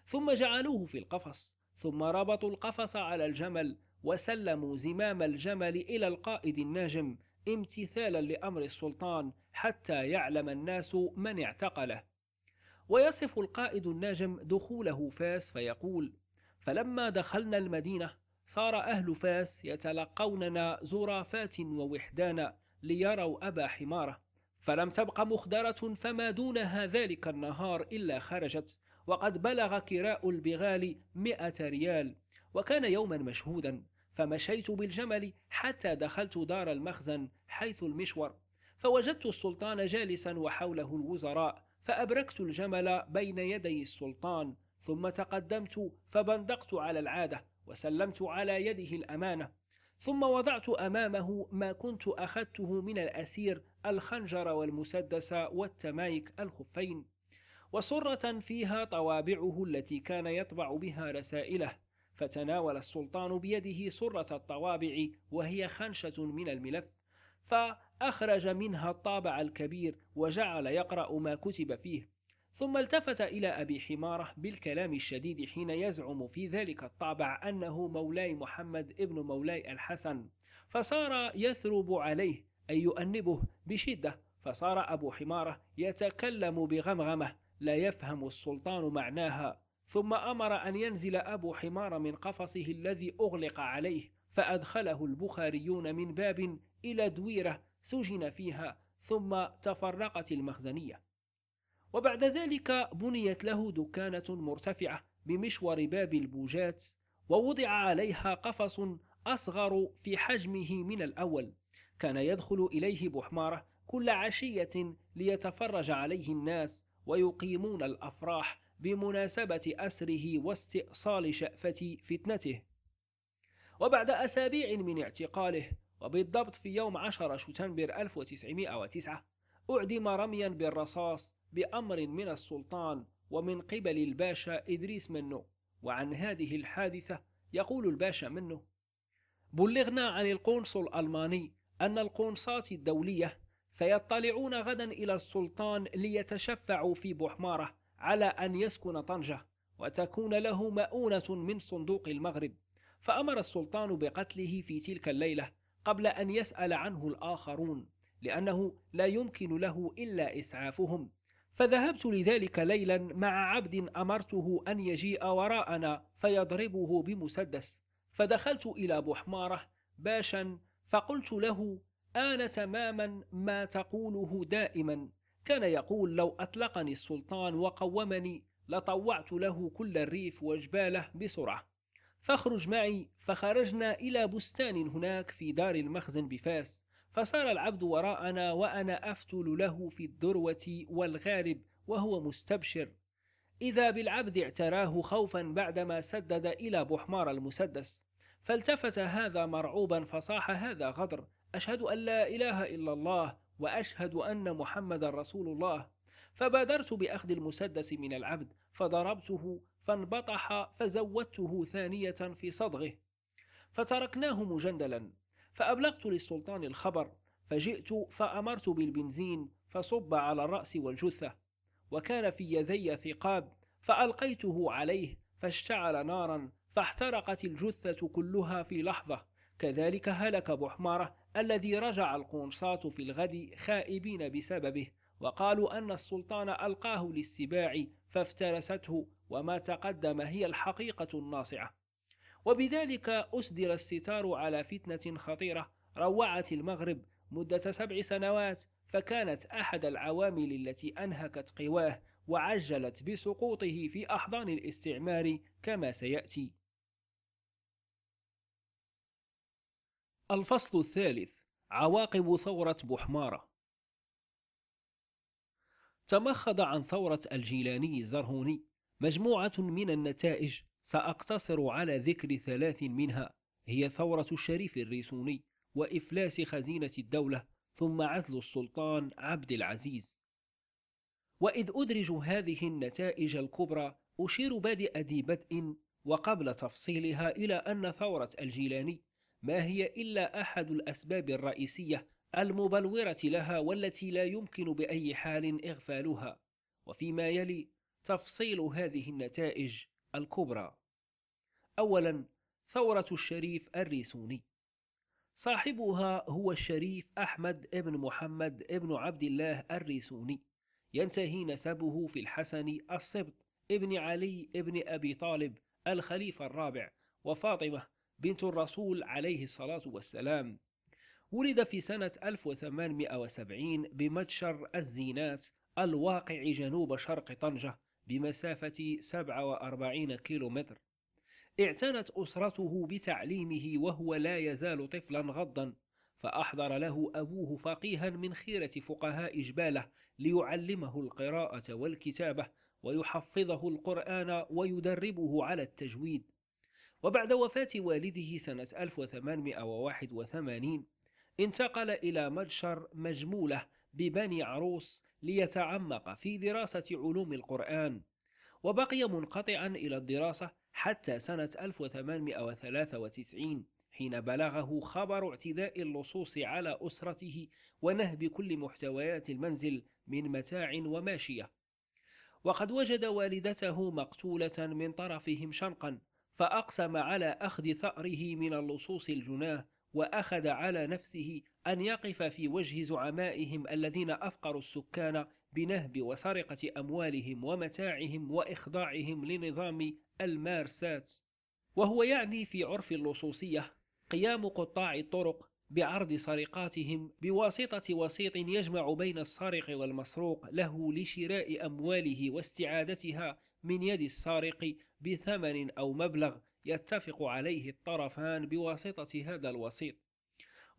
ثم جعلوه في القفص ثم ربطوا القفص على الجمل وسلموا زمام الجمل إلى القائد الناجم امتثالا لأمر السلطان حتى يعلم الناس من اعتقله ويصف القائد الناجم دخوله فاس فيقول فلما دخلنا المدينة صار أهل فاس يتلقوننا زرافات ووحدانا ليروا أبا حمارة فلم تبق مخدرة فما دونها ذلك النهار إلا خرجت وقد بلغ كراء البغال مئة ريال وكان يوما مشهودا فمشيت بالجمل حتى دخلت دار المخزن حيث المشور فوجدت السلطان جالسا وحوله الوزراء فأبركت الجمل بين يدي السلطان ثم تقدمت فبندقت على العادة وسلمت على يده الأمانة ثم وضعت أمامه ما كنت أخذته من الأسير الخنجر والمسدس والتمايك الخفين وصرة فيها طوابعه التي كان يطبع بها رسائله فتناول السلطان بيده صرة الطوابع وهي خنشة من الملف فأخرج منها الطابع الكبير وجعل يقرأ ما كتب فيه ثم التفت إلى أبي حمارة بالكلام الشديد حين يزعم في ذلك الطابع أنه مولاي محمد ابن مولاي الحسن فصار يثرب عليه أي يؤنبه بشدة فصار أبو حمارة يتكلم بغمغمة لا يفهم السلطان معناها ثم أمر أن ينزل أبو حمار من قفصه الذي أغلق عليه فأدخله البخاريون من باب إلى دويرة سجن فيها ثم تفرقت المخزنية وبعد ذلك بنيت له دكانة مرتفعة بمشور باب البوجات ووضع عليها قفص أصغر في حجمه من الأول كان يدخل إليه بحمارة كل عشية ليتفرج عليه الناس ويقيمون الأفراح بمناسبة أسره واستئصال شأفة فتنته وبعد أسابيع من اعتقاله وبالضبط في يوم 10 شتنبر 1909 أعدم رميا بالرصاص بأمر من السلطان ومن قبل الباشا إدريس منه وعن هذه الحادثة يقول الباشا منه بلغنا عن القنصل الألماني أن القنصات الدولية سيطلعون غدا إلى السلطان ليتشفعوا في بحمارة على أن يسكن طنجة وتكون له مؤونة من صندوق المغرب فأمر السلطان بقتله في تلك الليلة قبل أن يسأل عنه الآخرون لأنه لا يمكن له إلا إسعافهم فذهبت لذلك ليلا مع عبد أمرته أن يجيء وراءنا فيضربه بمسدس فدخلت إلى بحمارة باشا فقلت له آن تماما ما تقوله دائما كان يقول لو أطلقني السلطان وقومني لطوعت له كل الريف وجباله بسرعة فاخرج معي فخرجنا إلى بستان هناك في دار المخزن بفاس فصار العبد وراءنا وأنا أفتل له في الذروة والغارب وهو مستبشر إذا بالعبد اعتراه خوفا بعدما سدد إلى بحمار المسدس فالتفت هذا مرعوبا فصاح هذا غدر أشهد أن لا إله إلا الله وأشهد أن محمدا رسول الله فبادرت بأخذ المسدس من العبد فضربته فانبطح فزودته ثانية في صدغه فتركناه مجندلا فأبلغت للسلطان الخبر فجئت فأمرت بالبنزين فصب على الرأس والجثة وكان في يدي ثقاب فألقيته عليه فاشتعل نارا فاحترقت الجثة كلها في لحظة كذلك هلك بحمارة الذي رجع القنصات في الغد خائبين بسببه وقالوا أن السلطان ألقاه للسباع فافترسته وما تقدم هي الحقيقة الناصعة وبذلك أسدر الستار على فتنة خطيرة روعت المغرب مدة سبع سنوات فكانت أحد العوامل التي أنهكت قواه وعجلت بسقوطه في أحضان الاستعمار كما سيأتي. الفصل الثالث عواقب ثورة بحمارة تمخض عن ثورة الجيلاني الزرهوني مجموعة من النتائج سأقتصر على ذكر ثلاث منها هي ثورة الشريف الريسوني وإفلاس خزينة الدولة ثم عزل السلطان عبد العزيز وإذ أدرج هذه النتائج الكبرى أشير بادئ ذي بدء وقبل تفصيلها إلى أن ثورة الجيلاني ما هي إلا أحد الأسباب الرئيسية المبلورة لها والتي لا يمكن بأي حال إغفالها وفيما يلي تفصيل هذه النتائج الكبرى أولا ثورة الشريف الريسوني صاحبها هو الشريف أحمد ابن محمد ابن عبد الله الريسوني ينتهي نسبه في الحسن السبط ابن علي ابن أبي طالب الخليفة الرابع وفاطمة بنت الرسول عليه الصلاة والسلام ولد في سنة 1870 بمتشر الزينات الواقع جنوب شرق طنجة بمسافة 47 كيلومتر اعتنت أسرته بتعليمه وهو لا يزال طفلا غضا فأحضر له أبوه فقيها من خيرة فقهاء إجباله ليعلمه القراءة والكتابة ويحفظه القرآن ويدربه على التجويد وبعد وفاة والده سنة 1881 انتقل إلى مجشر مجمولة ببني عروس ليتعمق في دراسة علوم القرآن وبقي منقطعا إلى الدراسة حتى سنة 1893 حين بلغه خبر اعتداء اللصوص على أسرته ونهب كل محتويات المنزل من متاع وماشية وقد وجد والدته مقتولة من طرفهم شنقا فأقسم على أخذ ثأره من اللصوص الجناه وأخذ على نفسه أن يقف في وجه زعمائهم الذين أفقروا السكان بنهب وسرقة أموالهم ومتاعهم وإخضاعهم لنظام المارسات وهو يعني في عرف اللصوصية قيام قطاع الطرق بعرض سرقاتهم بواسطة وسيط يجمع بين السارق والمسروق له لشراء أمواله واستعادتها من يد السارق بثمن أو مبلغ يتفق عليه الطرفان بواسطة هذا الوسيط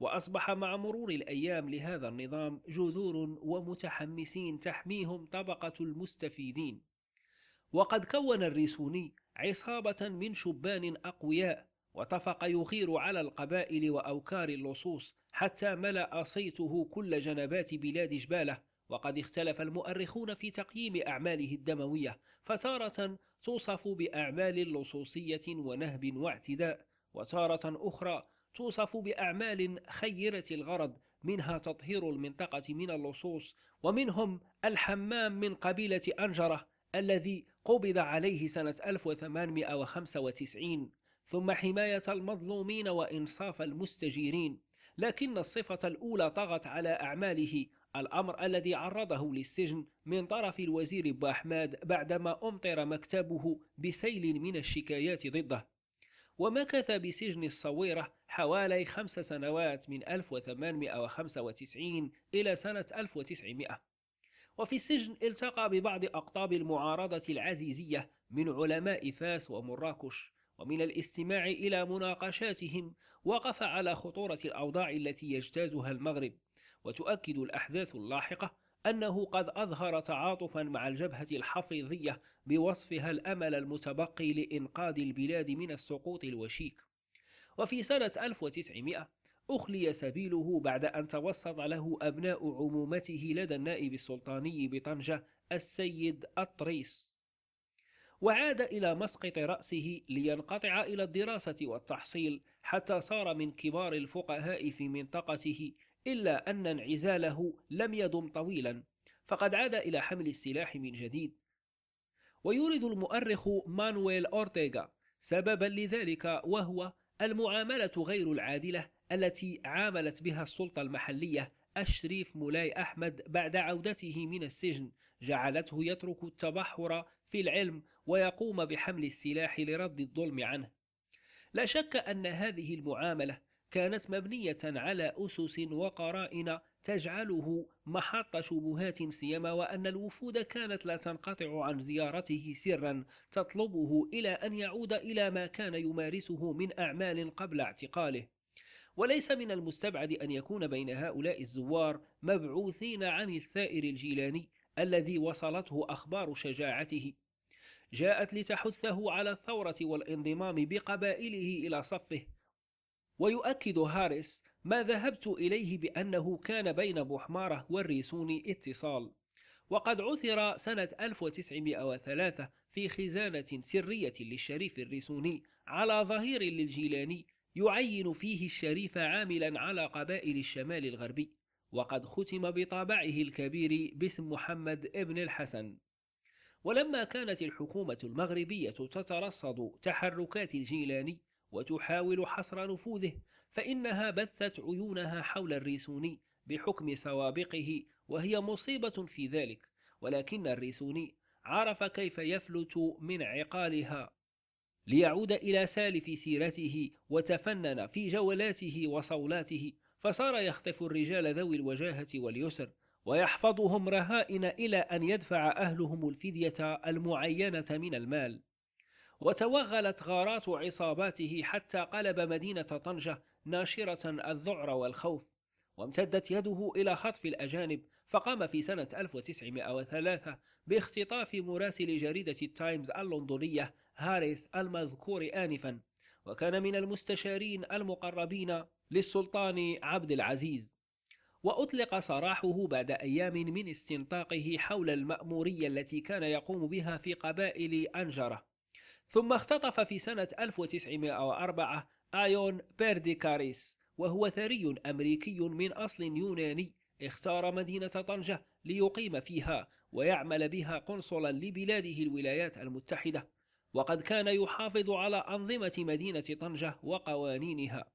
وأصبح مع مرور الأيام لهذا النظام جذور ومتحمسين تحميهم طبقة المستفيدين وقد كون الريسوني عصابة من شبان أقوياء وطفق يغير على القبائل وأوكار اللصوص حتى ملأ صيته كل جنبات بلاد جباله وقد اختلف المؤرخون في تقييم أعماله الدموية فتارة توصف بأعمال لصوصية ونهب واعتداء وتارة أخرى توصف بأعمال خيرة الغرض منها تطهير المنطقة من اللصوص ومنهم الحمام من قبيلة أنجرة الذي قبض عليه سنة 1895 ثم حماية المظلومين وإنصاف المستجيرين لكن الصفة الأولى طغت على أعماله الأمر الذي عرضه للسجن من طرف الوزير بأحمد بعدما أمطر مكتبه بسيل من الشكايات ضده ومكث بسجن الصويرة حوالي خمس سنوات من 1895 إلى سنة 1900 وفي السجن التقى ببعض أقطاب المعارضة العزيزية من علماء فاس ومراكش ومن الاستماع إلى مناقشاتهم وقف على خطورة الأوضاع التي يجتازها المغرب وتؤكد الأحداث اللاحقة أنه قد أظهر تعاطفا مع الجبهة الحفيظية بوصفها الأمل المتبقي لإنقاذ البلاد من السقوط الوشيك وفي سنة 1900 أخلي سبيله بعد أن توسط له أبناء عمومته لدى النائب السلطاني بطنجة السيد أطريس وعاد إلى مسقط رأسه لينقطع إلى الدراسة والتحصيل حتى صار من كبار الفقهاء في منطقته إلا أن انعزاله لم يدم طويلا فقد عاد إلى حمل السلاح من جديد ويورد المؤرخ مانويل أورتيغا سببا لذلك وهو المعاملة غير العادلة التي عاملت بها السلطة المحلية الشريف مولاي أحمد بعد عودته من السجن جعلته يترك التبحر في العلم ويقوم بحمل السلاح لرد الظلم عنه لا شك أن هذه المعاملة كانت مبنية على أسس وقرائن تجعله محط شبهات سيما وأن الوفود كانت لا تنقطع عن زيارته سرا تطلبه إلى أن يعود إلى ما كان يمارسه من أعمال قبل اعتقاله وليس من المستبعد أن يكون بين هؤلاء الزوار مبعوثين عن الثائر الجيلاني الذي وصلته أخبار شجاعته جاءت لتحثه على الثورة والانضمام بقبائله إلى صفه ويؤكد هاريس ما ذهبت إليه بأنه كان بين بوحمارة والريسون اتصال وقد عثر سنة 1903 في خزانة سرية للشريف الريسوني على ظهير للجيلاني يعين فيه الشريف عاملا على قبائل الشمال الغربي وقد ختم بطابعه الكبير باسم محمد ابن الحسن ولما كانت الحكومة المغربية تترصد تحركات الجيلاني وتحاول حصر نفوذه فإنها بثت عيونها حول الريسوني بحكم سوابقه وهي مصيبة في ذلك ولكن الريسوني عرف كيف يفلت من عقالها ليعود إلى سالف سيرته وتفنن في جولاته وصولاته فصار يخطف الرجال ذوي الوجاهة واليسر ويحفظهم رهائن إلى أن يدفع أهلهم الفدية المعينة من المال وتوغلت غارات عصاباته حتى قلب مدينة طنجة ناشرة الذعر والخوف وامتدت يده إلى خطف الأجانب فقام في سنة 1903 باختطاف مراسل جريدة التايمز اللندنية هاريس المذكور آنفا وكان من المستشارين المقربين للسلطان عبد العزيز وأطلق سراحه بعد أيام من استنطاقه حول المأمورية التي كان يقوم بها في قبائل أنجرة ثم اختطف في سنة 1904 آيون بيرديكاريس وهو ثري أمريكي من أصل يوناني اختار مدينة طنجة ليقيم فيها ويعمل بها قنصلا لبلاده الولايات المتحدة وقد كان يحافظ على أنظمة مدينة طنجة وقوانينها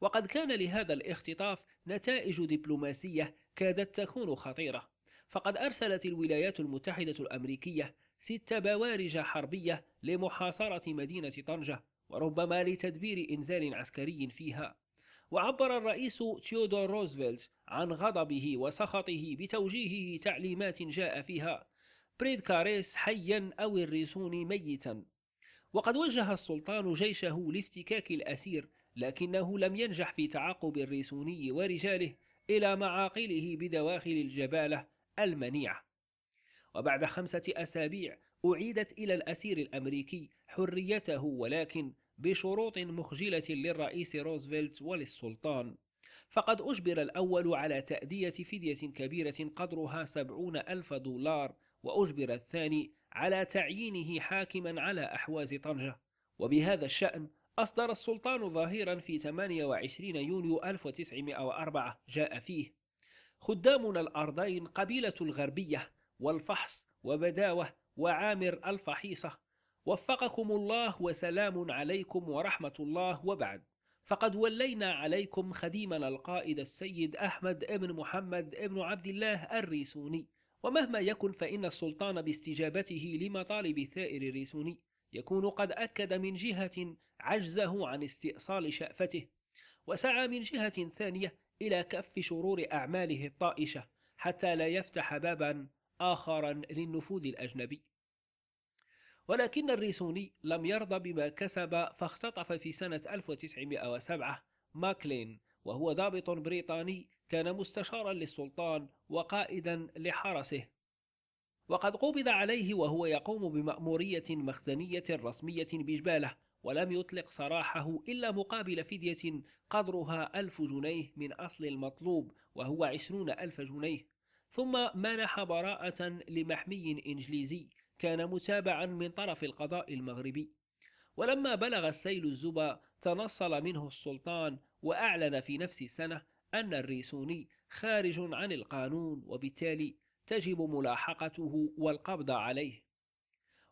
وقد كان لهذا الاختطاف نتائج دبلوماسية كادت تكون خطيرة فقد أرسلت الولايات المتحدة الأمريكية ست بوارج حربية لمحاصرة مدينة طنجة وربما لتدبير إنزال عسكري فيها وعبر الرئيس تيودور روزفلت عن غضبه وسخطه بتوجيهه تعليمات جاء فيها بريد كاريس حيا أو الريسون ميتا وقد وجه السلطان جيشه لافتكاك الأسير لكنه لم ينجح في تعاقب الريسوني ورجاله إلى معاقله بدواخل الجبالة المنيعة وبعد خمسة أسابيع أعيدت إلى الأسير الأمريكي حريته ولكن بشروط مخجلة للرئيس روزفلت وللسلطان فقد أجبر الأول على تأدية فدية كبيرة قدرها سبعون ألف دولار وأجبر الثاني على تعيينه حاكما على أحواز طنجة وبهذا الشأن أصدر السلطان ظاهرا في 28 يونيو 1904 جاء فيه خدامنا الأرضين قبيلة الغربية والفحص وبداوة وعامر الفحيصة وفقكم الله وسلام عليكم ورحمة الله وبعد فقد ولينا عليكم خديمنا القائد السيد أحمد ابن محمد ابن عبد الله الريسوني ومهما يكن فإن السلطان باستجابته لمطالب ثائر الريسوني يكون قد أكد من جهة عجزه عن استئصال شأفته وسعى من جهة ثانية إلى كف شرور أعماله الطائشة حتى لا يفتح بابا آخرا للنفوذ الأجنبي ولكن الريسوني لم يرضى بما كسب فاختطف في سنة 1907 ماكلين وهو ضابط بريطاني كان مستشارا للسلطان وقائدا لحرسه وقد قبض عليه وهو يقوم بمأمورية مخزنية رسمية بجباله ولم يطلق سراحه إلا مقابل فدية قدرها ألف جنيه من أصل المطلوب وهو عشرون ألف جنيه ثم منح براءة لمحمي إنجليزي كان متابعا من طرف القضاء المغربي ولما بلغ السيل الزبا تنصل منه السلطان وأعلن في نفس السنة أن الريسوني خارج عن القانون وبالتالي تجب ملاحقته والقبض عليه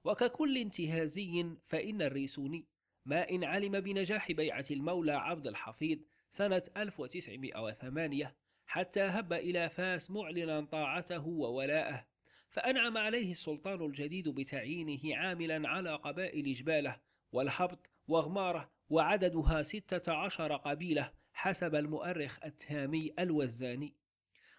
وككل انتهازي فإن الريسوني ما إن علم بنجاح بيعة المولى عبد الحفيظ سنة 1908 حتى هب إلى فاس معلنا طاعته وولاءه فأنعم عليه السلطان الجديد بتعيينه عاملا على قبائل جباله والحبط وغماره وعددها ستة عشر قبيلة حسب المؤرخ التامي الوزاني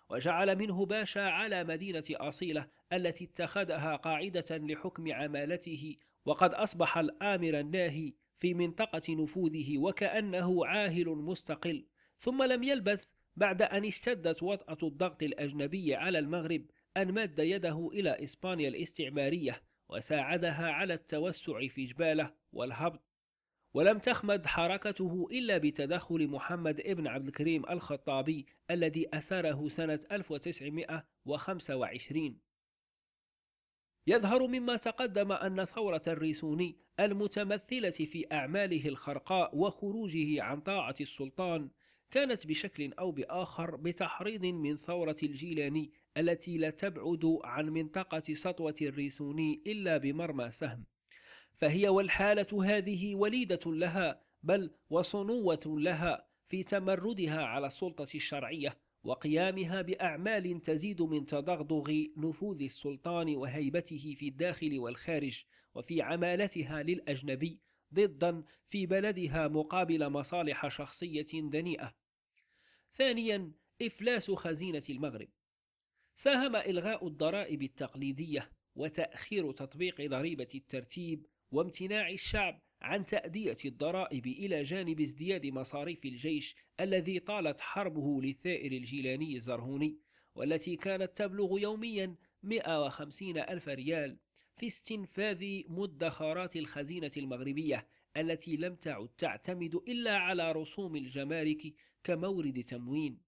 وجعل منه باشا على مدينة أصيلة التي اتخذها قاعدة لحكم عمالته وقد أصبح الآمر الناهي في منطقة نفوذه وكأنه عاهل مستقل ثم لم يلبث بعد أن اشتدت وطأة الضغط الأجنبي على المغرب أن مد يده إلى إسبانيا الاستعمارية وساعدها على التوسع في جباله والهبط ولم تخمد حركته إلا بتدخل محمد ابن عبد الكريم الخطابي الذي أسره سنة 1925 يظهر مما تقدم أن ثورة الريسوني المتمثلة في أعماله الخرقاء وخروجه عن طاعة السلطان كانت بشكل أو بآخر بتحريض من ثورة الجيلاني التي لا تبعد عن منطقة سطوة الريسوني إلا بمرمى سهم فهي والحالة هذه وليدة لها بل وصنوة لها في تمردها على السلطة الشرعية وقيامها بأعمال تزيد من تضغضغ نفوذ السلطان وهيبته في الداخل والخارج وفي عمالتها للأجنبي ضدا في بلدها مقابل مصالح شخصية دنيئة ثانيا إفلاس خزينة المغرب ساهم إلغاء الضرائب التقليدية وتأخير تطبيق ضريبة الترتيب وامتناع الشعب عن تأدية الضرائب إلى جانب ازدياد مصاريف الجيش الذي طالت حربه للثائر الجيلاني الزرهوني والتي كانت تبلغ يوميا 150 ألف ريال في استنفاذ مدخرات الخزينة المغربية التي لم تعد تعتمد إلا على رسوم الجمارك كمورد تموين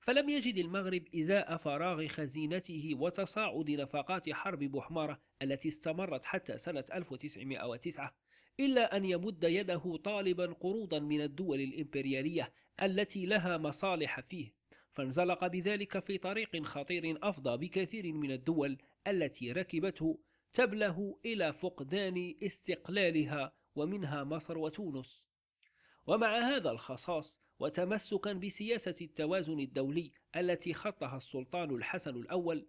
فلم يجد المغرب إزاء فراغ خزينته وتصاعد نفقات حرب بحمارة التي استمرت حتى سنة 1909 إلا أن يمد يده طالبا قروضا من الدول الإمبريالية التي لها مصالح فيه فانزلق بذلك في طريق خطير أفضى بكثير من الدول التي ركبته تبله إلى فقدان استقلالها ومنها مصر وتونس ومع هذا الخصاص وتمسكا بسياسة التوازن الدولي التي خطها السلطان الحسن الأول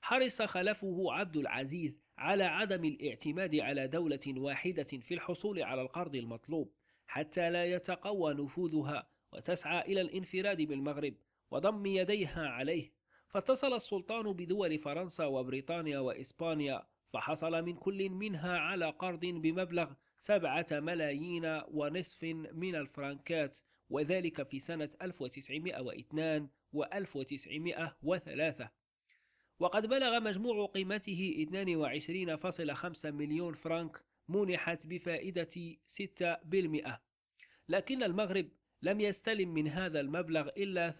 حرص خلفه عبد العزيز على عدم الاعتماد على دولة واحدة في الحصول على القرض المطلوب حتى لا يتقوى نفوذها وتسعى إلى الانفراد بالمغرب وضم يديها عليه فاتصل السلطان بدول فرنسا وبريطانيا وإسبانيا فحصل من كل منها على قرض بمبلغ سبعة ملايين ونصف من الفرنكات وذلك في سنة 1902 و 1903 وقد بلغ مجموع قيمته 22.5 مليون فرنك منحت بفائدة 6% لكن المغرب لم يستلم من هذا المبلغ إلا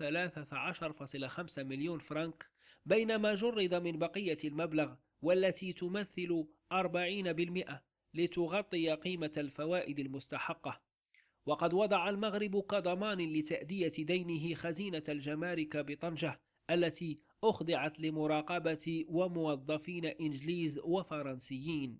13.5 مليون فرنك بينما جرد من بقية المبلغ والتي تمثل 40% لتغطي قيمة الفوائد المستحقة وقد وضع المغرب كضمان لتأدية دينه خزينة الجمارك بطنجة التي أخضعت لمراقبة وموظفين إنجليز وفرنسيين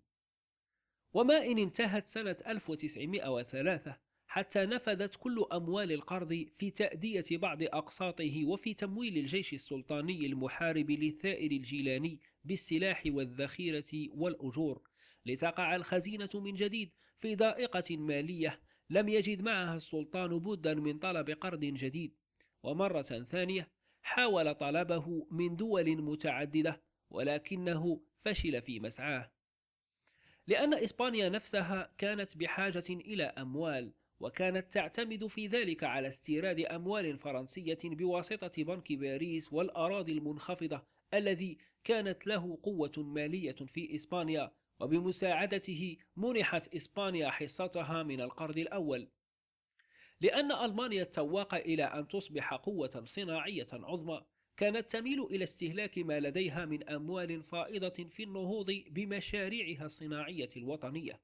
وما إن انتهت سنة 1903 حتى نفذت كل أموال القرض في تأدية بعض أقساطه وفي تمويل الجيش السلطاني المحارب للثائر الجيلاني بالسلاح والذخيرة والأجور لتقع الخزينة من جديد في ضائقة مالية لم يجد معها السلطان بدا من طلب قرض جديد ومرة ثانية حاول طلبه من دول متعددة ولكنه فشل في مسعاه لأن إسبانيا نفسها كانت بحاجة إلى أموال وكانت تعتمد في ذلك على استيراد أموال فرنسية بواسطة بنك باريس والأراضي المنخفضة الذي كانت له قوة مالية في إسبانيا وبمساعدته منحت إسبانيا حصتها من القرض الأول لأن ألمانيا التواق إلى أن تصبح قوة صناعية عظمى كانت تميل إلى استهلاك ما لديها من أموال فائضة في النهوض بمشاريعها الصناعية الوطنية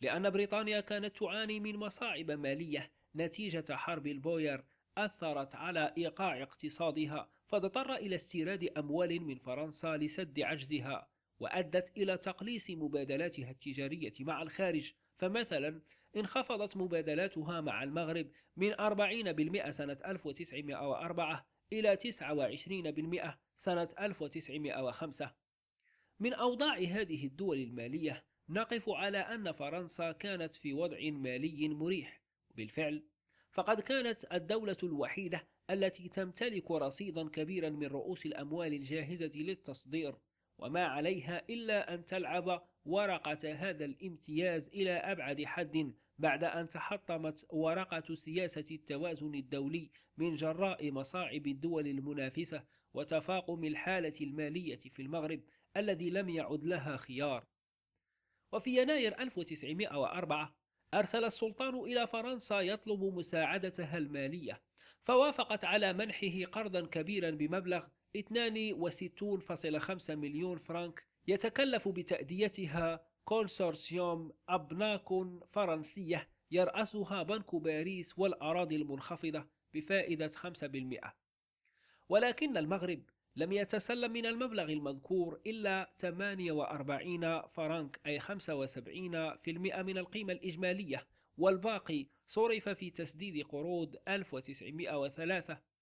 لأن بريطانيا كانت تعاني من مصاعب مالية نتيجة حرب البوير أثرت على إيقاع اقتصادها فتضطر إلى استيراد أموال من فرنسا لسد عجزها وأدت إلى تقليص مبادلاتها التجارية مع الخارج فمثلا انخفضت مبادلاتها مع المغرب من 40% سنة 1904 إلى 29% سنة 1905 من أوضاع هذه الدول المالية نقف على أن فرنسا كانت في وضع مالي مريح بالفعل فقد كانت الدولة الوحيدة التي تمتلك رصيدا كبيرا من رؤوس الأموال الجاهزة للتصدير وما عليها إلا أن تلعب ورقة هذا الامتياز إلى أبعد حد بعد أن تحطمت ورقة سياسة التوازن الدولي من جراء مصاعب الدول المنافسة وتفاقم الحالة المالية في المغرب الذي لم يعد لها خيار. وفي يناير 1904 أرسل السلطان إلى فرنسا يطلب مساعدتها المالية، فوافقت على منحه قرضا كبيرا بمبلغ 62.5 مليون فرنك يتكلف بتأديتها كونسورسيوم أبناك فرنسية يرأسها بنك باريس والأراضي المنخفضة بفائدة 5% ولكن المغرب لم يتسلم من المبلغ المذكور إلا 48 فرنك أي 75% من القيمة الإجمالية والباقي صرف في تسديد قروض 1903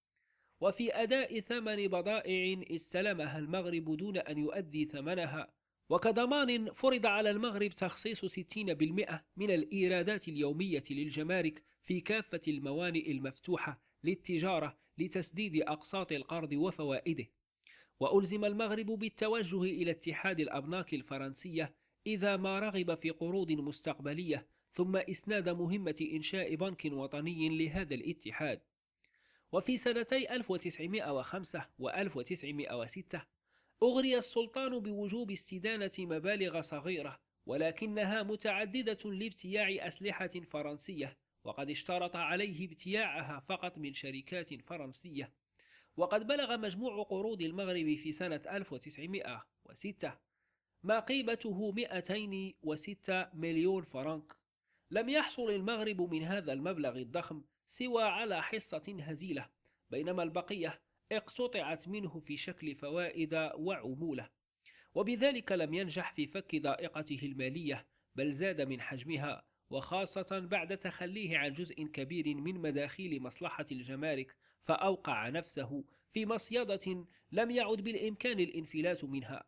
وفي أداء ثمن بضائع استلمها المغرب دون أن يؤدي ثمنها وكضمان فرض على المغرب تخصيص 60% من الإيرادات اليومية للجمارك في كافة الموانئ المفتوحة للتجارة لتسديد أقساط القرض وفوائده وألزم المغرب بالتوجه إلى اتحاد الأبناك الفرنسية إذا ما رغب في قروض مستقبلية ثم إسناد مهمة إنشاء بنك وطني لهذا الاتحاد وفي سنتي 1905 و 1906 أغري السلطان بوجوب استدانة مبالغ صغيرة ولكنها متعددة لابتياع أسلحة فرنسية وقد اشترط عليه ابتياعها فقط من شركات فرنسية وقد بلغ مجموع قروض المغرب في سنة 1906 ما قيمته 206 مليون فرنك لم يحصل المغرب من هذا المبلغ الضخم سوى على حصة هزيلة بينما البقية اقتطعت منه في شكل فوائد وعمولة وبذلك لم ينجح في فك ضائقته المالية بل زاد من حجمها وخاصة بعد تخليه عن جزء كبير من مداخيل مصلحة الجمارك فأوقع نفسه في مصيدة لم يعد بالإمكان الانفلات منها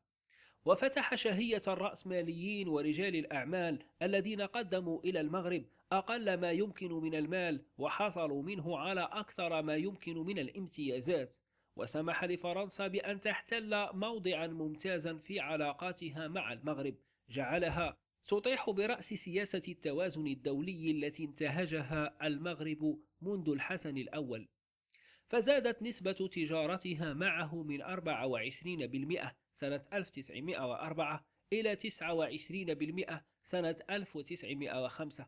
وفتح شهية الرأسماليين ورجال الأعمال الذين قدموا إلى المغرب أقل ما يمكن من المال وحصلوا منه على أكثر ما يمكن من الامتيازات وسمح لفرنسا بأن تحتل موضعا ممتازا في علاقاتها مع المغرب جعلها تطيح برأس سياسة التوازن الدولي التي انتهجها المغرب منذ الحسن الأول فزادت نسبة تجارتها معه من 24% سنة 1904 إلى 29% سنة 1905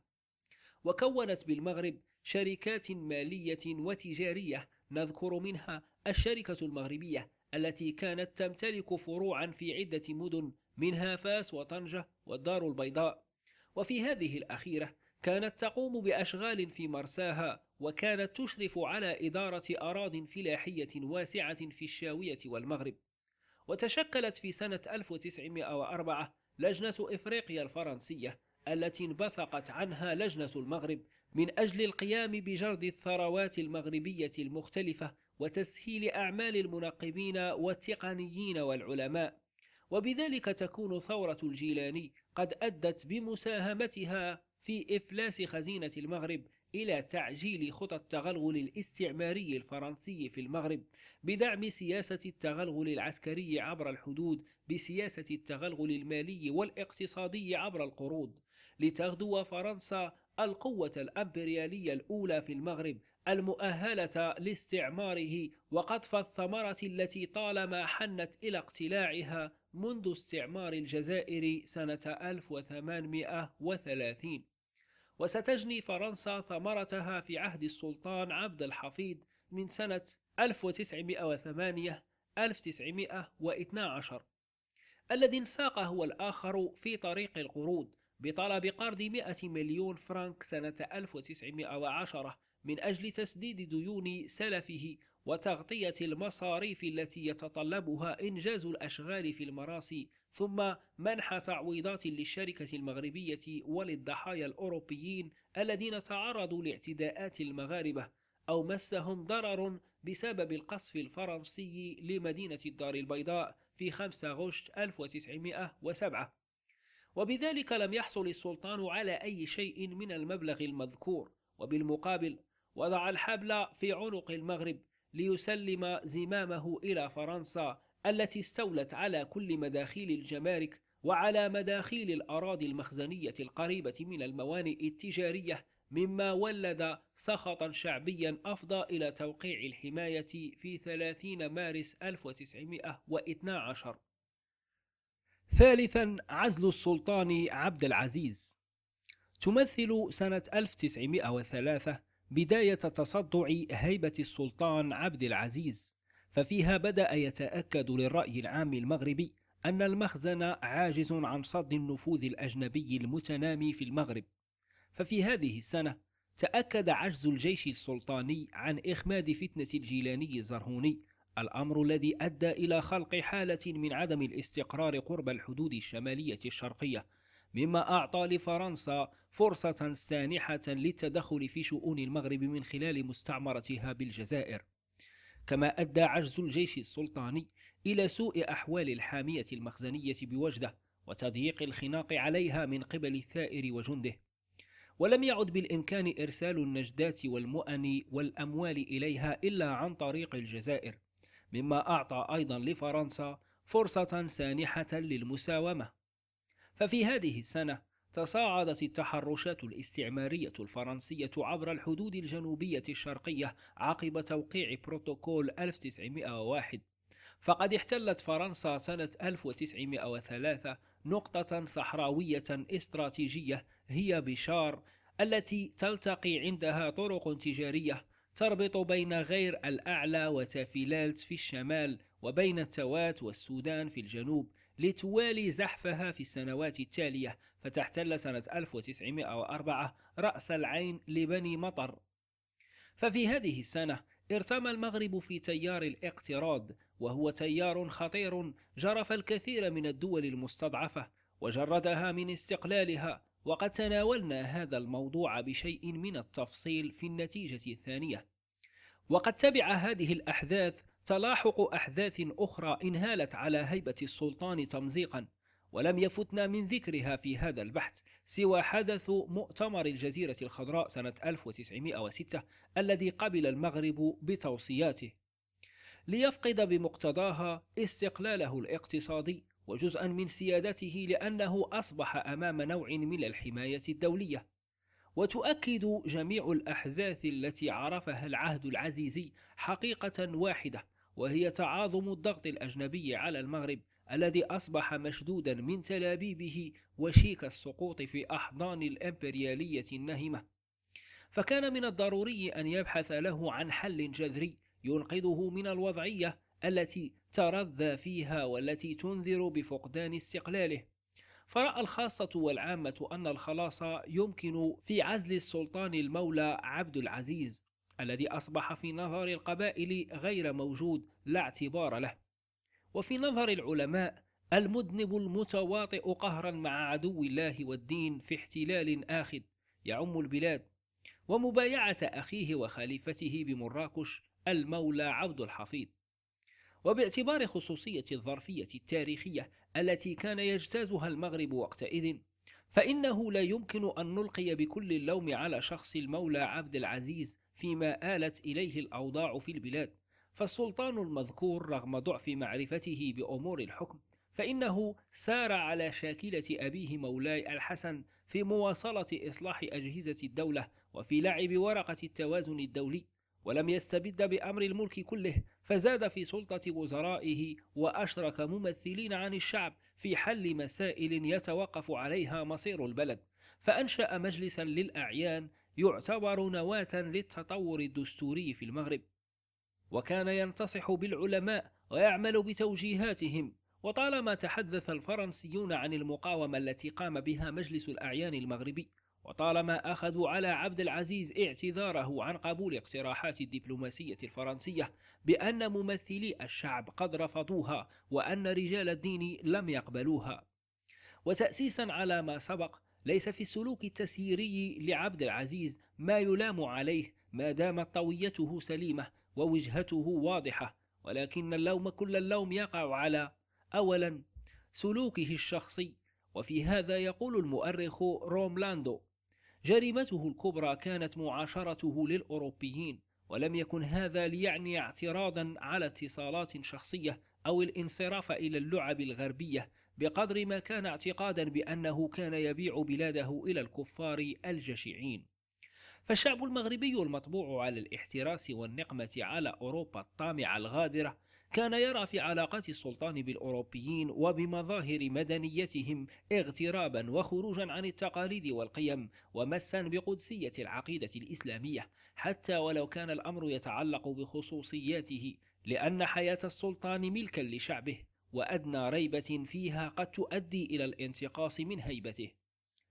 وكونت بالمغرب شركات مالية وتجارية نذكر منها الشركة المغربية التي كانت تمتلك فروعا في عدة مدن منها فاس وطنجة والدار البيضاء وفي هذه الأخيرة كانت تقوم بأشغال في مرساها وكانت تشرف على إدارة أراض فلاحية واسعة في الشاوية والمغرب وتشكلت في سنة 1904 لجنة إفريقيا الفرنسية التي انبثقت عنها لجنة المغرب من أجل القيام بجرد الثروات المغربية المختلفة وتسهيل أعمال المنقبين والتقنيين والعلماء وبذلك تكون ثورة الجيلاني قد أدت بمساهمتها في إفلاس خزينة المغرب إلى تعجيل خطى التغلغل الاستعماري الفرنسي في المغرب بدعم سياسة التغلغل العسكري عبر الحدود بسياسة التغلغل المالي والاقتصادي عبر القروض لتغدو فرنسا القوة الأمبريالية الأولى في المغرب المؤهلة لاستعماره وقطف الثمرة التي طالما حنت إلى اقتلاعها منذ استعمار الجزائر سنة 1830 وستجني فرنسا ثمرتها في عهد السلطان عبد الحفيظ من سنة 1908 1912 الذي انساق هو الآخر في طريق القروض بطلب قرض 100 مليون فرنك سنة 1910 من أجل تسديد ديون سلفه وتغطية المصاريف التي يتطلبها إنجاز الأشغال في المراسي ثم منح تعويضات للشركة المغربية وللضحايا الأوروبيين الذين تعرضوا لاعتداءات المغاربة أو مسهم ضرر بسبب القصف الفرنسي لمدينة الدار البيضاء في 5 غشت 1907 وبذلك لم يحصل السلطان على أي شيء من المبلغ المذكور وبالمقابل وضع الحبل في عنق المغرب ليسلم زمامه إلى فرنسا التي استولت على كل مداخيل الجمارك وعلى مداخيل الأراضي المخزنية القريبة من الموانئ التجارية مما ولد سخطا شعبيا أفضى إلى توقيع الحماية في 30 مارس 1912 ثالثا عزل السلطان عبد العزيز تمثل سنة 1903 بداية تصدع هيبة السلطان عبد العزيز ففيها بدأ يتأكد للرأي العام المغربي أن المخزن عاجز عن صد النفوذ الأجنبي المتنامي في المغرب ففي هذه السنة تأكد عجز الجيش السلطاني عن إخماد فتنة الجيلاني الزرهوني الأمر الذي أدى إلى خلق حالة من عدم الاستقرار قرب الحدود الشمالية الشرقية مما أعطى لفرنسا فرصة سانحة للتدخل في شؤون المغرب من خلال مستعمرتها بالجزائر كما أدى عجز الجيش السلطاني إلى سوء أحوال الحامية المخزنية بوجدة وتضييق الخناق عليها من قبل الثائر وجنده ولم يعد بالإمكان إرسال النجدات والمؤن والأموال إليها إلا عن طريق الجزائر مما أعطى أيضا لفرنسا فرصة سانحة للمساومة ففي هذه السنة تصاعدت التحرشات الاستعمارية الفرنسية عبر الحدود الجنوبية الشرقية عقب توقيع بروتوكول 1901 فقد احتلت فرنسا سنة 1903 نقطة صحراوية استراتيجية هي بشار التي تلتقي عندها طرق تجارية تربط بين غير الأعلى وتافيلالت في الشمال وبين التوات والسودان في الجنوب لتوالي زحفها في السنوات التالية فتحتل سنة 1904 رأس العين لبني مطر ففي هذه السنة ارتمى المغرب في تيار الاقتراض وهو تيار خطير جرف الكثير من الدول المستضعفة وجردها من استقلالها وقد تناولنا هذا الموضوع بشيء من التفصيل في النتيجة الثانية وقد تبع هذه الأحداث تلاحق أحداث أخرى انهالت على هيبة السلطان تمزيقا ولم يفتنا من ذكرها في هذا البحث سوى حدث مؤتمر الجزيرة الخضراء سنة 1906 الذي قبل المغرب بتوصياته ليفقد بمقتضاها استقلاله الاقتصادي وجزءا من سيادته لأنه أصبح أمام نوع من الحماية الدولية وتؤكد جميع الأحداث التي عرفها العهد العزيزي حقيقة واحدة وهي تعاظم الضغط الأجنبي على المغرب الذي أصبح مشدودا من تلابيبه وشيك السقوط في أحضان الإمبريالية النهمة فكان من الضروري أن يبحث له عن حل جذري ينقذه من الوضعية التي ترذى فيها والتي تنذر بفقدان استقلاله فرأى الخاصة والعامة أن الخلاص يمكن في عزل السلطان المولى عبد العزيز الذي أصبح في نظر القبائل غير موجود لا اعتبار له وفي نظر العلماء المذنب المتواطئ قهرا مع عدو الله والدين في احتلال آخذ يعم البلاد ومبايعة أخيه وخليفته بمراكش المولى عبد الحفيظ وباعتبار خصوصية الظرفية التاريخية التي كان يجتازها المغرب وقتئذ فإنه لا يمكن أن نلقي بكل اللوم على شخص المولى عبد العزيز فيما آلت إليه الأوضاع في البلاد فالسلطان المذكور رغم ضعف معرفته بأمور الحكم فإنه سار على شاكلة أبيه مولاي الحسن في مواصلة إصلاح أجهزة الدولة وفي لعب ورقة التوازن الدولي ولم يستبد بأمر الملك كله فزاد في سلطة وزرائه وأشرك ممثلين عن الشعب في حل مسائل يتوقف عليها مصير البلد فأنشأ مجلسا للأعيان يعتبر نواة للتطور الدستوري في المغرب وكان ينتصح بالعلماء ويعمل بتوجيهاتهم وطالما تحدث الفرنسيون عن المقاومة التي قام بها مجلس الأعيان المغربي وطالما أخذوا على عبد العزيز اعتذاره عن قبول اقتراحات الدبلوماسية الفرنسية بأن ممثلي الشعب قد رفضوها وأن رجال الدين لم يقبلوها وتأسيسا على ما سبق ليس في السلوك التسييري لعبد العزيز ما يلام عليه ما دامت طويته سليمة ووجهته واضحة ولكن اللوم كل اللوم يقع على أولا سلوكه الشخصي وفي هذا يقول المؤرخ روملاندو جريمته الكبرى كانت معاشرته للأوروبيين ولم يكن هذا ليعني اعتراضا على اتصالات شخصية أو الانصراف إلى اللعب الغربية بقدر ما كان اعتقادا بأنه كان يبيع بلاده إلى الكفار الجشعين فالشعب المغربي المطبوع على الاحتراس والنقمة على أوروبا الطامعة الغادرة كان يرى في علاقات السلطان بالأوروبيين وبمظاهر مدنيتهم اغترابا وخروجا عن التقاليد والقيم ومسا بقدسية العقيدة الإسلامية حتى ولو كان الأمر يتعلق بخصوصياته لأن حياة السلطان ملكا لشعبه وأدنى ريبة فيها قد تؤدي إلى الانتقاص من هيبته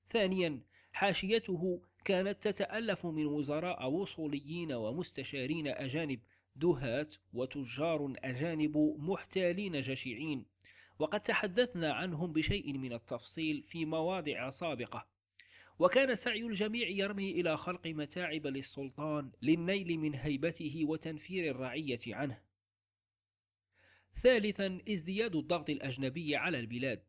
ثانيا حاشيته كانت تتألف من وزراء وصوليين ومستشارين أجانب دهاة وتجار أجانب محتالين جشعين وقد تحدثنا عنهم بشيء من التفصيل في مواضع سابقة وكان سعي الجميع يرمي إلى خلق متاعب للسلطان للنيل من هيبته وتنفير الرعية عنه ثالثا ازدياد الضغط الأجنبي على البلاد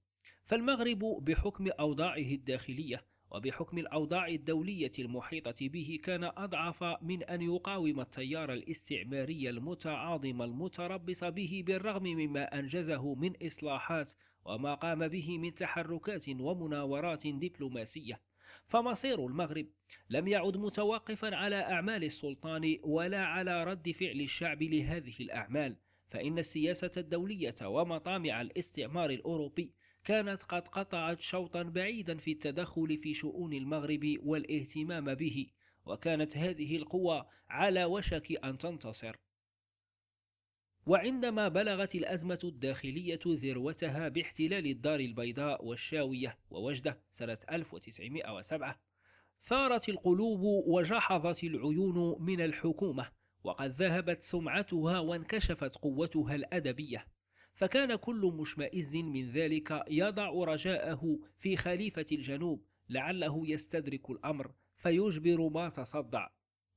فالمغرب بحكم أوضاعه الداخلية وبحكم الأوضاع الدولية المحيطة به كان أضعف من أن يقاوم التيار الاستعماري المتعاظم المتربص به بالرغم مما أنجزه من إصلاحات وما قام به من تحركات ومناورات دبلوماسية فمصير المغرب لم يعد متوقفا على أعمال السلطان ولا على رد فعل الشعب لهذه الأعمال فإن السياسة الدولية ومطامع الاستعمار الأوروبي كانت قد قطعت شوطا بعيدا في التدخل في شؤون المغرب والاهتمام به وكانت هذه القوى على وشك أن تنتصر وعندما بلغت الأزمة الداخلية ذروتها باحتلال الدار البيضاء والشاوية ووجدة سنة 1907 ثارت القلوب وجحظت العيون من الحكومة وقد ذهبت سمعتها وانكشفت قوتها الأدبية فكان كل مشمئز من ذلك يضع رجاءه في خليفة الجنوب لعله يستدرك الأمر فيجبر ما تصدع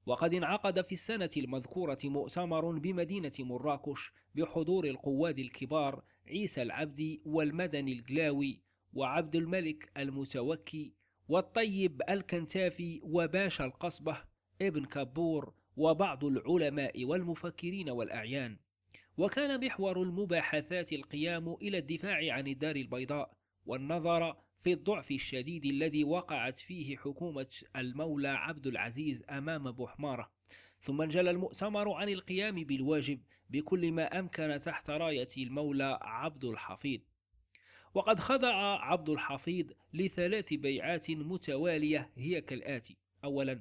وقد انعقد في السنة المذكورة مؤتمر بمدينة مراكش بحضور القواد الكبار عيسى العبدي والمدني الجلاوي وعبد الملك المتوكي والطيب الكنتافي وباشا القصبة ابن كبور وبعض العلماء والمفكرين والأعيان وكان محور المباحثات القيام إلى الدفاع عن الدار البيضاء والنظر في الضعف الشديد الذي وقعت فيه حكومة المولى عبد العزيز أمام بوحمارة ثم انجلى المؤتمر عن القيام بالواجب بكل ما أمكن تحت راية المولى عبد الحفيظ وقد خضع عبد الحفيظ لثلاث بيعات متوالية هي كالآتي أولا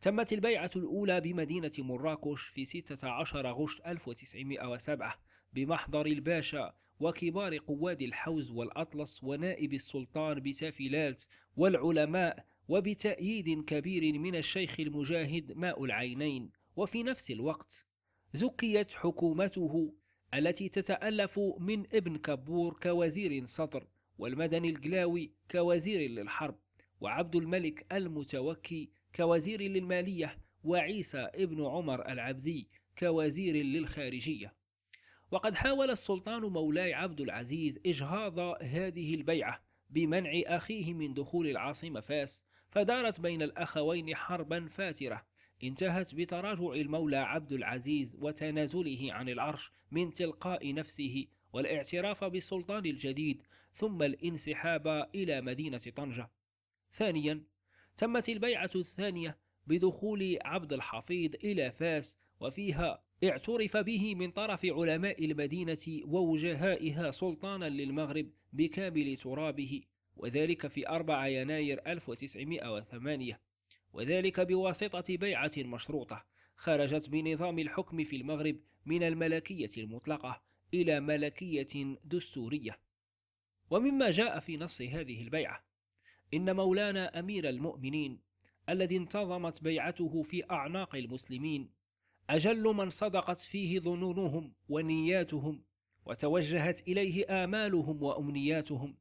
تمت البيعة الأولى بمدينة مراكش في 16 غشت 1907 بمحضر الباشا وكبار قواد الحوز والأطلس ونائب السلطان بتافيلات والعلماء وبتأييد كبير من الشيخ المجاهد ماء العينين وفي نفس الوقت زكيت حكومته التي تتألف من ابن كبور كوزير سطر والمدني الجلاوي كوزير للحرب وعبد الملك المتوكي كوزير للمالية وعيسى ابن عمر العبدي كوزير للخارجية وقد حاول السلطان مولاي عبد العزيز إجهاض هذه البيعة بمنع أخيه من دخول العاصمة فاس فدارت بين الأخوين حربا فاترة انتهت بتراجع المولى عبد العزيز وتنازله عن العرش من تلقاء نفسه والاعتراف بالسلطان الجديد ثم الانسحاب إلى مدينة طنجة ثانيا تمت البيعة الثانية بدخول عبد الحفيظ إلى فاس وفيها اعترف به من طرف علماء المدينة ووجهائها سلطانا للمغرب بكامل ترابه وذلك في 4 يناير 1908 وذلك بواسطة بيعة مشروطة خرجت بنظام الحكم في المغرب من الملكية المطلقة إلى ملكية دستورية ومما جاء في نص هذه البيعة إن مولانا أمير المؤمنين الذي انتظمت بيعته في أعناق المسلمين أجل من صدقت فيه ظنونهم ونياتهم وتوجهت إليه آمالهم وأمنياتهم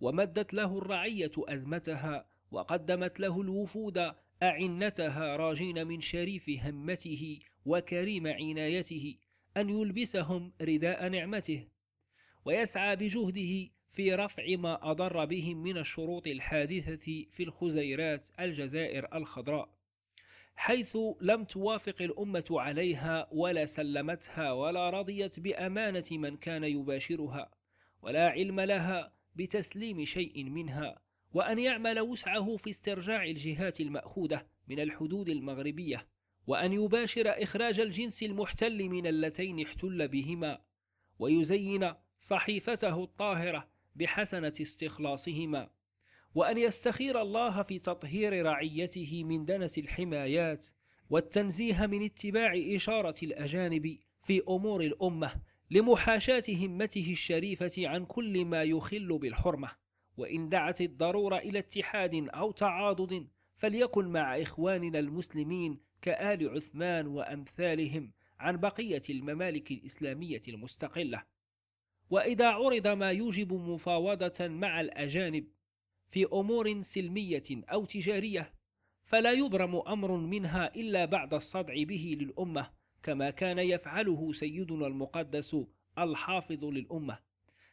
ومدت له الرعية أزمتها وقدمت له الوفود أعنتها راجين من شريف همته وكريم عنايته أن يلبسهم رداء نعمته ويسعى بجهده في رفع ما أضر بهم من الشروط الحادثة في الخزيرات الجزائر الخضراء حيث لم توافق الأمة عليها ولا سلمتها ولا رضيت بأمانة من كان يباشرها ولا علم لها بتسليم شيء منها وأن يعمل وسعه في استرجاع الجهات المأخوذة من الحدود المغربية وأن يباشر إخراج الجنس المحتل من اللتين احتل بهما ويزين صحيفته الطاهرة بحسنة استخلاصهما وأن يستخير الله في تطهير رعيته من دنس الحمايات والتنزيه من اتباع إشارة الأجانب في أمور الأمة لمحاشاة همته الشريفة عن كل ما يخل بالحرمة وإن دعت الضرورة إلى اتحاد أو تعاضد فليكن مع إخواننا المسلمين كآل عثمان وأمثالهم عن بقية الممالك الإسلامية المستقلة وإذا عرض ما يوجب مفاوضة مع الأجانب في أمور سلمية أو تجارية فلا يبرم أمر منها إلا بعد الصدع به للأمة كما كان يفعله سيدنا المقدس الحافظ للأمة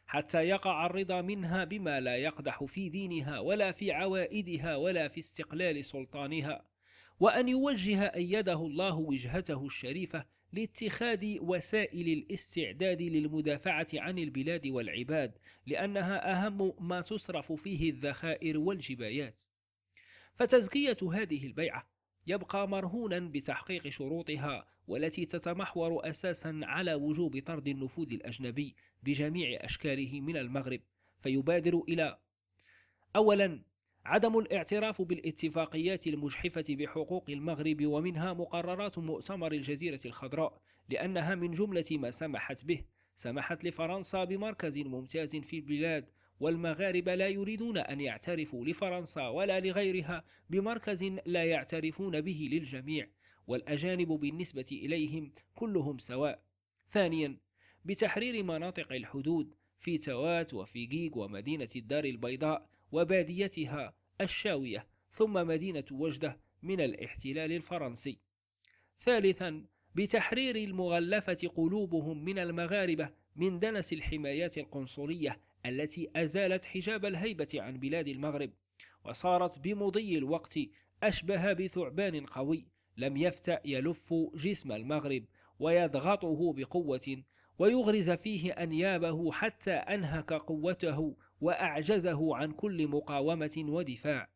حتى يقع الرضا منها بما لا يقدح في دينها ولا في عوائدها ولا في استقلال سلطانها وأن يوجه أيده الله وجهته الشريفة لاتخاذ وسائل الاستعداد للمدافعة عن البلاد والعباد لأنها أهم ما تصرف فيه الذخائر والجبايات فتزكية هذه البيعة يبقى مرهونا بتحقيق شروطها والتي تتمحور أساسا على وجوب طرد النفوذ الأجنبي بجميع أشكاله من المغرب فيبادر إلى أولا عدم الاعتراف بالاتفاقيات المجحفة بحقوق المغرب ومنها مقررات مؤتمر الجزيرة الخضراء لأنها من جملة ما سمحت به سمحت لفرنسا بمركز ممتاز في البلاد والمغاربة لا يريدون أن يعترفوا لفرنسا ولا لغيرها بمركز لا يعترفون به للجميع والأجانب بالنسبة إليهم كلهم سواء ثانيا بتحرير مناطق الحدود في توات وفي جيج ومدينة الدار البيضاء وباديتها الشاوية ثم مدينة وجدة من الاحتلال الفرنسي ثالثا بتحرير المغلفة قلوبهم من المغاربة من دنس الحمايات القنصلية التي أزالت حجاب الهيبة عن بلاد المغرب وصارت بمضي الوقت أشبه بثعبان قوي لم يفتأ يلف جسم المغرب ويضغطه بقوة ويغرز فيه أنيابه حتى أنهك قوته وأعجزه عن كل مقاومة ودفاع.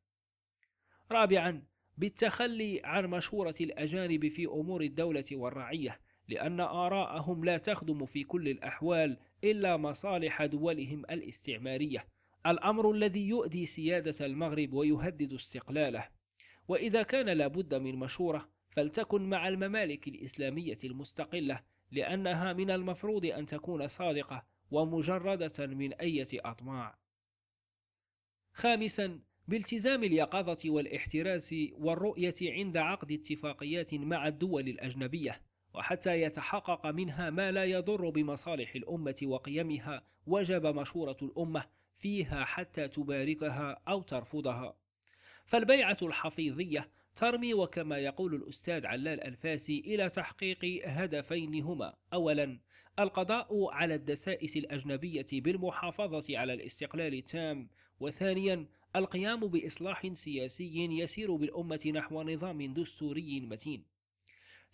رابعا بالتخلي عن مشورة الأجانب في أمور الدولة والرعية لأن آراءهم لا تخدم في كل الأحوال إلا مصالح دولهم الاستعمارية الأمر الذي يؤذي سيادة المغرب ويهدد استقلاله وإذا كان لابد من مشورة فلتكن مع الممالك الإسلامية المستقلة لأنها من المفروض أن تكون صادقة ومجردة من أية أطماع. خامساً بالتزام اليقظة والاحتراس والرؤية عند عقد اتفاقيات مع الدول الأجنبية وحتى يتحقق منها ما لا يضر بمصالح الأمة وقيمها وجب مشورة الأمة فيها حتى تباركها أو ترفضها فالبيعة الحفيظية ترمي وكما يقول الأستاذ علال الفاسي إلى تحقيق هدفين هما أولا القضاء على الدسائس الأجنبية بالمحافظة على الاستقلال التام وثانيا القيام بإصلاح سياسي يسير بالأمة نحو نظام دستوري متين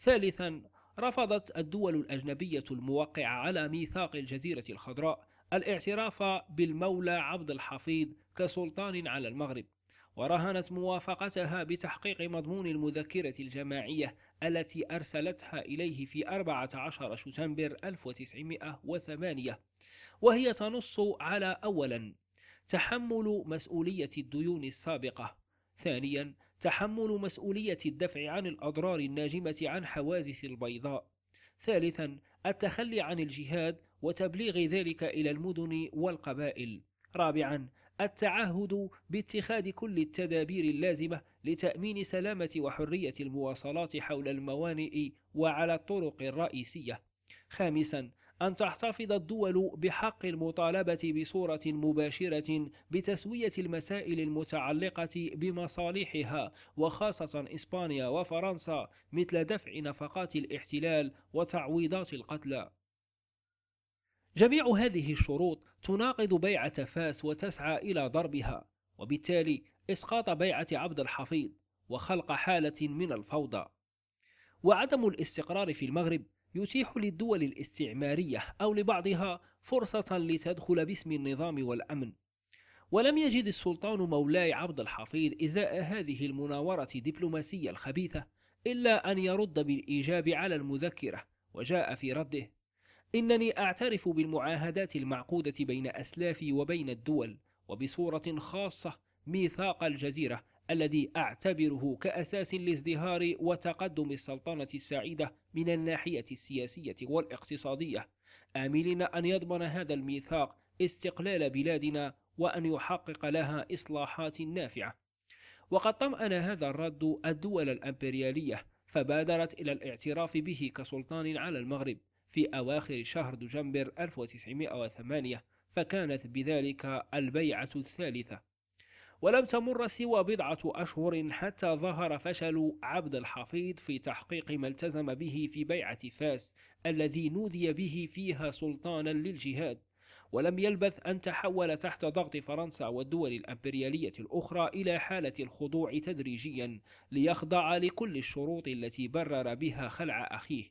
ثالثا رفضت الدول الأجنبية الموقعة على ميثاق الجزيرة الخضراء الاعتراف بالمولى عبد الحفيظ كسلطان على المغرب ورهنت موافقتها بتحقيق مضمون المذكرة الجماعية التي أرسلتها إليه في 14 شتنبر 1908 وهي تنص على أولا تحمل مسؤولية الديون السابقة ثانيا تحمل مسؤولية الدفع عن الأضرار الناجمة عن حوادث البيضاء ثالثا التخلي عن الجهاد وتبليغ ذلك إلى المدن والقبائل رابعا التعهد باتخاذ كل التدابير اللازمة لتأمين سلامة وحرية المواصلات حول الموانئ وعلى الطرق الرئيسية. خامسا أن تحتفظ الدول بحق المطالبة بصورة مباشرة بتسوية المسائل المتعلقة بمصالحها وخاصة إسبانيا وفرنسا مثل دفع نفقات الاحتلال وتعويضات القتلى. جميع هذه الشروط تناقض بيعة فاس وتسعى إلى ضربها، وبالتالي إسقاط بيعة عبد الحفيظ وخلق حالة من الفوضى وعدم الاستقرار في المغرب يتيح للدول الاستعمارية أو لبعضها فرصة لتدخل باسم النظام والأمن ولم يجد السلطان مولاي عبد الحفيظ إزاء هذه المناورة الدبلوماسية الخبيثة إلا أن يرد بالإيجاب على المذكرة وجاء في رده إنني أعترف بالمعاهدات المعقودة بين أسلافي وبين الدول وبصورة خاصة ميثاق الجزيرة الذي أعتبره كأساس لازدهار وتقدم السلطنة السعيدة من الناحية السياسية والاقتصادية آملين أن يضمن هذا الميثاق استقلال بلادنا وأن يحقق لها إصلاحات نافعة وقد طمأن هذا الرد الدول الإمبريالية فبادرت إلى الاعتراف به كسلطان على المغرب في أواخر شهر دجنبر 1908 فكانت بذلك البيعة الثالثة ولم تمر سوى بضعة أشهر حتى ظهر فشل عبد الحفيظ في تحقيق ما التزم به في بيعة فاس الذي نودي به فيها سلطانا للجهاد ولم يلبث أن تحول تحت ضغط فرنسا والدول الأمبريالية الأخرى إلى حالة الخضوع تدريجيا ليخضع لكل الشروط التي برر بها خلع أخيه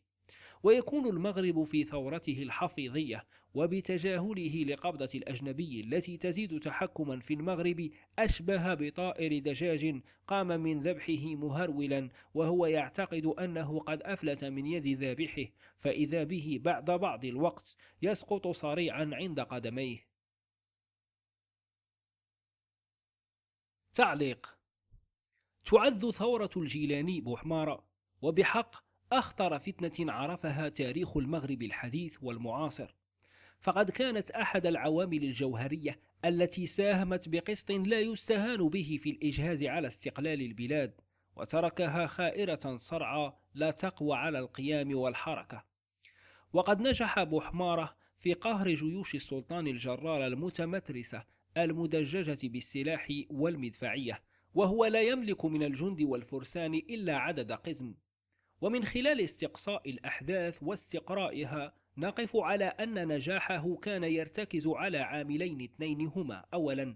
ويكون المغرب في ثورته الحفيظية وبتجاهله لقبضة الأجنبي التي تزيد تحكما في المغرب أشبه بطائر دجاج قام من ذبحه مهرولا وهو يعتقد أنه قد أفلت من يد ذابحه فإذا به بعد بعض الوقت يسقط صريعا عند قدميه تعليق تعد ثورة الجيلاني بوحمارة وبحق أخطر فتنة عرفها تاريخ المغرب الحديث والمعاصر فقد كانت أحد العوامل الجوهرية التي ساهمت بقسط لا يستهان به في الإجهاز على استقلال البلاد وتركها خائرة صرعى لا تقوى على القيام والحركة وقد نجح بوحمارة في قهر جيوش السلطان الجرار المتمترسة المدججة بالسلاح والمدفعية وهو لا يملك من الجند والفرسان إلا عدد قزم ومن خلال استقصاء الأحداث واستقرائها نقف على أن نجاحه كان يرتكز على عاملين اثنين هما أولا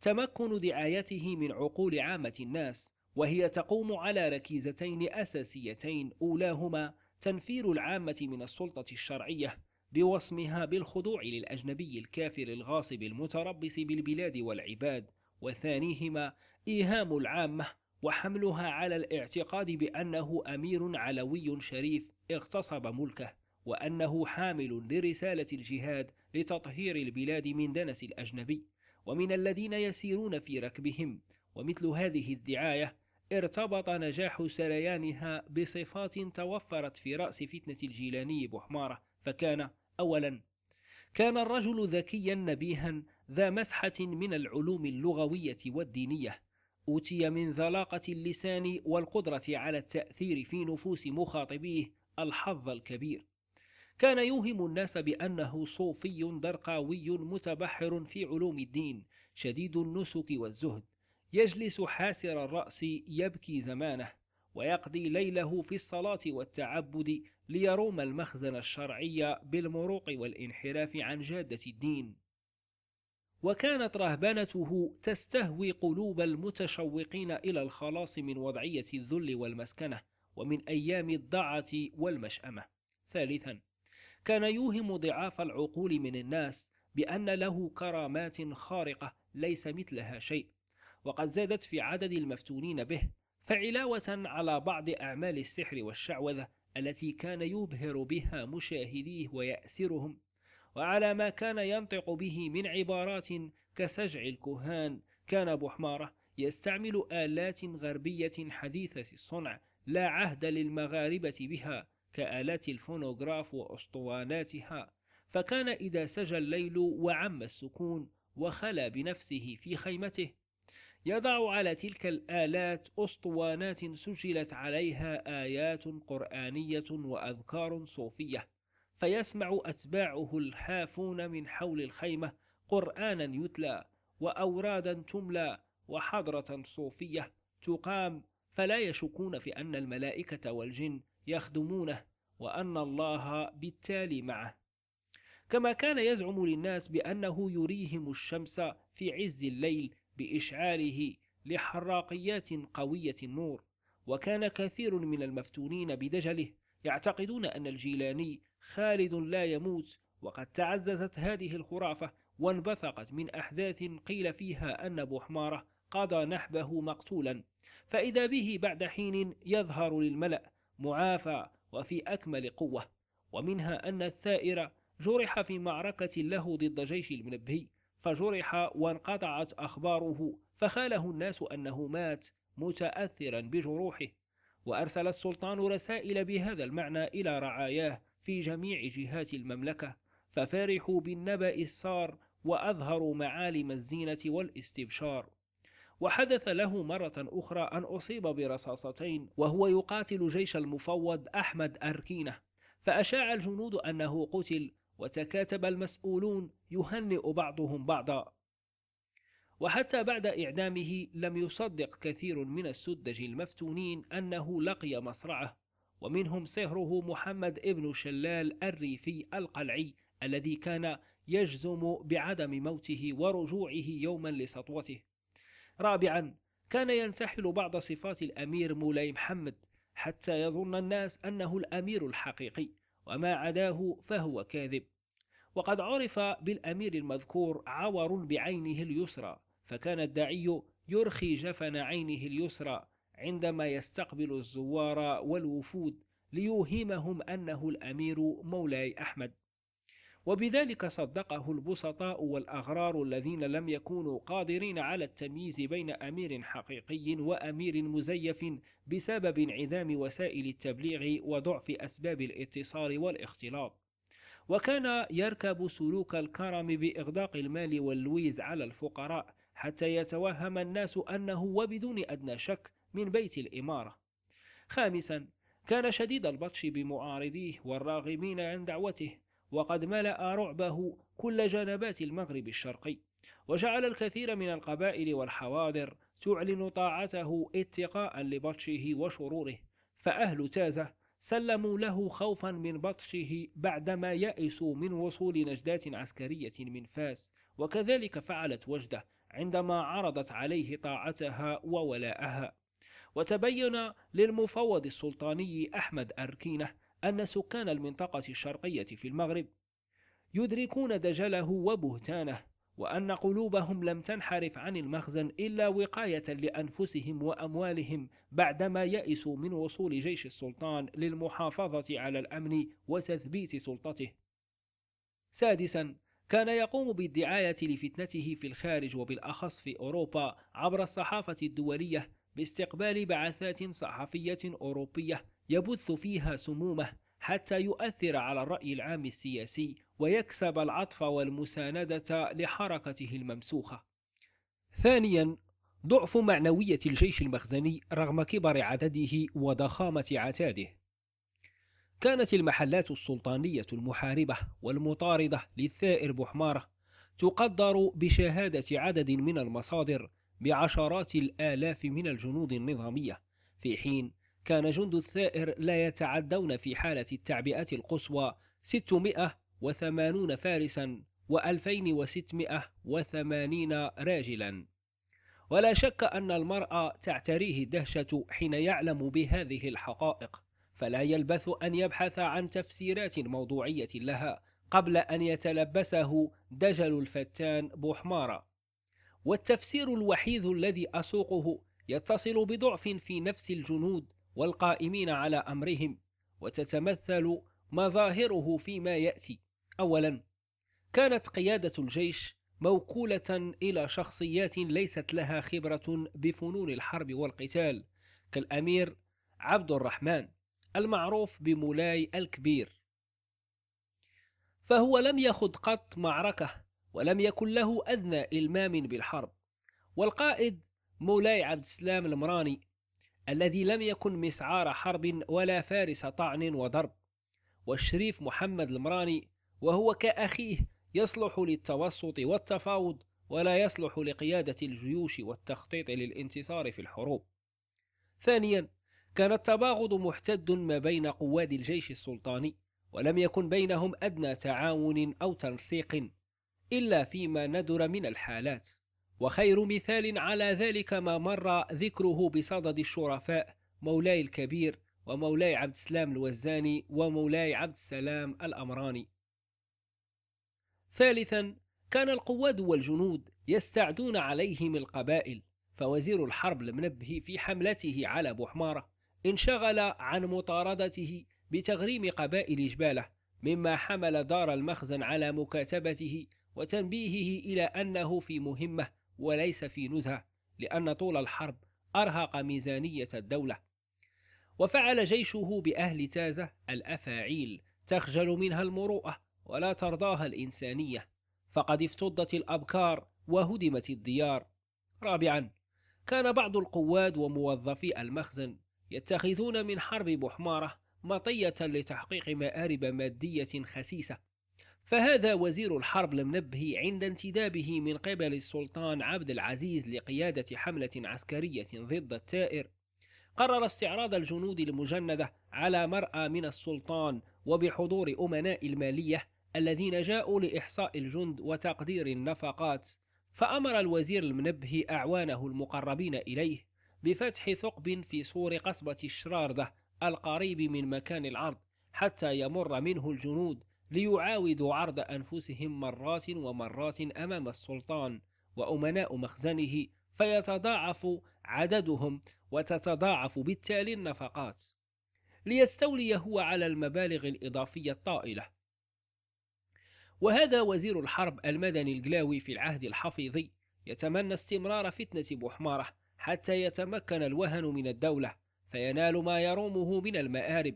تمكن دعايته من عقول عامة الناس وهي تقوم على ركيزتين أساسيتين أولاهما تنفير العامة من السلطة الشرعية بوصمها بالخضوع للأجنبي الكافر الغاصب المتربص بالبلاد والعباد وثانيهما إيهام العامة وحملها على الاعتقاد بأنه أمير علوي شريف اغتصب ملكه وأنه حامل لرسالة الجهاد لتطهير البلاد من دنس الأجنبي ومن الذين يسيرون في ركبهم ومثل هذه الدعاية ارتبط نجاح سريانها بصفات توفرت في رأس فتنة الجيلاني بحمارة فكان أولا كان الرجل ذكيا نبيها ذا مسحة من العلوم اللغوية والدينية أوتي من ذلاقة اللسان والقدرة على التأثير في نفوس مخاطبيه الحظ الكبير كان يوهم الناس بأنه صوفي درقاوي متبحر في علوم الدين شديد النسك والزهد يجلس حاسر الرأس يبكي زمانه ويقضي ليله في الصلاة والتعبد ليروم المخزن الشرعي بالمروق والانحراف عن جادة الدين وكانت رهبنته تستهوي قلوب المتشوقين إلى الخلاص من وضعية الذل والمسكنة ومن أيام الضعة والمشأمة ثالثا كان يوهم ضعاف العقول من الناس بأن له كرامات خارقة ليس مثلها شيء وقد زادت في عدد المفتونين به فعلاوة على بعض أعمال السحر والشعوذة التي كان يبهر بها مشاهديه ويأثرهم وعلى ما كان ينطق به من عبارات كسجع الكهان كان بحمارة يستعمل آلات غربية حديثة الصنع لا عهد للمغاربة بها كآلات الفونوغراف وأسطواناتها فكان إذا سجى الليل وعم السكون وخلا بنفسه في خيمته يضع على تلك الآلات أسطوانات سجلت عليها آيات قرآنية وأذكار صوفية فيسمع أتباعه الحافون من حول الخيمة قرآنا يتلى وأورادا تملى وحضرة صوفية تقام فلا يشكون في أن الملائكة والجن يخدمونه وأن الله بالتالي معه كما كان يزعم للناس بأنه يريهم الشمس في عز الليل بإشعاله لحراقيات قوية النور وكان كثير من المفتونين بدجله يعتقدون أن الجيلاني خالد لا يموت وقد تعززت هذه الخرافة وانبثقت من أحداث قيل فيها أن بوحماره قضى نحبه مقتولا فإذا به بعد حين يظهر للملأ معافى وفي أكمل قوة ومنها أن الثائر جرح في معركة له ضد جيش المنبهي فجرح وانقطعت أخباره فخاله الناس أنه مات متأثرا بجروحه وأرسل السلطان رسائل بهذا المعنى إلى رعاياه في جميع جهات المملكة ففرحوا بالنبأ السار وأظهروا معالم الزينة والاستبشار وحدث له مرة أخرى أن أصيب برصاصتين وهو يقاتل جيش المفوض أحمد أركينة فأشاع الجنود أنه قتل وتكاتب المسؤولون يهنئ بعضهم بعضا وحتى بعد إعدامه لم يصدق كثير من السدج المفتونين أنه لقي مصرعه ومنهم صهره محمد ابن شلال الريفي القلعي الذي كان يجزم بعدم موته ورجوعه يوما لسطوته رابعا كان ينتحل بعض صفات الأمير مولاي محمد حتى يظن الناس أنه الأمير الحقيقي وما عداه فهو كاذب وقد عرف بالأمير المذكور عور بعينه اليسرى فكان الداعي يرخي جفن عينه اليسرى عندما يستقبل الزوار والوفود ليوهمهم أنه الأمير مولاي أحمد وبذلك صدقه البسطاء والأغرار الذين لم يكونوا قادرين على التمييز بين أمير حقيقي وأمير مزيف بسبب انعدام وسائل التبليغ وضعف أسباب الاتصال والاختلاط وكان يركب سلوك الكرم بإغداق المال واللويز على الفقراء حتى يتوهم الناس أنه وبدون أدنى شك من بيت الإمارة خامسا كان شديد البطش بمعارضيه والراغبين عن دعوته وقد ملأ رعبه كل جنبات المغرب الشرقي وجعل الكثير من القبائل والحواضر تعلن طاعته اتقاء لبطشه وشروره فأهل تازة سلموا له خوفا من بطشه بعدما يئسوا من وصول نجدات عسكرية من فاس وكذلك فعلت وجدة عندما عرضت عليه طاعتها وولاءها وتبين للمفوض السلطاني أحمد أركينة أن سكان المنطقة الشرقية في المغرب يدركون دجله وبهتانه وأن قلوبهم لم تنحرف عن المخزن إلا وقاية لأنفسهم وأموالهم بعدما يئسوا من وصول جيش السلطان للمحافظة على الأمن وتثبيت سلطته. سادساً كان يقوم بالدعاية لفتنته في الخارج وبالأخص في أوروبا عبر الصحافة الدولية باستقبال بعثات صحفية أوروبية يبث فيها سمومه حتى يؤثر على الرأي العام السياسي ويكسب العطف والمساندة لحركته الممسوخة. ثانيا ضعف معنوية الجيش المخزني رغم كبر عدده وضخامة عتاده. كانت المحلات السلطانية المحاربة والمطاردة للثائر بحمارة تقدر بشهادة عدد من المصادر بعشرات الآلاف من الجنود النظامية، في حين كان جند الثائر لا يتعدون في حالة التعبئة القصوى 680 فارسا و2680 راجلا ولا شك أن المرأة تعتريه الدهشة حين يعلم بهذه الحقائق فلا يلبث أن يبحث عن تفسيرات موضوعية لها قبل أن يتلبسه دجل الفتان بوحمارة والتفسير الوحيد الذي أسوقه يتصل بضعف في نفس الجنود والقائمين على امرهم وتتمثل مظاهره فيما ياتي اولا كانت قياده الجيش موكوله الى شخصيات ليست لها خبره بفنون الحرب والقتال كالامير عبد الرحمن المعروف بمولاي الكبير فهو لم يخض قط معركه ولم يكن له ادنى المام بالحرب والقائد مولاي عبد السلام المراني الذي لم يكن مسعار حرب ولا فارس طعن وضرب والشريف محمد المراني وهو كأخيه يصلح للتوسط والتفاوض ولا يصلح لقيادة الجيوش والتخطيط للانتصار في الحروب ثانيا كان التباغض محتد ما بين قواد الجيش السلطاني ولم يكن بينهم أدنى تعاون أو تنسيق إلا فيما ندر من الحالات وخير مثال على ذلك ما مر ذكره بصدد الشرفاء مولاي الكبير ومولاي عبد السلام الوزاني ومولاي عبد السلام الأمراني ثالثا كان القواد والجنود يستعدون عليهم القبائل فوزير الحرب المنبه في حملته على بوحمارة انشغل عن مطاردته بتغريم قبائل جباله مما حمل دار المخزن على مكاتبته وتنبيهه إلى أنه في مهمة وليس في نزهة لأن طول الحرب أرهق ميزانية الدولة وفعل جيشه بأهل تازة الأفاعيل تخجل منها المروءة ولا ترضاها الإنسانية فقد افتضت الأبكار وهدمت الديار رابعا كان بعض القواد وموظفي المخزن يتخذون من حرب بحمارة مطية لتحقيق مآرب مادية خسيسة فهذا وزير الحرب المنبهي عند انتدابه من قبل السلطان عبد العزيز لقيادة حملة عسكرية ضد الثائر قرر استعراض الجنود المجندة على مرأى من السلطان وبحضور أمناء المالية الذين جاءوا لإحصاء الجند وتقدير النفقات فأمر الوزير المنبه أعوانه المقربين إليه بفتح ثقب في سور قصبة الشراردة القريب من مكان العرض حتى يمر منه الجنود ليعاودوا عرض أنفسهم مرات ومرات أمام السلطان وأمناء مخزنه فيتضاعف عددهم وتتضاعف بالتالي النفقات ليستولي هو على المبالغ الإضافية الطائلة وهذا وزير الحرب المدني الجلاوي في العهد الحفيظي يتمنى استمرار فتنة بوحمارة حتى يتمكن الوهن من الدولة فينال ما يرومه من المآرب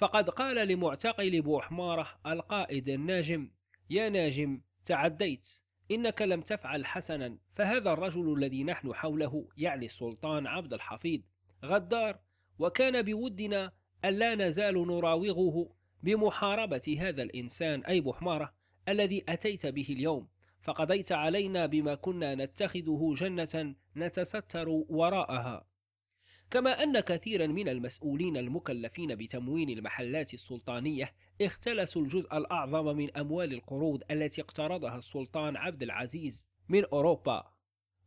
فقد قال لمعتقل بوحمارة القائد الناجم يا ناجم تعديت إنك لم تفعل حسنا فهذا الرجل الذي نحن حوله يعني السلطان عبد الحفيظ غدار وكان بودنا أن لا نزال نراوغه بمحاربة هذا الإنسان أي بوحمارة الذي أتيت به اليوم فقضيت علينا بما كنا نتخذه جنة نتستر وراءها كما أن كثيرا من المسؤولين المكلفين بتموين المحلات السلطانية اختلسوا الجزء الأعظم من أموال القروض التي اقترضها السلطان عبد العزيز من أوروبا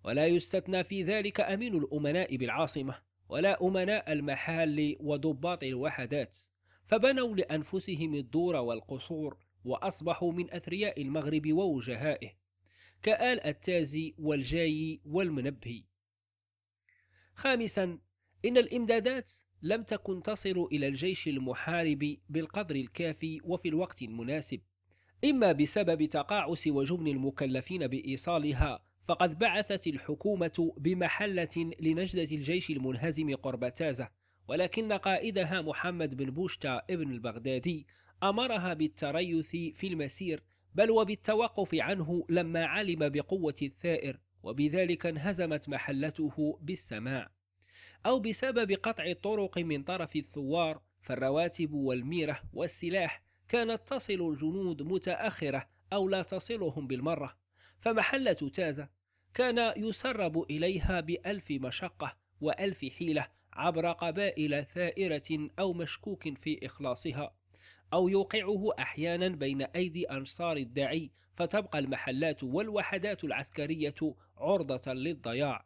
ولا يستثنى في ذلك أمين الأمناء بالعاصمة ولا أمناء المحال وضباط الوحدات فبنوا لأنفسهم الدور والقصور وأصبحوا من أثرياء المغرب ووجهائه كآل التازي والجاي والمنبهي خامسا إن الإمدادات لم تكن تصل إلى الجيش المحارب بالقدر الكافي وفي الوقت المناسب إما بسبب تقاعس وجبن المكلفين بإيصالها فقد بعثت الحكومة بمحلة لنجدة الجيش المنهزم قرب تازة ولكن قائدها محمد بن بوشتا ابن البغدادي أمرها بالتريث في المسير بل وبالتوقف عنه لما علم بقوة الثائر وبذلك انهزمت محلته بالسماع أو بسبب قطع الطرق من طرف الثوار فالرواتب والميرة والسلاح كانت تصل الجنود متأخرة أو لا تصلهم بالمرة فمحلة تازة كان يسرب إليها بألف مشقة وألف حيلة عبر قبائل ثائرة أو مشكوك في إخلاصها أو يوقعه أحيانا بين أيدي أنصار الداعي فتبقى المحلات والوحدات العسكرية عرضة للضياع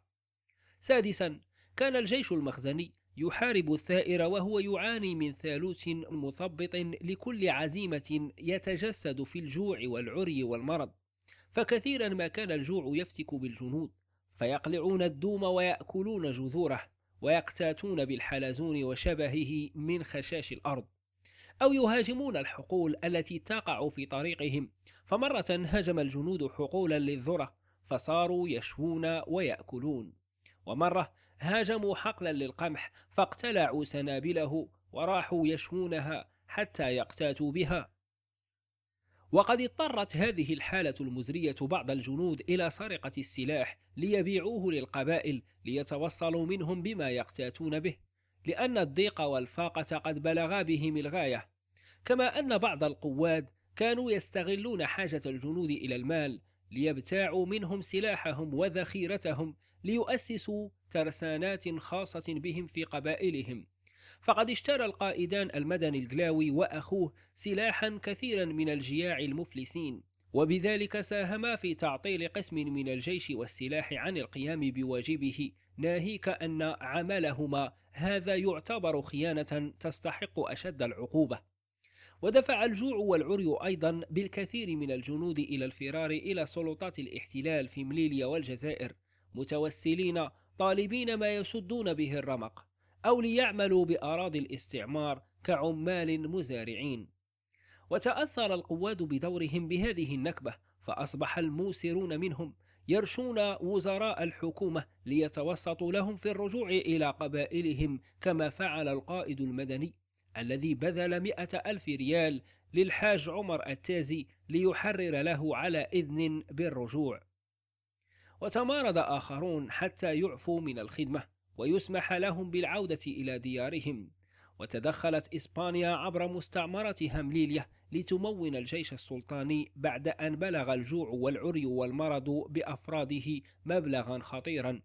سادسا كان الجيش المخزني يحارب الثائر وهو يعاني من ثالوث مثبط لكل عزيمة يتجسد في الجوع والعري والمرض فكثيرا ما كان الجوع يفتك بالجنود فيقلعون الدوم ويأكلون جذوره ويقتاتون بالحلزون وشبهه من خشاش الأرض أو يهاجمون الحقول التي تقع في طريقهم فمرة هجم الجنود حقولا للذرة فصاروا يشوون ويأكلون ومرة هاجموا حقلا للقمح فاقتلعوا سنابله وراحوا يشمونها حتى يقتاتوا بها وقد اضطرت هذه الحالة المزرية بعض الجنود إلى سرقة السلاح ليبيعوه للقبائل ليتوصلوا منهم بما يقتاتون به لأن الضيق والفاقة قد بلغا بهم الغاية كما أن بعض القواد كانوا يستغلون حاجة الجنود إلى المال ليبتاعوا منهم سلاحهم وذخيرتهم ليؤسسوا ترسانات خاصة بهم في قبائلهم فقد اشترى القائدان المدني الجلاوي وأخوه سلاحا كثيرا من الجياع المفلسين وبذلك ساهما في تعطيل قسم من الجيش والسلاح عن القيام بواجبه ناهيك أن عملهما هذا يعتبر خيانة تستحق أشد العقوبة ودفع الجوع والعري أيضا بالكثير من الجنود إلى الفرار إلى سلطات الاحتلال في مليليا والجزائر متوسلين طالبين ما يسدون به الرمق أو ليعملوا بأراضي الاستعمار كعمال مزارعين وتأثر القواد بدورهم بهذه النكبة فأصبح الموسرون منهم يرشون وزراء الحكومة ليتوسطوا لهم في الرجوع إلى قبائلهم كما فعل القائد المدني الذي بذل مئة ألف ريال للحاج عمر التازي ليحرر له على إذن بالرجوع وتمارض آخرون حتى يعفوا من الخدمة ويسمح لهم بالعودة إلى ديارهم وتدخلت إسبانيا عبر مستعمرة هامليليا لتمون الجيش السلطاني بعد أن بلغ الجوع والعري والمرض بأفراده مبلغا خطيرا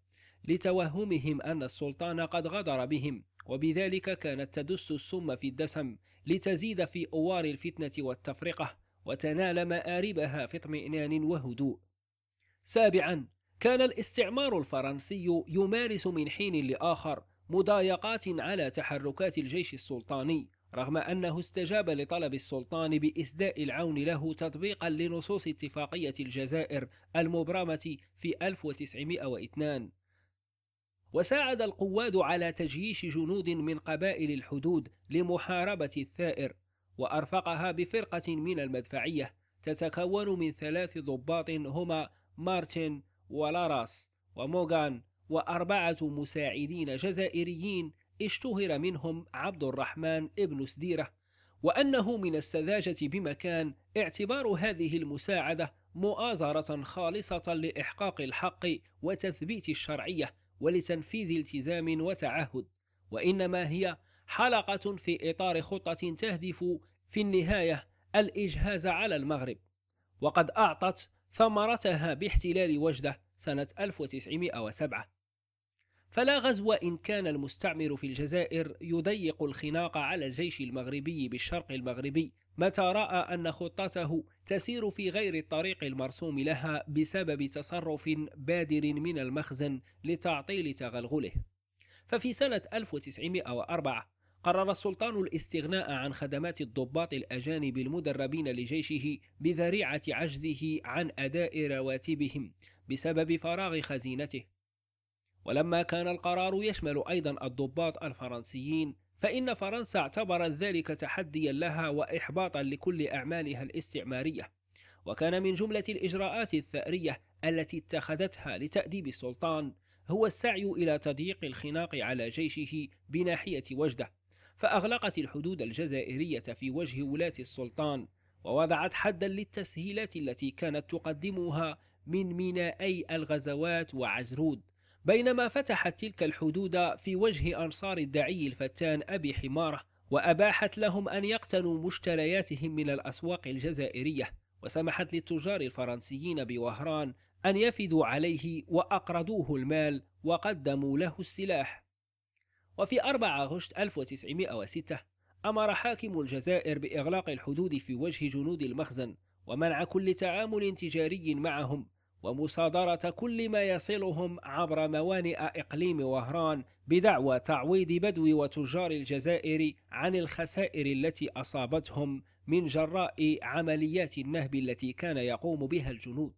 لتوهمهم أن السلطان قد غدر بهم وبذلك كانت تدس السم في الدسم لتزيد في أوار الفتنة والتفرقة وتنال مآربها في اطمئنان وهدوء سابعا كان الاستعمار الفرنسي يمارس من حين لآخر مضايقات على تحركات الجيش السلطاني رغم أنه استجاب لطلب السلطان بإسداء العون له تطبيقا لنصوص اتفاقية الجزائر المبرمة في 1902 وساعد القواد على تجييش جنود من قبائل الحدود لمحاربة الثائر وأرفقها بفرقة من المدفعية تتكون من ثلاث ضباط هما مارتن ولاراس وموغان وأربعة مساعدين جزائريين اشتهر منهم عبد الرحمن ابن سديرة وأنه من السذاجة بمكان اعتبار هذه المساعدة مؤازرة خالصة لإحقاق الحق وتثبيت الشرعية ولتنفيذ التزام وتعهد وإنما هي حلقة في إطار خطة تهدف في النهاية الإجهاز على المغرب وقد أعطت ثمرتها باحتلال وجدة سنة 1907 فلا غزو إن كان المستعمر في الجزائر يضيق الخناق على الجيش المغربي بالشرق المغربي متى رأى أن خطته تسير في غير الطريق المرسوم لها بسبب تصرف بادر من المخزن لتعطيل تغلغله ففي سنة 1904 قرر السلطان الاستغناء عن خدمات الضباط الأجانب المدربين لجيشه بذريعة عجزه عن أداء رواتبهم بسبب فراغ خزينته ولما كان القرار يشمل أيضا الضباط الفرنسيين فإن فرنسا اعتبرت ذلك تحديا لها وإحباطا لكل أعمالها الاستعمارية وكان من جملة الإجراءات الثأرية التي اتخذتها لتأديب السلطان هو السعي إلى تضييق الخناق على جيشه بناحية وجدة فأغلقت الحدود الجزائرية في وجه ولاة السلطان ووضعت حدا للتسهيلات التي كانت تقدمها من مينائي الغزوات وعزرود بينما فتحت تلك الحدود في وجه أنصار الدعي الفتان أبي حمارة وأباحت لهم أن يقتنوا مشترياتهم من الأسواق الجزائرية وسمحت للتجار الفرنسيين بوهران أن يفدوا عليه وأقرضوه المال وقدموا له السلاح وفي 4 غشت 1906 أمر حاكم الجزائر بإغلاق الحدود في وجه جنود المخزن ومنع كل تعامل تجاري معهم ومصادرة كل ما يصلهم عبر موانئ إقليم وهران بدعوى تعويض بدو وتجار الجزائر عن الخسائر التي أصابتهم من جراء عمليات النهب التي كان يقوم بها الجنود.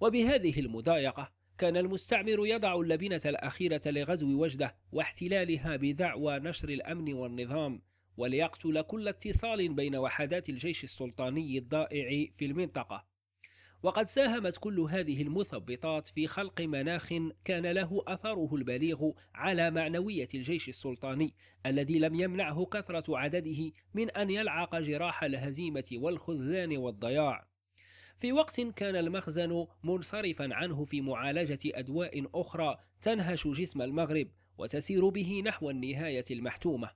وبهذه المضايقة كان المستعمر يضع اللبنة الأخيرة لغزو وجدة واحتلالها بدعوى نشر الأمن والنظام وليقتل كل اتصال بين وحدات الجيش السلطاني الضائع في المنطقة وقد ساهمت كل هذه المثبطات في خلق مناخ كان له أثره البليغ على معنوية الجيش السلطاني الذي لم يمنعه كثرة عدده من أن يلعق جراح الهزيمة والخذلان والضياع في وقت كان المخزن منصرفا عنه في معالجة أدواء أخرى تنهش جسم المغرب وتسير به نحو النهاية المحتومة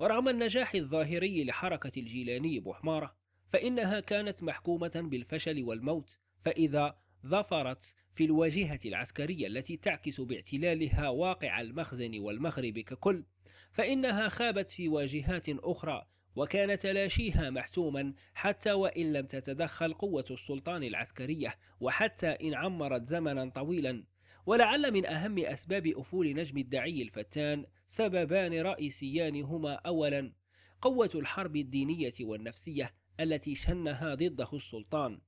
ورغم النجاح الظاهري لحركة الجيلاني بوحمارة فإنها كانت محكومة بالفشل والموت فإذا ظفرت في الواجهة العسكرية التي تعكس باعتلالها واقع المخزن والمغرب ككل فإنها خابت في واجهات أخرى وكان تلاشيها محتوما حتى وإن لم تتدخل قوة السلطان العسكرية وحتى إن عمرت زمنا طويلا ولعل من أهم أسباب أفول نجم الدعي الفتان سببان رئيسيان هما أولا قوة الحرب الدينية والنفسية التي شنها ضده السلطان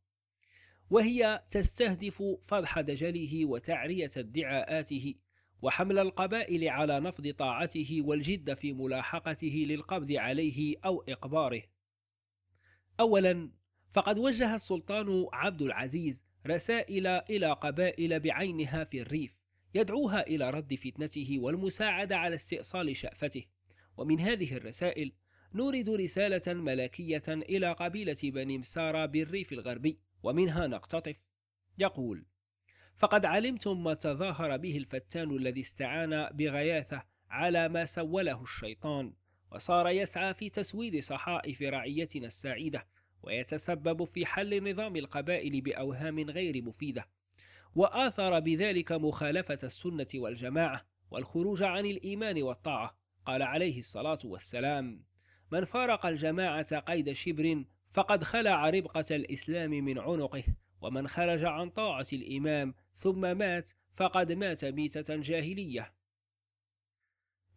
وهي تستهدف فضح دجله وتعرية ادعاءاته وحمل القبائل على نفض طاعته والجد في ملاحقته للقبض عليه أو إقباره أولا فقد وجه السلطان عبد العزيز رسائل إلى قبائل بعينها في الريف يدعوها إلى رد فتنته والمساعدة على استئصال شأفته ومن هذه الرسائل نورد رسالة ملكية إلى قبيلة بني مسارى بالريف الغربي ومنها نقتطف يقول فقد علمتم ما تظاهر به الفتان الذي استعان بغياثة على ما سوله الشيطان وصار يسعى في تسويد صحائف رعيتنا السعيدة ويتسبب في حل نظام القبائل بأوهام غير مفيدة وآثر بذلك مخالفة السنة والجماعة والخروج عن الإيمان والطاعة قال عليه الصلاة والسلام من فارق الجماعة قيد شبر فقد خلع ربقة الإسلام من عنقه ومن خرج عن طاعة الإمام ثم مات فقد مات ميتة جاهلية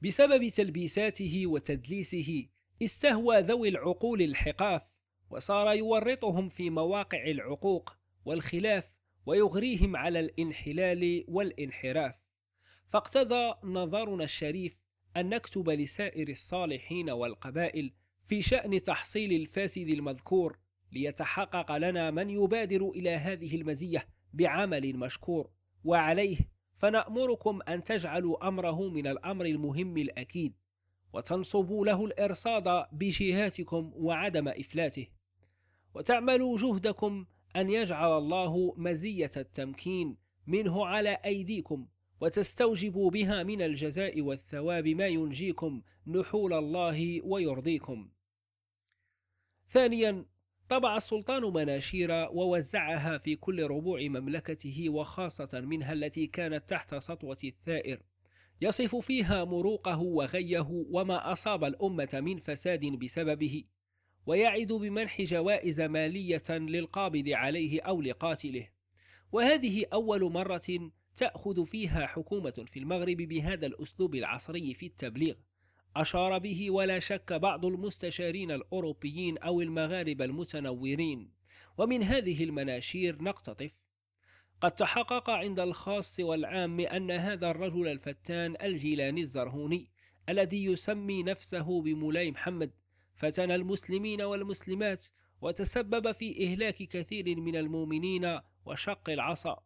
بسبب تلبيساته وتدليسه استهوى ذوي العقول الحقاف وصار يورطهم في مواقع العقوق والخلاف ويغريهم على الانحلال والانحراف فاقتضى نظرنا الشريف أن نكتب لسائر الصالحين والقبائل في شأن تحصيل الفاسد المذكور ليتحقق لنا من يبادر إلى هذه المزية بعمل مشكور وعليه فنأمركم أن تجعلوا أمره من الأمر المهم الأكيد وتنصبوا له الإرصاد بجهاتكم وعدم إفلاته وتعملوا جهدكم أن يجعل الله مزية التمكين منه على أيديكم وتستوجب بها من الجزاء والثواب ما ينجيكم نحول الله ويرضيكم. ثانيا طبع السلطان مناشير ووزعها في كل ربوع مملكته وخاصة منها التي كانت تحت سطوة الثائر يصف فيها مروقه وغيه وما أصاب الأمة من فساد بسببه ويعد بمنح جوائز مالية للقابض عليه أو لقاتله وهذه أول مرة تأخذ فيها حكومة في المغرب بهذا الأسلوب العصري في التبليغ أشار به ولا شك بعض المستشارين الأوروبيين أو المغاربة المتنورين ومن هذه المناشير نقتطف قد تحقق عند الخاص والعام أن هذا الرجل الفتان الجيلاني الزرهوني الذي يسمي نفسه بمولاي محمد فتن المسلمين والمسلمات وتسبب في إهلاك كثير من المؤمنين وشق العصا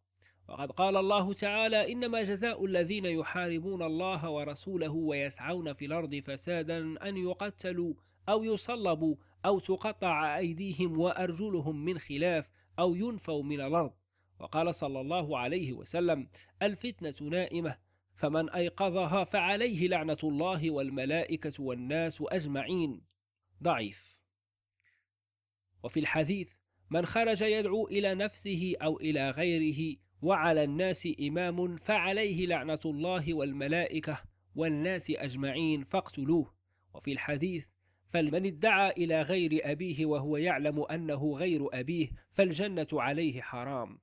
وقد قال الله تعالى إنما جزاء الذين يحاربون الله ورسوله ويسعون في الأرض فسادا أن يقتلوا أو يصلبوا أو تقطع أيديهم وأرجلهم من خلاف أو ينفوا من الأرض وقال صلى الله عليه وسلم الفتنة نائمة فمن أيقظها فعليه لعنة الله والملائكة والناس أجمعين ضعيف وفي الحديث من خرج يدعو إلى نفسه أو إلى غيره وعلى الناس إمام فعليه لعنة الله والملائكة والناس أجمعين فاقتلوه وفي الحديث فمن ادعى إلى غير أبيه وهو يعلم أنه غير أبيه فالجنة عليه حرام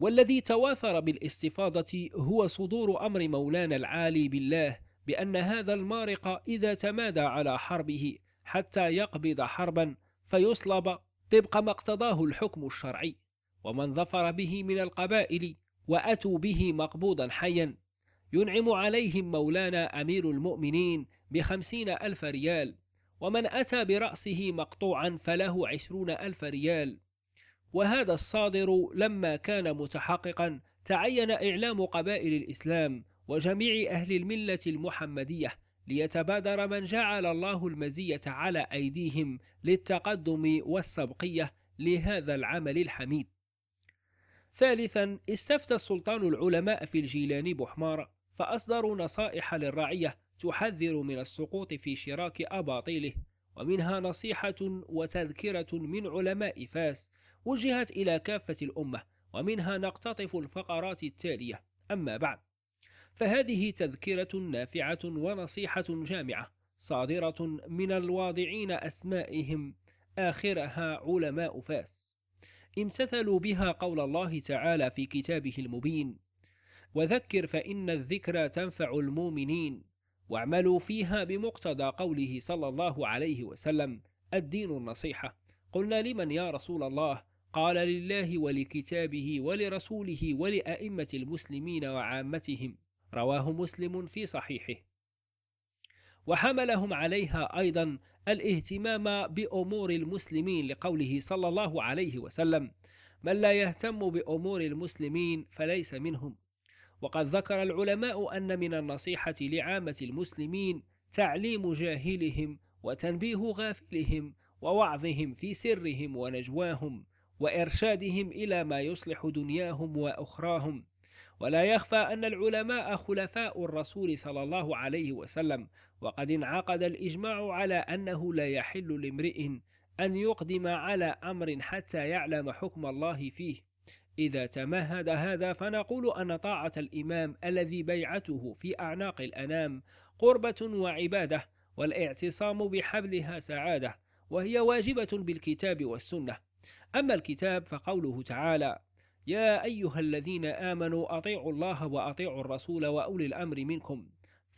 والذي تواثر بالاستفاضة هو صدور أمر مولانا العالي بالله بأن هذا المارق إذا تمادى على حربه حتى يقبض حربا فيصلب طبق ما اقتضاه الحكم الشرعي ومن ظفر به من القبائل وأتوا به مقبوضا حيا ينعم عليهم مولانا أمير المؤمنين بخمسين ألف ريال ومن أتى برأسه مقطوعا فله عشرون ألف ريال وهذا الصادر لما كان متحققا تعين إعلام قبائل الإسلام وجميع أهل الملة المحمدية ليتبادر من جعل الله المزية على أيديهم للتقدم والسبقية لهذا العمل الحميد ثالثا استفتى السلطان العلماء في الجيلان بحمار فأصدروا نصائح للرعية تحذر من السقوط في شراك أباطيله ومنها نصيحة وتذكرة من علماء فاس وجهت إلى كافة الأمة ومنها نقتطف الفقرات التالية أما بعد فهذه تذكرة نافعة ونصيحة جامعة صادرة من الواضعين أسمائهم آخرها علماء فاس امتثلوا بها قول الله تعالى في كتابه المبين وذكر فإن الذكرى تنفع المؤمنين واعملوا فيها بمقتضى قوله صلى الله عليه وسلم الدين النصيحة قلنا لمن يا رسول الله قال لله ولكتابه ولرسوله ولأئمة المسلمين وعامتهم رواه مسلم في صحيحه وحملهم عليها أيضا الاهتمام بامور المسلمين لقوله صلى الله عليه وسلم من لا يهتم بامور المسلمين فليس منهم وقد ذكر العلماء ان من النصيحه لعامه المسلمين تعليم جاهلهم وتنبيه غافلهم ووعظهم في سرهم ونجواهم وارشادهم الى ما يصلح دنياهم واخراهم ولا يخفى ان العلماء خلفاء الرسول صلى الله عليه وسلم وقد انعقد الإجماع على أنه لا يحل لامرئ أن يقدم على أمر حتى يعلم حكم الله فيه إذا تمهد هذا فنقول أن طاعة الإمام الذي بيعته في أعناق الأنام قربة وعبادة والاعتصام بحبلها سعادة وهي واجبة بالكتاب والسنة أما الكتاب فقوله تعالى يا أيها الذين آمنوا أطيعوا الله وأطيعوا الرسول وأولي الأمر منكم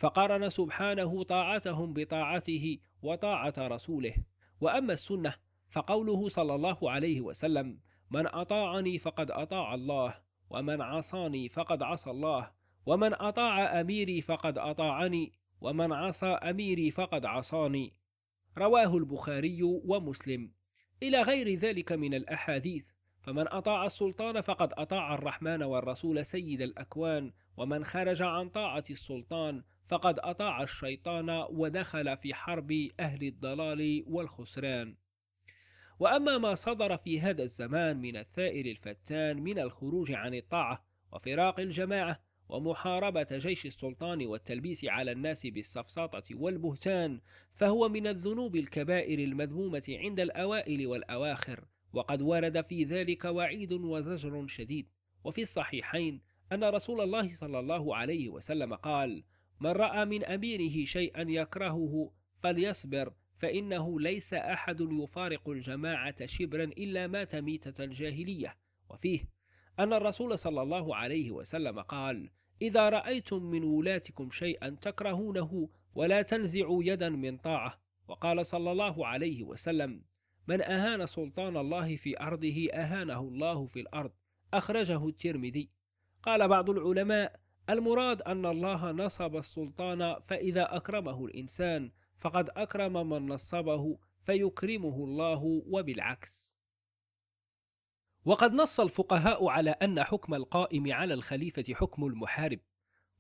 فقارن سبحانه طاعتهم بطاعته وطاعة رسوله وأما السنة فقوله صلى الله عليه وسلم من أطاعني فقد أطاع الله ومن عصاني فقد عصى الله ومن أطاع أميري فقد أطاعني ومن عصى أميري فقد عصاني رواه البخاري ومسلم إلى غير ذلك من الأحاديث فمن أطاع السلطان فقد أطاع الرحمن والرسول سيد الأكوان ومن خرج عن طاعة السلطان فقد أطاع الشيطان ودخل في حرب أهل الضلال والخسران. وأما ما صدر في هذا الزمان من الثائر الفتان من الخروج عن الطاعة وفراق الجماعة ومحاربة جيش السلطان والتلبيس على الناس بالسفسطة والبهتان فهو من الذنوب الكبائر المذمومة عند الأوائل والأواخر وقد ورد في ذلك وعيد وزجر شديد وفي الصحيحين أن رسول الله صلى الله عليه وسلم قال من رأى من أميره شيئا يكرهه فليصبر فإنه ليس أحد يفارق الجماعة شبرا إلا مات ميتة الجاهلية وفيه أن الرسول صلى الله عليه وسلم قال إذا رأيتم من ولاتكم شيئا تكرهونه ولا تنزعوا يدا من طاعة وقال صلى الله عليه وسلم من أهان سلطان الله في أرضه أهانه الله في الأرض أخرجه الترمذي قال بعض العلماء المراد أن الله نصب السلطان فإذا أكرمه الإنسان فقد أكرم من نصبه فيكرمه الله وبالعكس وقد نص الفقهاء على أن حكم القائم على الخليفة حكم المحارب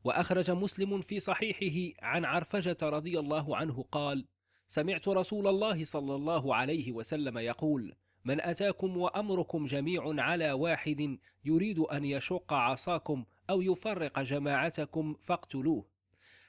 وأخرج مسلم في صحيحه عن عرفجة رضي الله عنه قال سمعت رسول الله صلى الله عليه وسلم يقول من أتاكم وأمركم جميع على واحد يريد أن يشق عصاكم أو يفرق جماعتكم فاقتلوه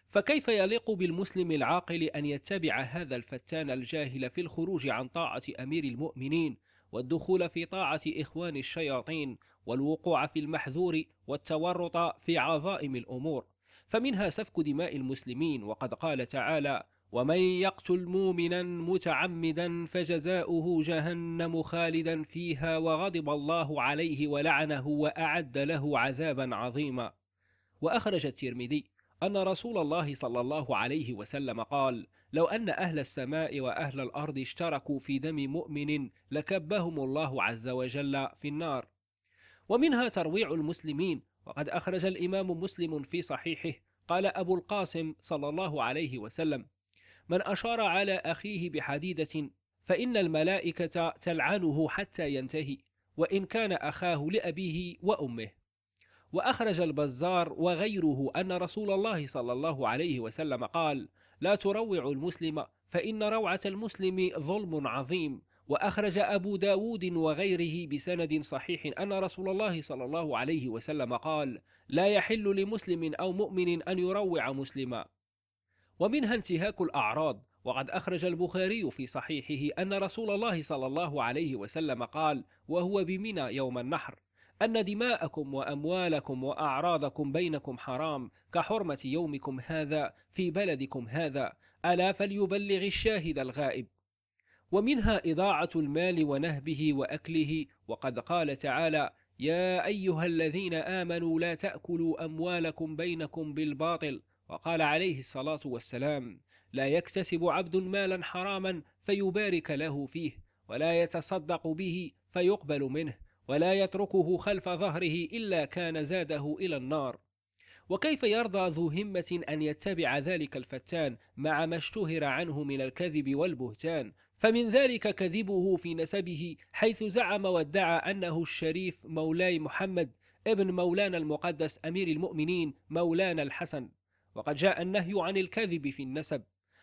فكيف يليق بالمسلم العاقل أن يتبع هذا الفتان الجاهل في الخروج عن طاعة أمير المؤمنين والدخول في طاعة إخوان الشياطين والوقوع في المحذور والتورط في عظائم الأمور فمنها سفك دماء المسلمين وقد قال تعالى ومن يقتل مؤمنا متعمدا فجزاؤه جهنم خالدا فيها وغضب الله عليه ولعنه وأعد له عذابا عظيما وأخرج الترمذي أن رسول الله صلى الله عليه وسلم قال لو أن أهل السماء وأهل الأرض اشتركوا في دم مؤمن لكبهم الله عز وجل في النار ومنها ترويع المسلمين وقد أخرج الإمام مسلم في صحيحه قال أبو القاسم صلى الله عليه وسلم من أشار على أخيه بحديدة فإن الملائكة تلعنه حتى ينتهي وإن كان أخاه لأبيه وأمه وأخرج البزار وغيره أن رسول الله صلى الله عليه وسلم قال لا تروع المسلم فإن روعة المسلم ظلم عظيم وأخرج أبو داود وغيره بسند صحيح أن رسول الله صلى الله عليه وسلم قال لا يحل لمسلم أو مؤمن أن يروع مسلما ومنها انتهاك الأعراض وقد أخرج البخاري في صحيحه أن رسول الله صلى الله عليه وسلم قال وهو بمنى يوم النحر أن دماءكم وأموالكم وأعراضكم بينكم حرام كحرمة يومكم هذا في بلدكم هذا ألا فليبلغ الشاهد الغائب ومنها إضاعة المال ونهبه وأكله وقد قال تعالى يا أيها الذين آمنوا لا تأكلوا أموالكم بينكم بالباطل وقال عليه الصلاة والسلام: لا يكتسب عبد مالا حراما فيبارك له فيه، ولا يتصدق به فيقبل منه، ولا يتركه خلف ظهره إلا كان زاده إلى النار. وكيف يرضى ذو همة أن يتبع ذلك الفتان مع ما اشتهر عنه من الكذب والبهتان، فمن ذلك كذبه في نسبه حيث زعم وادعى أنه الشريف مولاي محمد ابن مولانا المقدس أمير المؤمنين مولانا الحسن وقد جاء النهي عن الكذب في النسب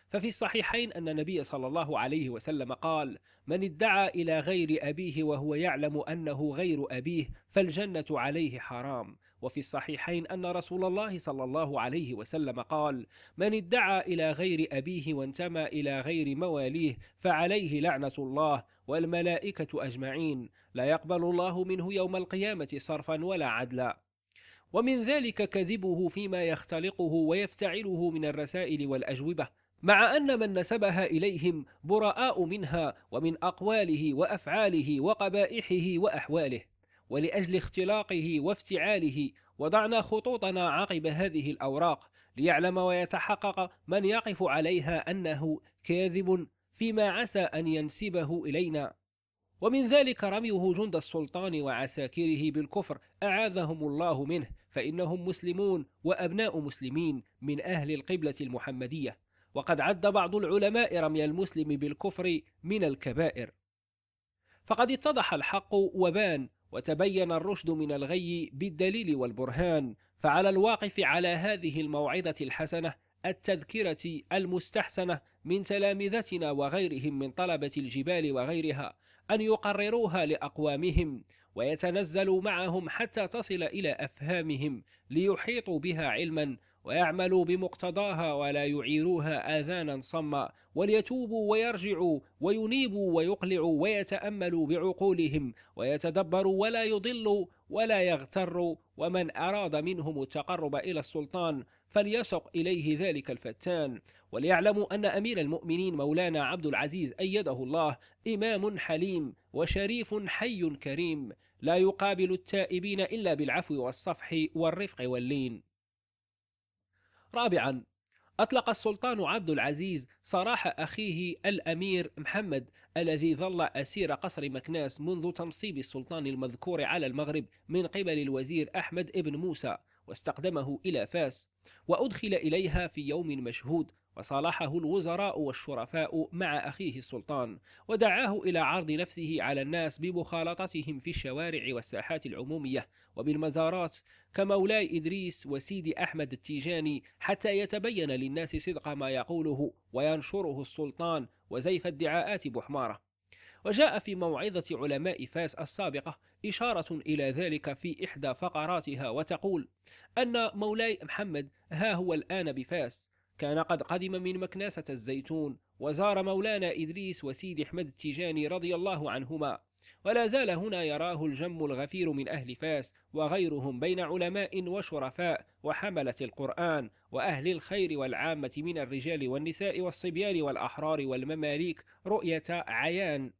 ففي الصحيحين أن النبي صلى الله عليه وسلم قال من ادعى إلى غير أبيه وهو يعلم أنه غير أبيه فالجنة عليه حرام وفي الصحيحين أن رسول الله صلى الله عليه وسلم قال من ادعى إلى غير أبيه وانتمى إلى غير مواليه فعليه لعنة الله والملائكة أجمعين لا يقبل الله منه يوم القيامة صرفا ولا عدلا ومن ذلك كذبه فيما يختلقه ويفتعله من الرسائل والأجوبة مع أن من نسبها إليهم براء منها ومن أقواله وأفعاله وقبائحه وأحواله ولأجل اختلاقه وافتعاله وضعنا خطوطنا عقب هذه الأوراق ليعلم ويتحقق من يقف عليها أنه كاذب فيما عسى أن ينسبه إلينا ومن ذلك رميه جند السلطان وعساكره بالكفر أعاذهم الله منه فإنهم مسلمون وأبناء مسلمين من أهل القبلة المحمدية وقد عد بعض العلماء رمي المسلم بالكفر من الكبائر فقد اتضح الحق وبان وتبين الرشد من الغي بالدليل والبرهان فعلى الواقف على هذه الموعظة الحسنة التذكرة المستحسنة من تلامذتنا وغيرهم من طلبة الجبال وغيرها أن يقرروها لأقوامهم ويتنزل معهم حتى تصل إلى أفهامهم ليحيطوا بها علما ويعملوا بمقتضاها ولا يعيروها آذانا صما وليتوبوا ويرجعوا وينيبوا ويقلعوا ويتأملوا بعقولهم ويتدبروا ولا يضلوا ولا يغتروا ومن أراد منهم التقرب إلى السلطان فليسق إليه ذلك الفتان وليعلموا أن أمير المؤمنين مولانا عبد العزيز أيده الله إمام حليم وشريف حي كريم لا يقابل التائبين إلا بالعفو والصفح والرفق واللين رابعا أطلق السلطان عبد العزيز سراح أخيه الأمير محمد الذي ظل أسير قصر مكناس منذ تنصيب السلطان المذكور على المغرب من قبل الوزير أحمد ابن موسى واستقدمه إلى فاس وأدخل إليها في يوم مشهود وصالحه الوزراء والشرفاء مع أخيه السلطان ودعاه إلى عرض نفسه على الناس بمخالطتهم في الشوارع والساحات العمومية وبالمزارات كمولاي إدريس وسيدي أحمد التيجاني حتى يتبين للناس صدق ما يقوله وينشره السلطان وزيف ادعاءات بحمارة وجاء في موعظة علماء فاس السابقة إشارة إلى ذلك في إحدى فقراتها وتقول أن مولاي محمد ها هو الآن بفاس كان قد قدم من مكناسة الزيتون وزار مولانا إدريس وسيد أحمد التيجاني رضي الله عنهما ولا زال هنا يراه الجم الغفير من أهل فاس وغيرهم بين علماء وشرفاء وحملة القرآن وأهل الخير والعامة من الرجال والنساء والصبيان والأحرار والمماليك رؤية عيان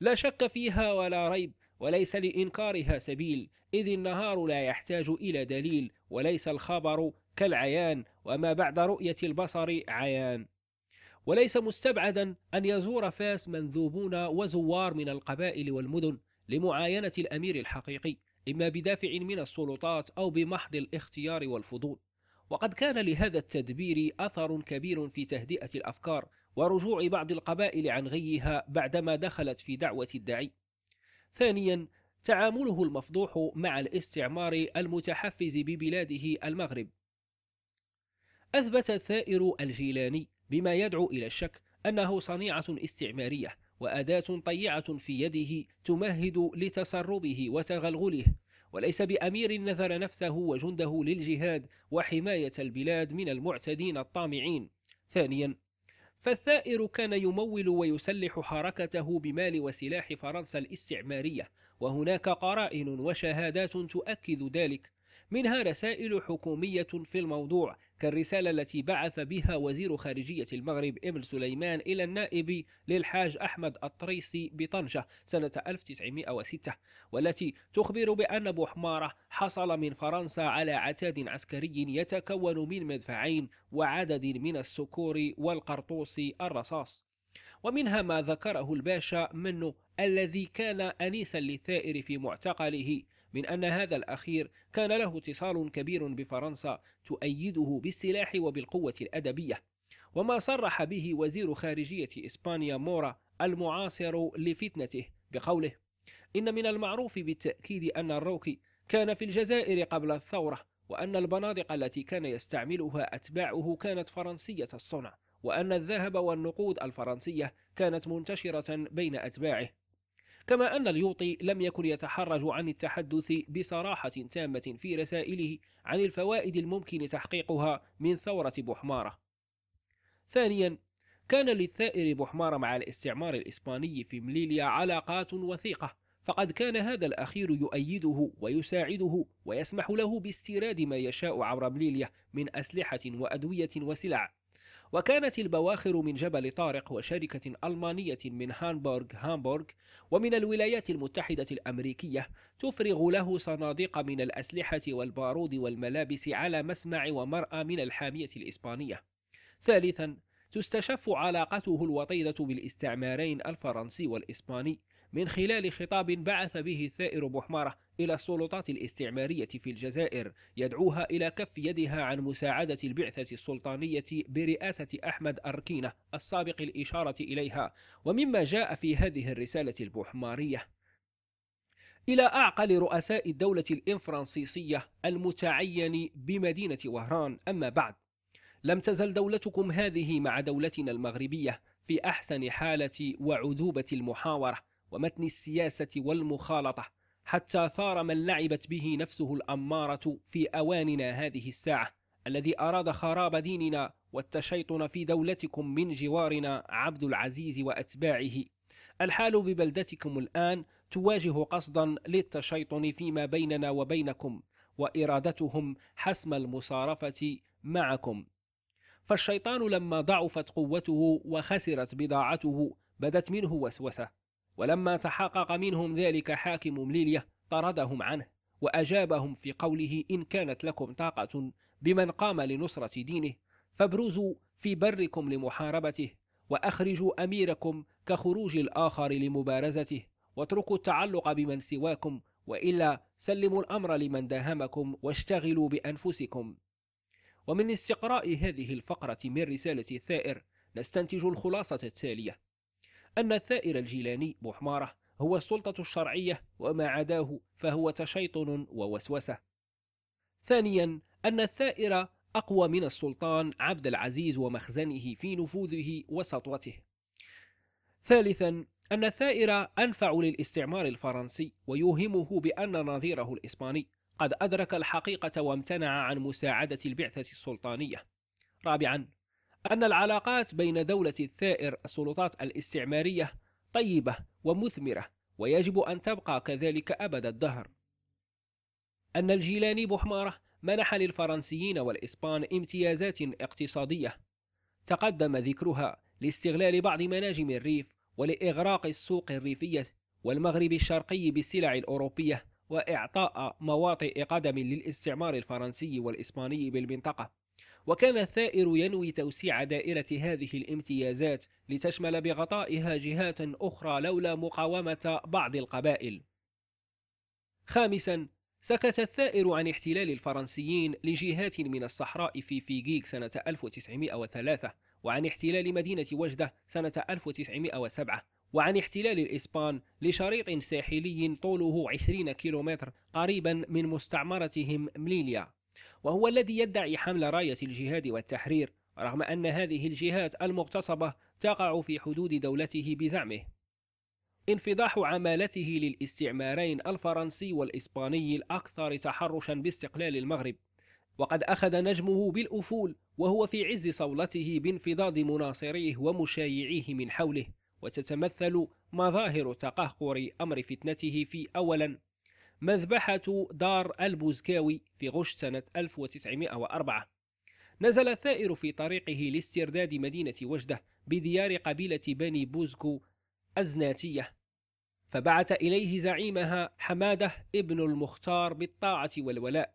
لا شك فيها ولا ريب وليس لإنكارها سبيل إذ النهار لا يحتاج إلى دليل وليس الخبر كالعيان وما بعد رؤية البصر عيان وليس مستبعدا أن يزور فاس منذوبون وزوار من القبائل والمدن لمعاينة الأمير الحقيقي إما بدافع من السلطات أو بمحض الاختيار والفضول وقد كان لهذا التدبير أثر كبير في تهدئة الأفكار ورجوع بعض القبائل عن غيها بعدما دخلت في دعوة الدعي ثانيا تعامله المفضوح مع الاستعمار المتحفز ببلاده المغرب. أثبت الثائر الجيلاني بما يدعو إلى الشك أنه صنيعة استعمارية وأداة طيعة في يده تمهد لتسربه وتغلغله وليس بأمير نذر نفسه وجنده للجهاد وحماية البلاد من المعتدين الطامعين ثانيا فالثائر كان يمول ويسلح حركته بمال وسلاح فرنسا الاستعمارية وهناك قرائن وشهادات تؤكد ذلك منها رسائل حكومية في الموضوع كالرسالة التي بعث بها وزير خارجية المغرب إبل سليمان إلى النائب للحاج أحمد الطريسي بطنجة سنة 1906 والتي تخبر بأن بوحمارة حصل من فرنسا على عتاد عسكري يتكون من مدفعين وعدد من السكور والقرطوس الرصاص ومنها ما ذكره الباشا منه الذي كان أنيسا للثائر في معتقله من أن هذا الأخير كان له اتصال كبير بفرنسا تؤيده بالسلاح وبالقوة الأدبية وما صرح به وزير خارجية إسبانيا مورا المعاصر لفتنته بقوله إن من المعروف بالتأكيد أن الروكي كان في الجزائر قبل الثورة وأن البنادق التي كان يستعملها أتباعه كانت فرنسية الصنع وأن الذهب والنقود الفرنسية كانت منتشرة بين أتباعه كما أن اليوطي لم يكن يتحرج عن التحدث بصراحة تامة في رسائله عن الفوائد الممكن تحقيقها من ثورة بوحمارة ثانيا كان للثائر بوحمارة مع الاستعمار الإسباني في مليليا علاقات وثيقة فقد كان هذا الأخير يؤيده ويساعده ويسمح له باستيراد ما يشاء عبر مليليا من أسلحة وأدوية وسلع وكانت البواخر من جبل طارق وشركة ألمانية من هامبورغ هامبورغ ومن الولايات المتحدة الأمريكية تفرغ له صناديق من الأسلحة والبارود والملابس على مسمع ومرأى من الحامية الإسبانية ثالثا تستشف علاقته الوطيدة بالاستعمارين الفرنسي والإسباني من خلال خطاب بعث به الثائر بحمارة إلى السلطات الاستعمارية في الجزائر يدعوها إلى كف يدها عن مساعدة البعثة السلطانية برئاسة أحمد أركينة السابق الإشارة إليها ومما جاء في هذه الرسالة البحمارية إلى أعقل رؤساء الدولة الإنفرانسيسية المتعين بمدينة وهران أما بعد لم تزل دولتكم هذه مع دولتنا المغربية في أحسن حالة وعذوبة المحاورة ومتن السياسة والمخالطة حتى ثار من لعبت به نفسه الأمارة في أواننا هذه الساعة الذي أراد خراب ديننا والتشيطن في دولتكم من جوارنا عبد العزيز وأتباعه الحال ببلدتكم الآن تواجه قصدا للتشيطن فيما بيننا وبينكم وإرادتهم حسم المصارفة معكم فالشيطان لما ضعفت قوته وخسرت بضاعته بدت منه وسوسه ولما تحقق منهم ذلك حاكم ليلية طردهم عنه وأجابهم في قوله إن كانت لكم طاقة بمن قام لنصرة دينه فابرزوا في بركم لمحاربته وأخرجوا أميركم كخروج الآخر لمبارزته واتركوا التعلق بمن سواكم وإلا سلموا الأمر لمن داهمكم واشتغلوا بأنفسكم ومن استقراء هذه الفقرة من رسالة الثائر نستنتج الخلاصة التالية أن الثائر الجيلاني محمارة هو السلطة الشرعية وما عداه فهو تشيطن ووسوسة ثانيا أن الثائر أقوى من السلطان عبد العزيز ومخزنه في نفوذه وسطوته ثالثا أن الثائر أنفع للاستعمار الفرنسي ويوهمه بأن نظيره الإسباني قد أدرك الحقيقة وامتنع عن مساعدة البعثة السلطانية رابعا أن العلاقات بين دولة الثائر السلطات الاستعمارية طيبة ومثمرة ويجب أن تبقى كذلك أبد الدهر أن الجيلاني بحمارة منح للفرنسيين والإسبان امتيازات اقتصادية تقدم ذكرها لاستغلال بعض مناجم الريف ولإغراق السوق الريفية والمغرب الشرقي بالسلع الأوروبية وإعطاء مواطئ قدم للاستعمار الفرنسي والإسباني بالمنطقة وكان الثائر ينوي توسيع دائرة هذه الامتيازات لتشمل بغطائها جهات أخرى لولا مقاومة بعض القبائل خامسا سكت الثائر عن احتلال الفرنسيين لجهات من الصحراء في فيجيك سنة 1903 وعن احتلال مدينة وجدة سنة 1907 وعن احتلال الإسبان لشريط ساحلي طوله 20 كيلومتر قريبا من مستعمرتهم مليليا وهو الذي يدعي حمل راية الجهاد والتحرير رغم أن هذه الجهات المغتصبة تقع في حدود دولته بزعمه انفضاح عمالته للاستعمارين الفرنسي والإسباني الأكثر تحرشا باستقلال المغرب وقد أخذ نجمه بالأفول وهو في عز صولته بانفضاض مناصريه ومشايعيه من حوله وتتمثل مظاهر تقهقر أمر فتنته في أولا مذبحة دار البوزكاوي في غش سنة 1904 نزل الثائر في طريقه لاسترداد مدينة وجدة بديار قبيلة بني بوزكو أزناتية فبعث إليه زعيمها حمادة ابن المختار بالطاعة والولاء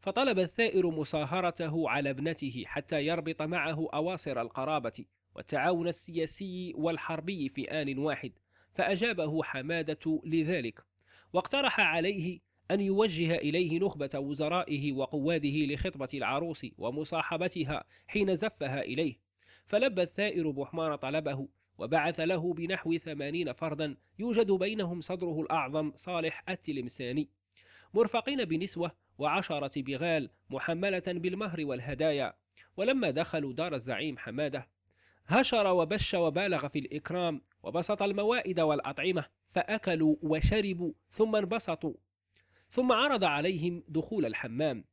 فطلب الثائر مصاهرته على ابنته حتى يربط معه أواصر القرابة والتعاون السياسي والحربي في آن واحد فأجابه حمادة لذلك واقترح عليه أن يوجه إليه نخبة وزرائه وقواده لخطبة العروس ومصاحبتها حين زفها إليه فلبى الثائر بحمان طلبه وبعث له بنحو ثمانين فردا يوجد بينهم صدره الأعظم صالح التلمساني مرفقين بنسوة وعشرة بغال محملة بالمهر والهدايا ولما دخلوا دار الزعيم حماده هشر وبش وبالغ في الإكرام وبسط الموائد والأطعمة فأكلوا وشربوا ثم انبسطوا ثم عرض عليهم دخول الحمام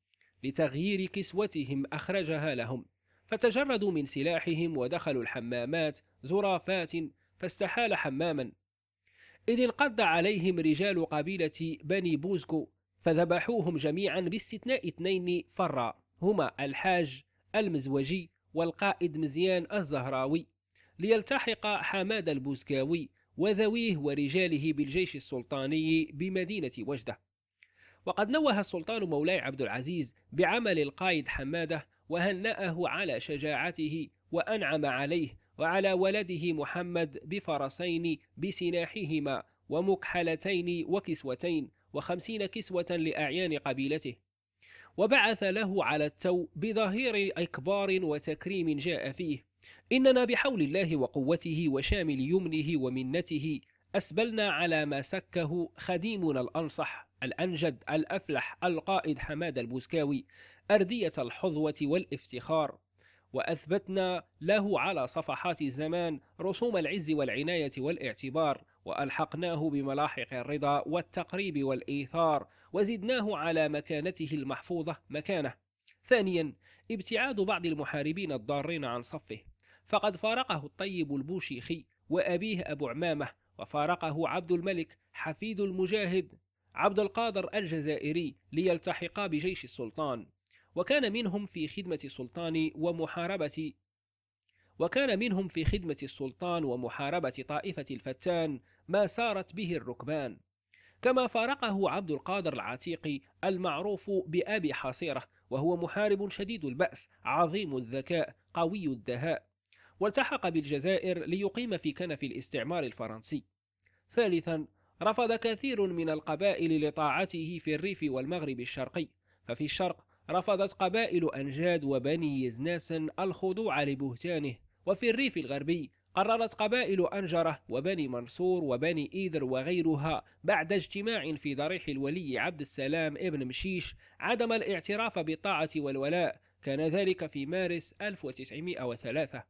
لتغيير كسوتهم أخرجها لهم فتجردوا من سلاحهم ودخلوا الحمامات زرافات فاستحال حماما إذ انقض عليهم رجال قبيلة بني بوزكو فذبحوهم جميعا باستثناء اثنين فرا هما الحاج المزوجي والقائد مزيان الزهراوي ليلتحق حماد البوزكاوي وذويه ورجاله بالجيش السلطاني بمدينة وجدة وقد نوه السلطان مولاي عبد العزيز بعمل القائد حماده وهنأه على شجاعته وأنعم عليه وعلى ولده محمد بفرسين بسلاحهما ومكحلتين وكسوتين وخمسين كسوة لأعيان قبيلته وبعث له على التو بظهير إكبار وتكريم جاء فيه إننا بحول الله وقوته وشامل يمنه ومنته أسبلنا على ما سكه خديمنا الأنصح الأنجد الأفلح القائد حماد البوسكاوي أردية الحظوة والافتخار وأثبتنا له على صفحات الزمان رسوم العز والعناية والاعتبار وألحقناه بملاحق الرضا والتقريب والإيثار وزدناه على مكانته المحفوظة مكانه ثانيا ابتعاد بعض المحاربين الضارين عن صفه فقد فارقه الطيب البوشيخي وأبيه أبو عمامة وفارقه عبد الملك حفيد المجاهد عبد القادر الجزائري ليلتحقا بجيش السلطان وكان منهم في خدمة السلطان ومحاربة وكان منهم في خدمة السلطان ومحاربة طائفة الفتان ما سارت به الركبان كما فارقه عبد القادر العتيقي المعروف بأبي حصيرة وهو محارب شديد البأس عظيم الذكاء قوي الدهاء والتحق بالجزائر ليقيم في كنف الاستعمار الفرنسي ثالثا رفض كثير من القبائل لطاعته في الريف والمغرب الشرقي ففي الشرق رفضت قبائل أنجاد وبني يزناس الخضوع لبهتانه وفي الريف الغربي قررت قبائل أنجرة وبني منصور وبني إيدر وغيرها بعد اجتماع في ضريح الولي عبد السلام ابن مشيش عدم الاعتراف بالطاعة والولاء كان ذلك في مارس 1903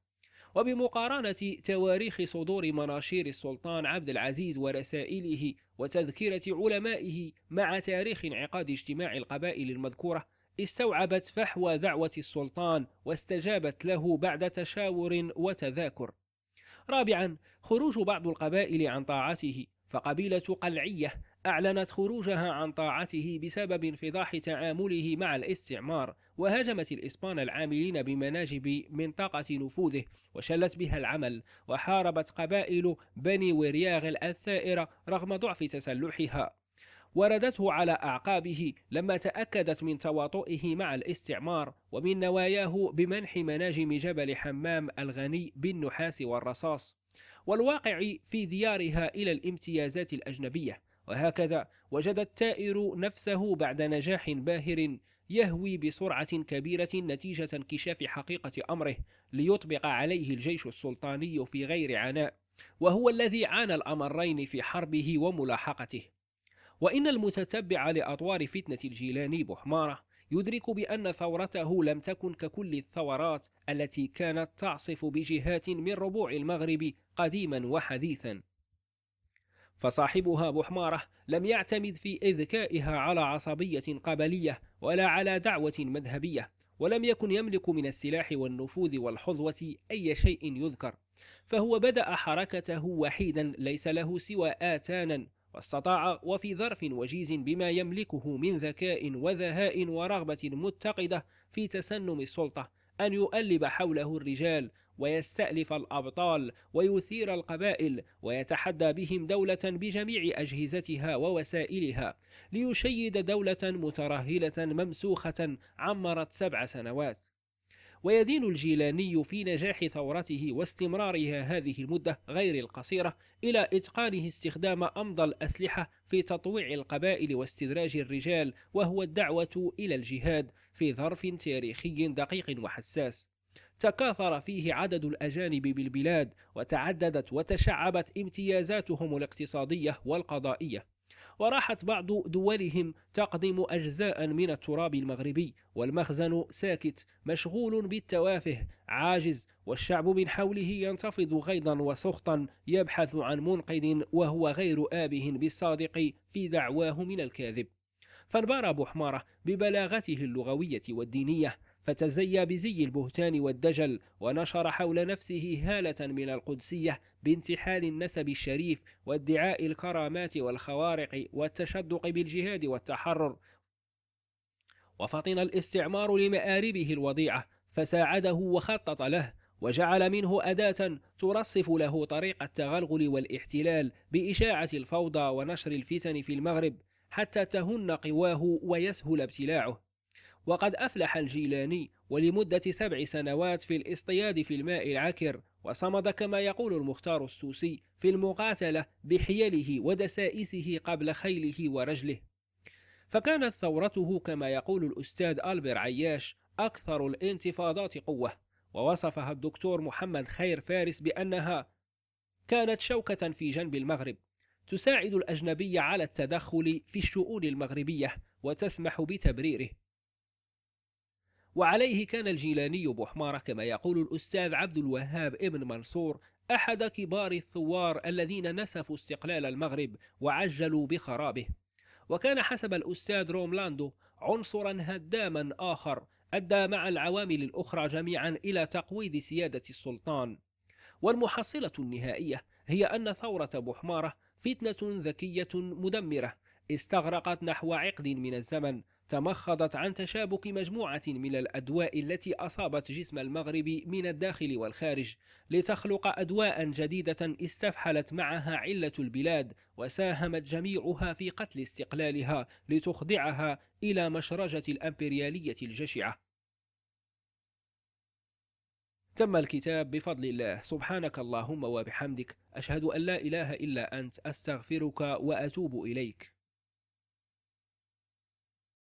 وبمقارنة تواريخ صدور مناشير السلطان عبد العزيز ورسائله وتذكرة علمائه مع تاريخ انعقاد اجتماع القبائل المذكورة استوعبت فحوى دعوة السلطان واستجابت له بعد تشاور وتذاكر. رابعا خروج بعض القبائل عن طاعته فقبيلة قلعية أعلنت خروجها عن طاعته بسبب انفضاح تعامله مع الاستعمار وهاجمت الإسبان العاملين بمناجب منطقة نفوذه وشلت بها العمل وحاربت قبائل بني ورياغ الثائرة رغم ضعف تسلحها وردته على أعقابه لما تأكدت من تواطؤه مع الاستعمار ومن نواياه بمنح مناجم جبل حمام الغني بالنحاس والرصاص والواقع في ديارها إلى الامتيازات الأجنبية وهكذا وجد التائر نفسه بعد نجاح باهر يهوي بسرعة كبيرة نتيجة انكشاف حقيقة أمره ليطبق عليه الجيش السلطاني في غير عناء وهو الذي عانى الأمرين في حربه وملاحقته وإن المتتبع لأطوار فتنة الجيلاني بحمارة يدرك بأن ثورته لم تكن ككل الثورات التي كانت تعصف بجهات من ربوع المغرب قديما وحديثا فصاحبها بحمارة لم يعتمد في إذكائها على عصبية قبلية ولا على دعوة مذهبية ولم يكن يملك من السلاح والنفوذ والحظوة أي شيء يذكر فهو بدأ حركته وحيدا ليس له سوى آتانا واستطاع وفي ظرف وجيز بما يملكه من ذكاء وذهاء ورغبة متقدة في تسنم السلطة أن يؤلب حوله الرجال ويستألف الأبطال ويثير القبائل ويتحدى بهم دولة بجميع أجهزتها ووسائلها ليشيد دولة مترهلة ممسوخة عمرت سبع سنوات ويدين الجيلاني في نجاح ثورته واستمرارها هذه المدة غير القصيرة إلى إتقانه استخدام أمضى الأسلحة في تطويع القبائل واستدراج الرجال وهو الدعوة إلى الجهاد في ظرف تاريخي دقيق وحساس تكاثر فيه عدد الأجانب بالبلاد وتعددت وتشعبت امتيازاتهم الاقتصادية والقضائية وراحت بعض دولهم تقدم أجزاء من التراب المغربي والمخزن ساكت مشغول بالتوافه عاجز والشعب من حوله ينتفض غيظا وسخطا يبحث عن منقذ وهو غير آبه بالصادق في دعواه من الكاذب فانبار أبو حمارة ببلاغته اللغوية والدينية فتزيى بزي البهتان والدجل ونشر حول نفسه هالة من القدسية بانتحال النسب الشريف وادعاء الكرامات والخوارق والتشدق بالجهاد والتحرر وفطن الاستعمار لمآربه الوضيعة فساعده وخطط له وجعل منه أداة ترصف له طريق التغلغل والاحتلال بإشاعة الفوضى ونشر الفتن في المغرب حتى تهن قواه ويسهل ابتلاعه وقد أفلح الجيلاني ولمدة سبع سنوات في الاصطياد في الماء العكر وصمد كما يقول المختار السوسي في المقاتلة بحيله ودسائسه قبل خيله ورجله فكانت ثورته كما يقول الأستاذ ألبر عياش أكثر الانتفاضات قوة ووصفها الدكتور محمد خير فارس بأنها كانت شوكة في جنب المغرب تساعد الأجنبي على التدخل في الشؤون المغربية وتسمح بتبريره وعليه كان الجيلاني بحمارة كما يقول الأستاذ عبد الوهاب ابن منصور أحد كبار الثوار الذين نسفوا استقلال المغرب وعجلوا بخرابه وكان حسب الأستاذ روملاندو عنصرا هداما آخر أدى مع العوامل الأخرى جميعا إلى تقويض سيادة السلطان والمحصلة النهائية هي أن ثورة بحمارة فتنة ذكية مدمرة استغرقت نحو عقد من الزمن تمخضت عن تشابك مجموعة من الأدواء التي أصابت جسم المغرب من الداخل والخارج لتخلق أدواء جديدة استفحلت معها علة البلاد وساهمت جميعها في قتل استقلالها لتخضعها إلى مشرجة الأمبريالية الجشعة تم الكتاب بفضل الله سبحانك اللهم وبحمدك أشهد أن لا إله إلا أنت أستغفرك وأتوب إليك